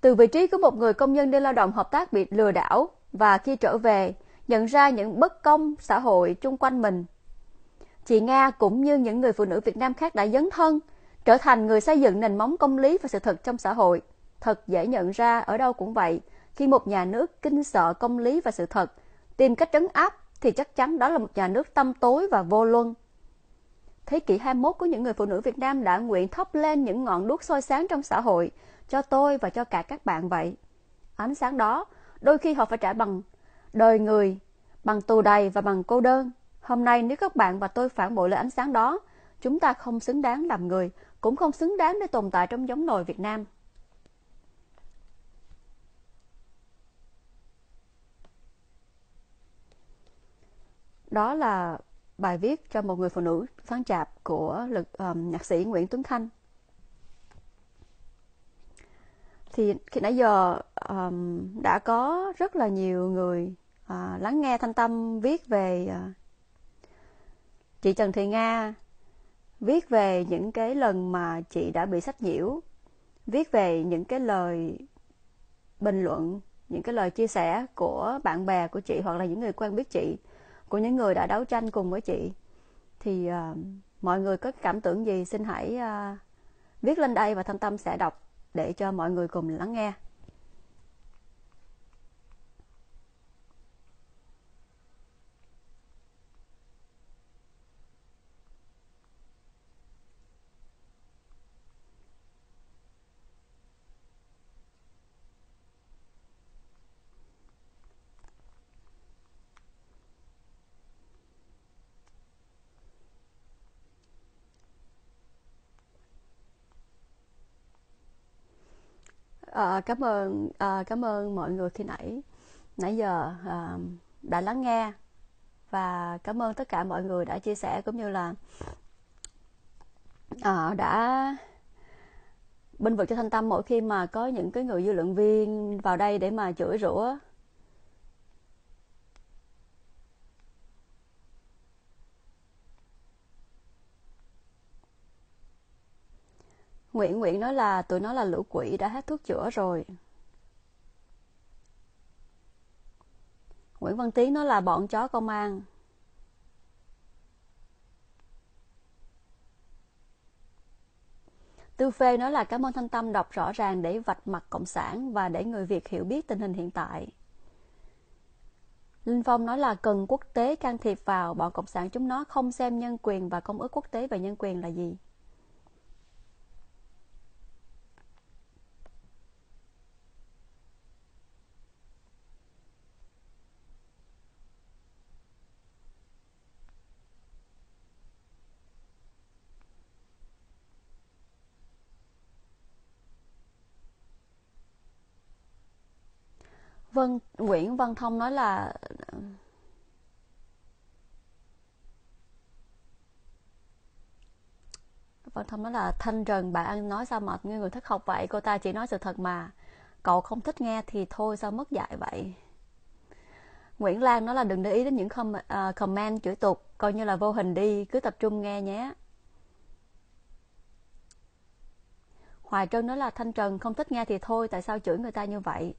Từ vị trí của một người công nhân đi lao động hợp tác bị lừa đảo và khi trở về, nhận ra những bất công xã hội chung quanh mình. Chị Nga cũng như những người phụ nữ Việt Nam khác đã dấn thân, trở thành người xây dựng nền móng công lý và sự thật trong xã hội. Thật dễ nhận ra ở đâu cũng vậy, khi một nhà nước kinh sợ công lý và sự thật, tìm cách trấn áp thì chắc chắn đó là một nhà nước tâm tối và vô luân thế kỷ 21 của những người phụ nữ Việt Nam đã nguyện thắp lên những ngọn đuốc soi sáng trong xã hội, cho tôi và cho cả các bạn vậy. Ánh sáng đó, đôi khi họ phải trả bằng đời người, bằng tù đầy và bằng cô đơn. Hôm nay nếu các bạn và tôi phản bội lại ánh sáng đó, chúng ta không xứng đáng làm người, cũng không xứng đáng để tồn tại trong giống nồi Việt Nam. Đó là bài viết cho một người phụ nữ sáng chạp của lực um, nhạc sĩ Nguyễn Tuấn Khanh thì khi nãy giờ um, đã có rất là nhiều người uh, lắng nghe Thanh Tâm viết về uh, chị Trần Thị Nga viết về những cái lần mà chị đã bị sách nhiễu viết về những cái lời bình luận những cái lời chia sẻ của bạn bè của chị hoặc là những người quen biết chị của những người đã đấu tranh cùng với chị thì uh, mọi người có cảm tưởng gì xin hãy uh, viết lên đây và thanh tâm sẽ đọc để cho mọi người cùng lắng nghe à, cảm ơn à, cảm ơn mọi người khi nãy nãy giờ à, đã lắng nghe và cảm ơn tất cả mọi người đã chia sẻ cũng như là à, đã binh vực cho thanh tâm mỗi khi mà có những cái người dư luận viên vào đây để mà chửi rủa Nguyễn Nguyễn nói là tụi nó là lũ quỷ đã hết thuốc chữa rồi. Nguyễn Văn Tiến nói là bọn chó công an. Tư Phê nói là cảm ơn Thanh Tâm đọc rõ ràng để vạch mặt Cộng sản và để người Việt hiểu biết tình hình hiện tại. Linh Phong nói là cần quốc tế can thiệp vào bọn Cộng sản chúng nó không xem nhân quyền và Công ước Quốc tế về nhân quyền là gì. Vân Nguyễn Văn Thông nói là Văn Thông nói là Thanh Trần bà ăn nói sao mệt như người thất học vậy Cô ta chỉ nói sự thật mà Cậu không thích nghe thì thôi sao mất dạy vậy Nguyễn Lan nói là đừng để ý đến những ờ, comment chửi tục Coi như là vô hình đi Cứ tập trung nghe nhé Hoài Trân nói là Thanh Trần không thích nghe thì thôi Tại sao chửi người ta như vậy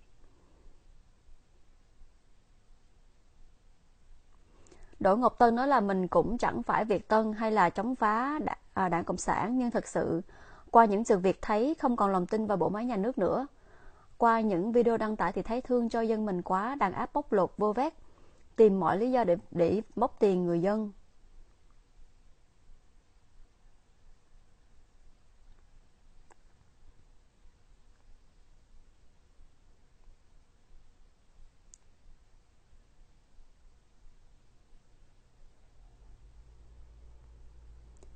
Đỗ Ngọc Tân nói là mình cũng chẳng phải Việt Tân hay là chống phá đảng, à, Cộng sản, nhưng thật sự qua những sự việc thấy không còn lòng tin vào bộ máy nhà nước nữa. Qua những video đăng tải thì thấy thương cho dân mình quá, đàn áp bóc lột vô vét, tìm mọi lý do để, để móc tiền người dân,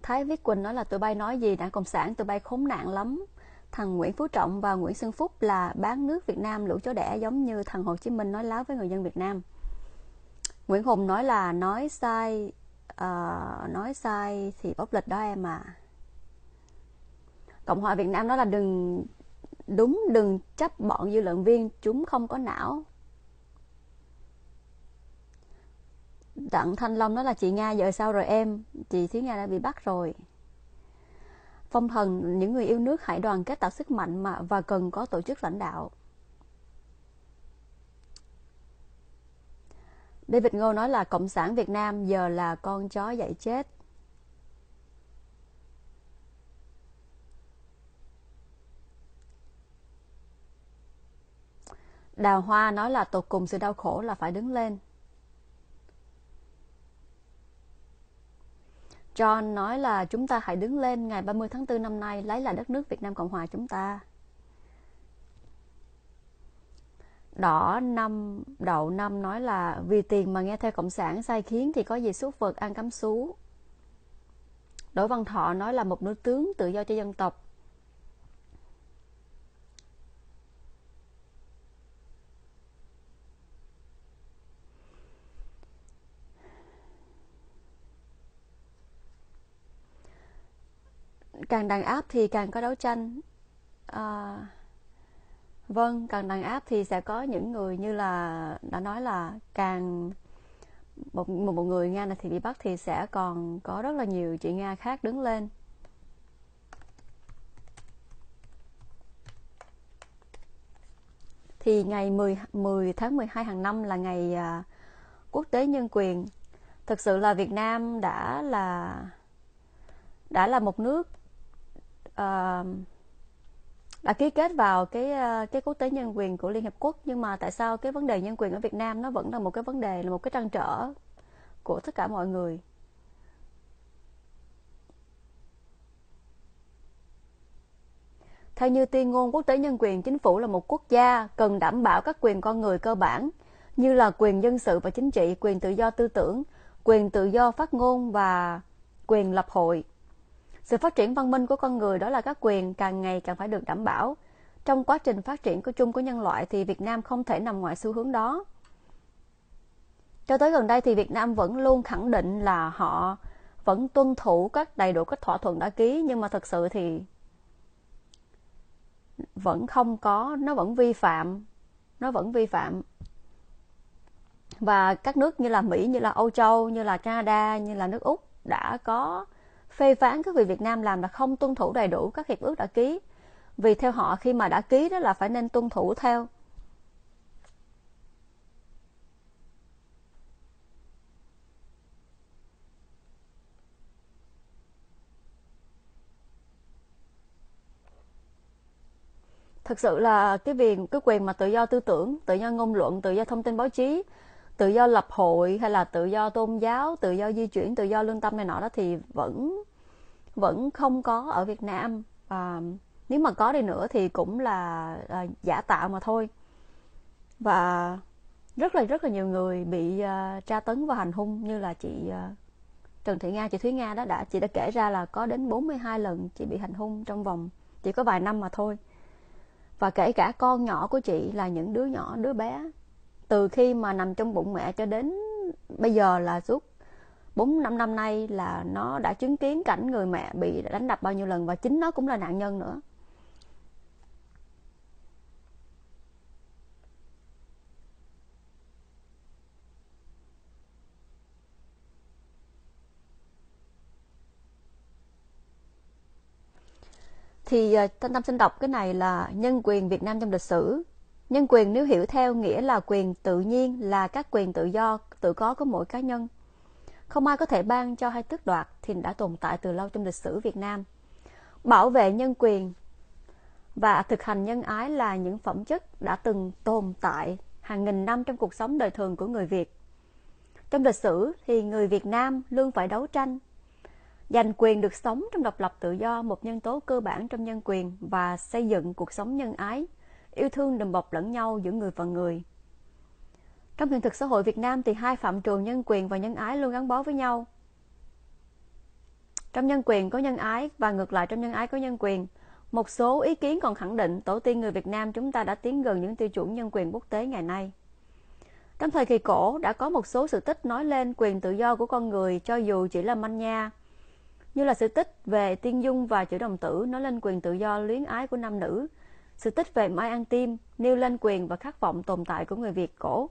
Thái Viết Quỳnh nói là tụi bay nói gì đảng Cộng sản tụi bay khốn nạn lắm. Thằng Nguyễn Phú Trọng và Nguyễn Xuân Phúc là bán nước Việt Nam lũ chó đẻ giống như thằng Hồ Chí Minh nói láo với người dân Việt Nam. Nguyễn Hùng nói là nói sai uh, nói sai thì bóc lịch đó em à. Cộng hòa Việt Nam nói là đừng đúng đừng chấp bọn dư luận viên chúng không có não Đặng Thanh Long nói là chị Nga giờ sao rồi em Chị Thúy Nga đã bị bắt rồi Phong thần những người yêu nước hãy đoàn kết tạo sức mạnh mà và cần có tổ chức lãnh đạo David Ngô nói là Cộng sản Việt Nam giờ là con chó dạy chết Đào Hoa nói là tột cùng sự đau khổ là phải đứng lên John nói là chúng ta hãy đứng lên ngày 30 tháng 4 năm nay lấy lại đất nước Việt Nam Cộng Hòa chúng ta. Đỏ năm đậu năm nói là vì tiền mà nghe theo cộng sản sai khiến thì có gì xuất vật ăn cắm xú. Đỗ Văn Thọ nói là một nữ tướng tự do cho dân tộc càng đàn áp thì càng có đấu tranh à, vâng càng đàn áp thì sẽ có những người như là đã nói là càng một một, một người nga này thì bị bắt thì sẽ còn có rất là nhiều chị nga khác đứng lên thì ngày 10, 10 tháng 12 hàng năm là ngày à, quốc tế nhân quyền. Thực sự là Việt Nam đã là đã là một nước đã ký kết vào cái ờ, cái quốc tế nhân quyền của Liên Hiệp Quốc nhưng mà tại sao cái vấn đề nhân quyền ở Việt Nam nó vẫn là một cái vấn đề là một cái trăn trở của tất cả mọi người Theo như tuyên ngôn quốc tế nhân quyền, chính phủ là một quốc gia cần đảm bảo các quyền con người cơ bản như là quyền dân sự và chính trị, quyền tự do tư tưởng, quyền tự do phát ngôn và quyền lập hội. Sự phát triển văn minh của con người đó là các quyền càng ngày càng phải được đảm bảo. Trong quá trình phát triển của chung của nhân loại thì Việt Nam không thể nằm ngoài xu hướng đó. Cho tới gần đây thì Việt Nam vẫn luôn khẳng định là họ vẫn tuân thủ các đầy đủ các thỏa thuận đã ký nhưng mà thực sự thì vẫn không có nó vẫn vi phạm nó vẫn vi phạm và các nước như là Mỹ như là Âu Châu như là Canada như là nước Úc đã có phê phán các việc Việt Nam làm là không tuân thủ đầy đủ các hiệp ước đã ký. Vì theo họ khi mà đã ký đó là phải nên tuân thủ theo. thực sự là cái việc cái quyền mà tự do tư tưởng tự do ngôn luận tự do thông tin báo chí tự do lập hội hay là tự do tôn giáo tự do di chuyển tự do lương tâm này nọ đó thì vẫn vẫn không có ở việt nam à, nếu mà có đi nữa thì cũng là à, giả tạo mà thôi và rất là rất là nhiều người bị à, tra tấn và hành hung như là chị à, Trần Thị Nga chị Thúy Nga đó đã chị đã kể ra là có đến 42 lần chị bị hành hung trong vòng chỉ có vài năm mà thôi và kể cả con nhỏ của chị là những đứa nhỏ đứa bé từ khi mà nằm trong bụng mẹ cho đến bây giờ là suốt 4 5 năm nay là nó đã chứng kiến cảnh người mẹ bị đánh đập bao nhiêu lần và chính nó cũng là nạn nhân nữa. Thì ờ, Thanh Tâm xin đọc cái này là nhân quyền Việt Nam trong lịch sử Nhân quyền nếu hiểu theo nghĩa là quyền tự nhiên là các quyền tự do tự có của mỗi cá nhân. Không ai có thể ban cho hay tước đoạt thì đã tồn tại từ lâu trong lịch sử Việt Nam. Bảo vệ nhân quyền và thực hành nhân ái là những phẩm chất đã từng tồn tại hàng nghìn năm trong cuộc sống đời thường của người Việt. Trong lịch sử thì người Việt Nam luôn phải đấu tranh, giành quyền được sống trong độc lập tự do một nhân tố cơ bản trong nhân quyền và xây dựng cuộc sống nhân ái yêu thương đùm bọc lẫn nhau giữa người và người. Trong hiện thực xã hội Việt Nam thì hai phạm trù nhân quyền và nhân ái luôn gắn bó với nhau. Trong nhân quyền có nhân ái và ngược lại trong nhân ái có nhân quyền. Một số ý kiến còn khẳng định tổ tiên người Việt Nam chúng ta đã tiến gần những tiêu chuẩn nhân quyền quốc tế ngày nay. Trong thời kỳ cổ đã có một số sự tích nói lên quyền tự do của con người cho dù chỉ là manh nha, như là sự tích về Tiên Dung và chữ đồng tử nói lên quyền tự do luyến ái của nam nữ sự tích về Mai ăn Tim, nêu lên quyền và khát vọng tồn tại của người Việt cổ.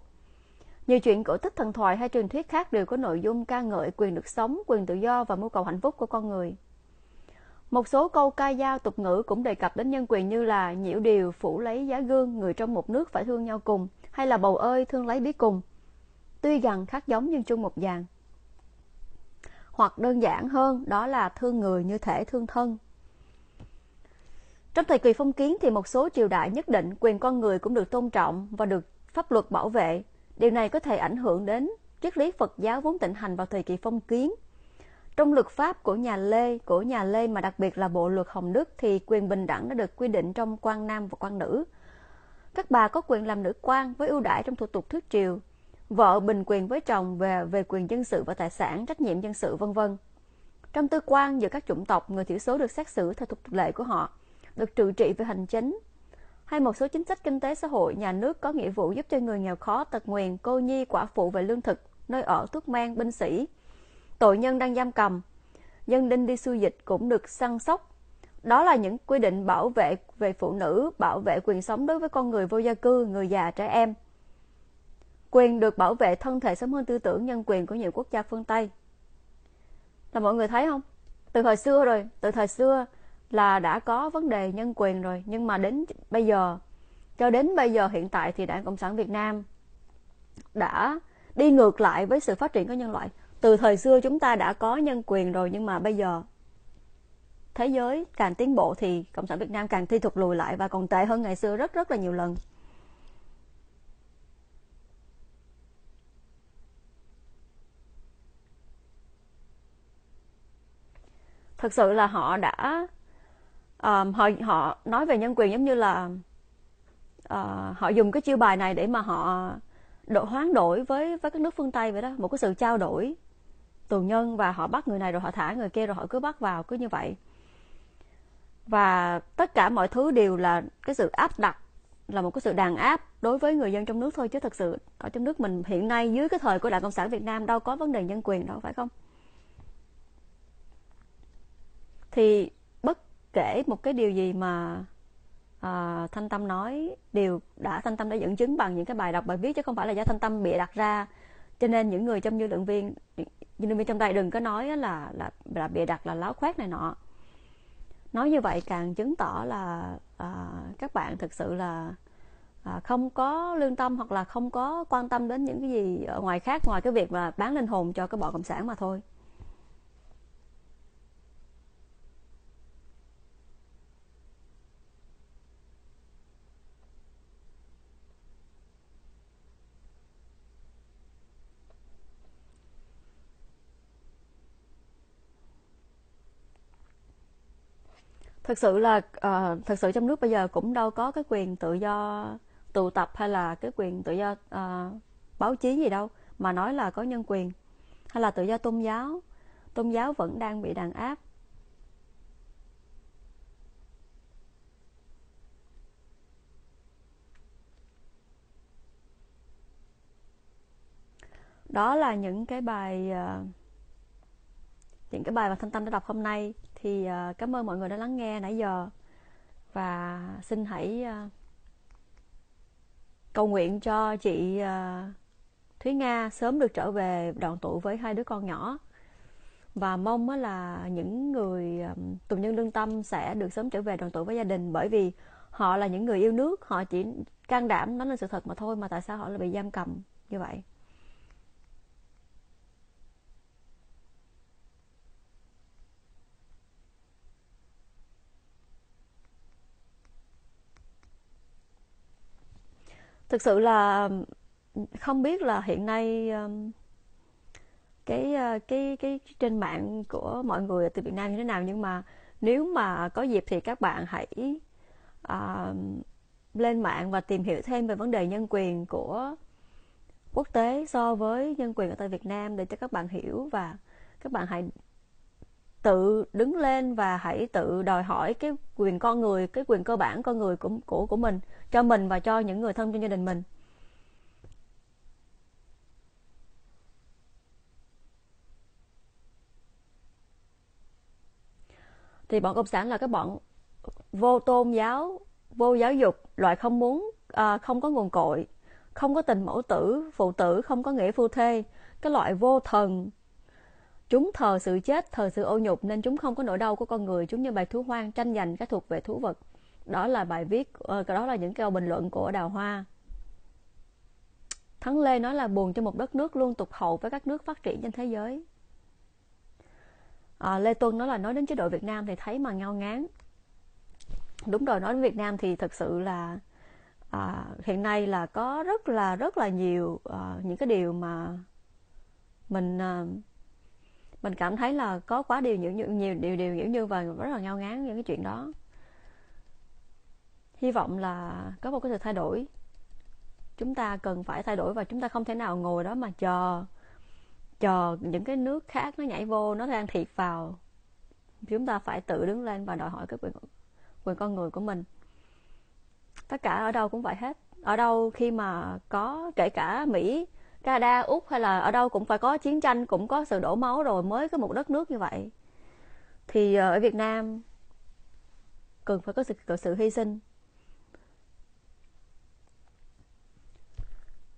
Nhiều chuyện cổ tích thần thoại hay truyền thuyết khác đều có nội dung ca ngợi quyền được sống, quyền tự do và mưu cầu hạnh phúc của con người. Một số câu ca dao tục ngữ cũng đề cập đến nhân quyền như là nhiễu điều, phủ lấy giá gương, người trong một nước phải thương nhau cùng, hay là bầu ơi, thương lấy bí cùng. Tuy gần khác giống nhưng chung một dạng. Hoặc đơn giản hơn, đó là thương người như thể thương thân. Trong thời kỳ phong kiến thì một số triều đại nhất định quyền con người cũng được tôn trọng và được pháp luật bảo vệ. Điều này có thể ảnh hưởng đến triết lý Phật giáo vốn tịnh hành vào thời kỳ phong kiến. Trong luật pháp của nhà Lê, của nhà Lê mà đặc biệt là bộ luật Hồng Đức thì quyền bình đẳng đã được quy định trong quan nam và quan nữ. Các bà có quyền làm nữ quan với ưu đãi trong thủ tục thước triều. Vợ bình quyền với chồng về về quyền dân sự và tài sản, trách nhiệm dân sự vân vân. Trong tư quan giữa các chủng tộc, người thiểu số được xét xử theo tục lệ của họ được trừ trị về hành chính hay một số chính sách kinh tế xã hội nhà nước có nghĩa vụ giúp cho người nghèo khó, tật nguyền, cô nhi, quả phụ về lương thực, nơi ở, thuốc men, binh sĩ. Tội nhân đang giam cầm, nhân đinh đi xui dịch cũng được săn sóc. Đó là những quy định bảo vệ về phụ nữ, bảo vệ quyền sống đối với con người vô gia cư, người già, trẻ em. Quyền được bảo vệ thân thể sớm hơn tư tưởng nhân quyền của nhiều quốc gia phương Tây. Là mọi người thấy không? Từ hồi xưa rồi, từ thời xưa, là đã có vấn đề nhân quyền rồi nhưng mà đến bây giờ cho đến bây giờ hiện tại thì Đảng Cộng sản Việt Nam đã đi ngược lại với sự phát triển của nhân loại. Từ thời xưa chúng ta đã có nhân quyền rồi nhưng mà bây giờ thế giới càng tiến bộ thì Cộng sản Việt Nam càng thi thụt lùi lại và còn tệ hơn ngày xưa rất rất là nhiều lần. Thực sự là họ đã um, họ họ nói về nhân quyền giống như là uh, họ dùng cái chiêu bài này để mà họ độ hoán đổi với với các nước phương tây vậy đó một cái sự trao đổi tù nhân và họ bắt người này rồi họ thả người kia rồi họ cứ bắt vào cứ như vậy và tất cả mọi thứ đều là cái sự áp đặt là một cái sự đàn áp đối với người dân trong nước thôi chứ thật sự ở trong nước mình hiện nay dưới cái thời của đảng cộng sản việt nam đâu có vấn đề nhân quyền đâu phải không thì kể một cái điều gì mà à, thanh tâm nói đều đã thanh tâm đã dẫn chứng bằng những cái bài đọc bài viết chứ không phải là do thanh tâm bịa đặt ra cho nên những người trong dư luận viên dư luận viên trong đây đừng có nói là là là bịa đặt là láo khoét này nọ nói như vậy càng chứng tỏ là à, các bạn thực sự là à, không có lương tâm hoặc là không có quan tâm đến những cái gì ở ngoài khác ngoài cái việc mà bán linh hồn cho cái bọn cộng sản mà thôi thực sự là uh, ờ, thật sự trong nước bây giờ cũng đâu có cái quyền tự do tụ tập hay là cái quyền tự do uh, báo chí gì đâu mà nói là có nhân quyền hay là tự do tôn giáo tôn giáo vẫn đang bị đàn áp đó là những cái bài uh, những cái bài mà thanh tâm đã đọc hôm nay thì uh, cảm ơn mọi người đã lắng nghe nãy giờ và xin hãy uh, cầu nguyện cho chị uh, Thúy Nga sớm được trở về đoàn tụ với hai đứa con nhỏ và mong là những người tù nhân lương tâm sẽ được sớm trở về đoàn tụ với gia đình bởi vì họ là những người yêu nước họ chỉ can đảm nói lên sự thật mà thôi mà tại sao họ lại bị giam cầm như vậy thực sự là không biết là hiện nay um, cái ờ, cái cái trên mạng của mọi người từ Việt Nam như thế nào nhưng mà nếu mà có dịp thì các bạn hãy uh, lên mạng và tìm hiểu thêm về vấn đề nhân quyền của quốc tế so với nhân quyền ở tại Việt Nam để cho các bạn hiểu và các bạn hãy tự đứng lên và hãy tự đòi hỏi cái quyền con người, cái quyền cơ bản con người của của của mình cho mình và cho những người thân trong gia đình mình. Thì bọn cộng sản là cái bọn vô tôn giáo, vô giáo dục, loại không muốn à, không có nguồn cội, không có tình mẫu tử, phụ tử, không có nghĩa phu thê, cái loại vô thần, Chúng thờ sự chết, thờ sự ô nhục nên chúng không có nỗi đau của con người, chúng như bài thú hoang tranh giành các thuộc về thú vật. Đó là bài viết, ờ, đó là những câu bình luận của Đào Hoa. Thắng Lê nói là buồn cho một đất nước luôn tụt hậu với các nước phát triển trên thế giới. À, Lê Tuân nói là nói đến chế độ Việt Nam thì thấy mà ngao ngán. Đúng rồi, nói đến Việt Nam thì thực sự là à, hiện nay là có rất là rất là nhiều à, những cái điều mà mình à, mình cảm thấy là có quá điều những nhiều, nhiều điều điều kiểu như và rất là ngao ngán những cái chuyện đó hy vọng là có một cái sự thay đổi chúng ta cần phải thay đổi và chúng ta không thể nào ngồi đó mà chờ chờ những cái nước khác nó nhảy vô nó đang thiệt vào chúng ta phải tự đứng lên và đòi hỏi cái quyền quyền con người của mình tất cả ở đâu cũng vậy hết ở đâu khi mà có kể cả mỹ Canada, Úc hay là ở đâu cũng phải có chiến tranh, cũng có sự đổ máu rồi mới có một đất nước như vậy. Thì ờ, ở Việt Nam cần phải có sự, có sự hy sinh.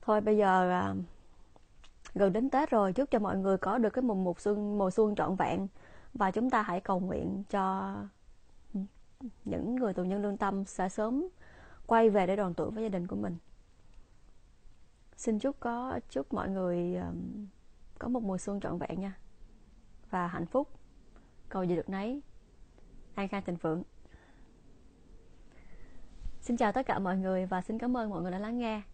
Thôi bây giờ à, gần đến Tết rồi, chúc cho mọi người có được cái mùng một xuân mùa xuân trọn vẹn và chúng ta hãy cầu nguyện cho những người tù nhân lương tâm sẽ sớm quay về để đoàn tụ với gia đình của mình xin chúc có chúc mọi người um, có một mùa xuân trọn vẹn nha và hạnh phúc cầu gì được nấy an khang thịnh vượng xin chào tất cả mọi người và xin cảm ơn mọi người đã lắng nghe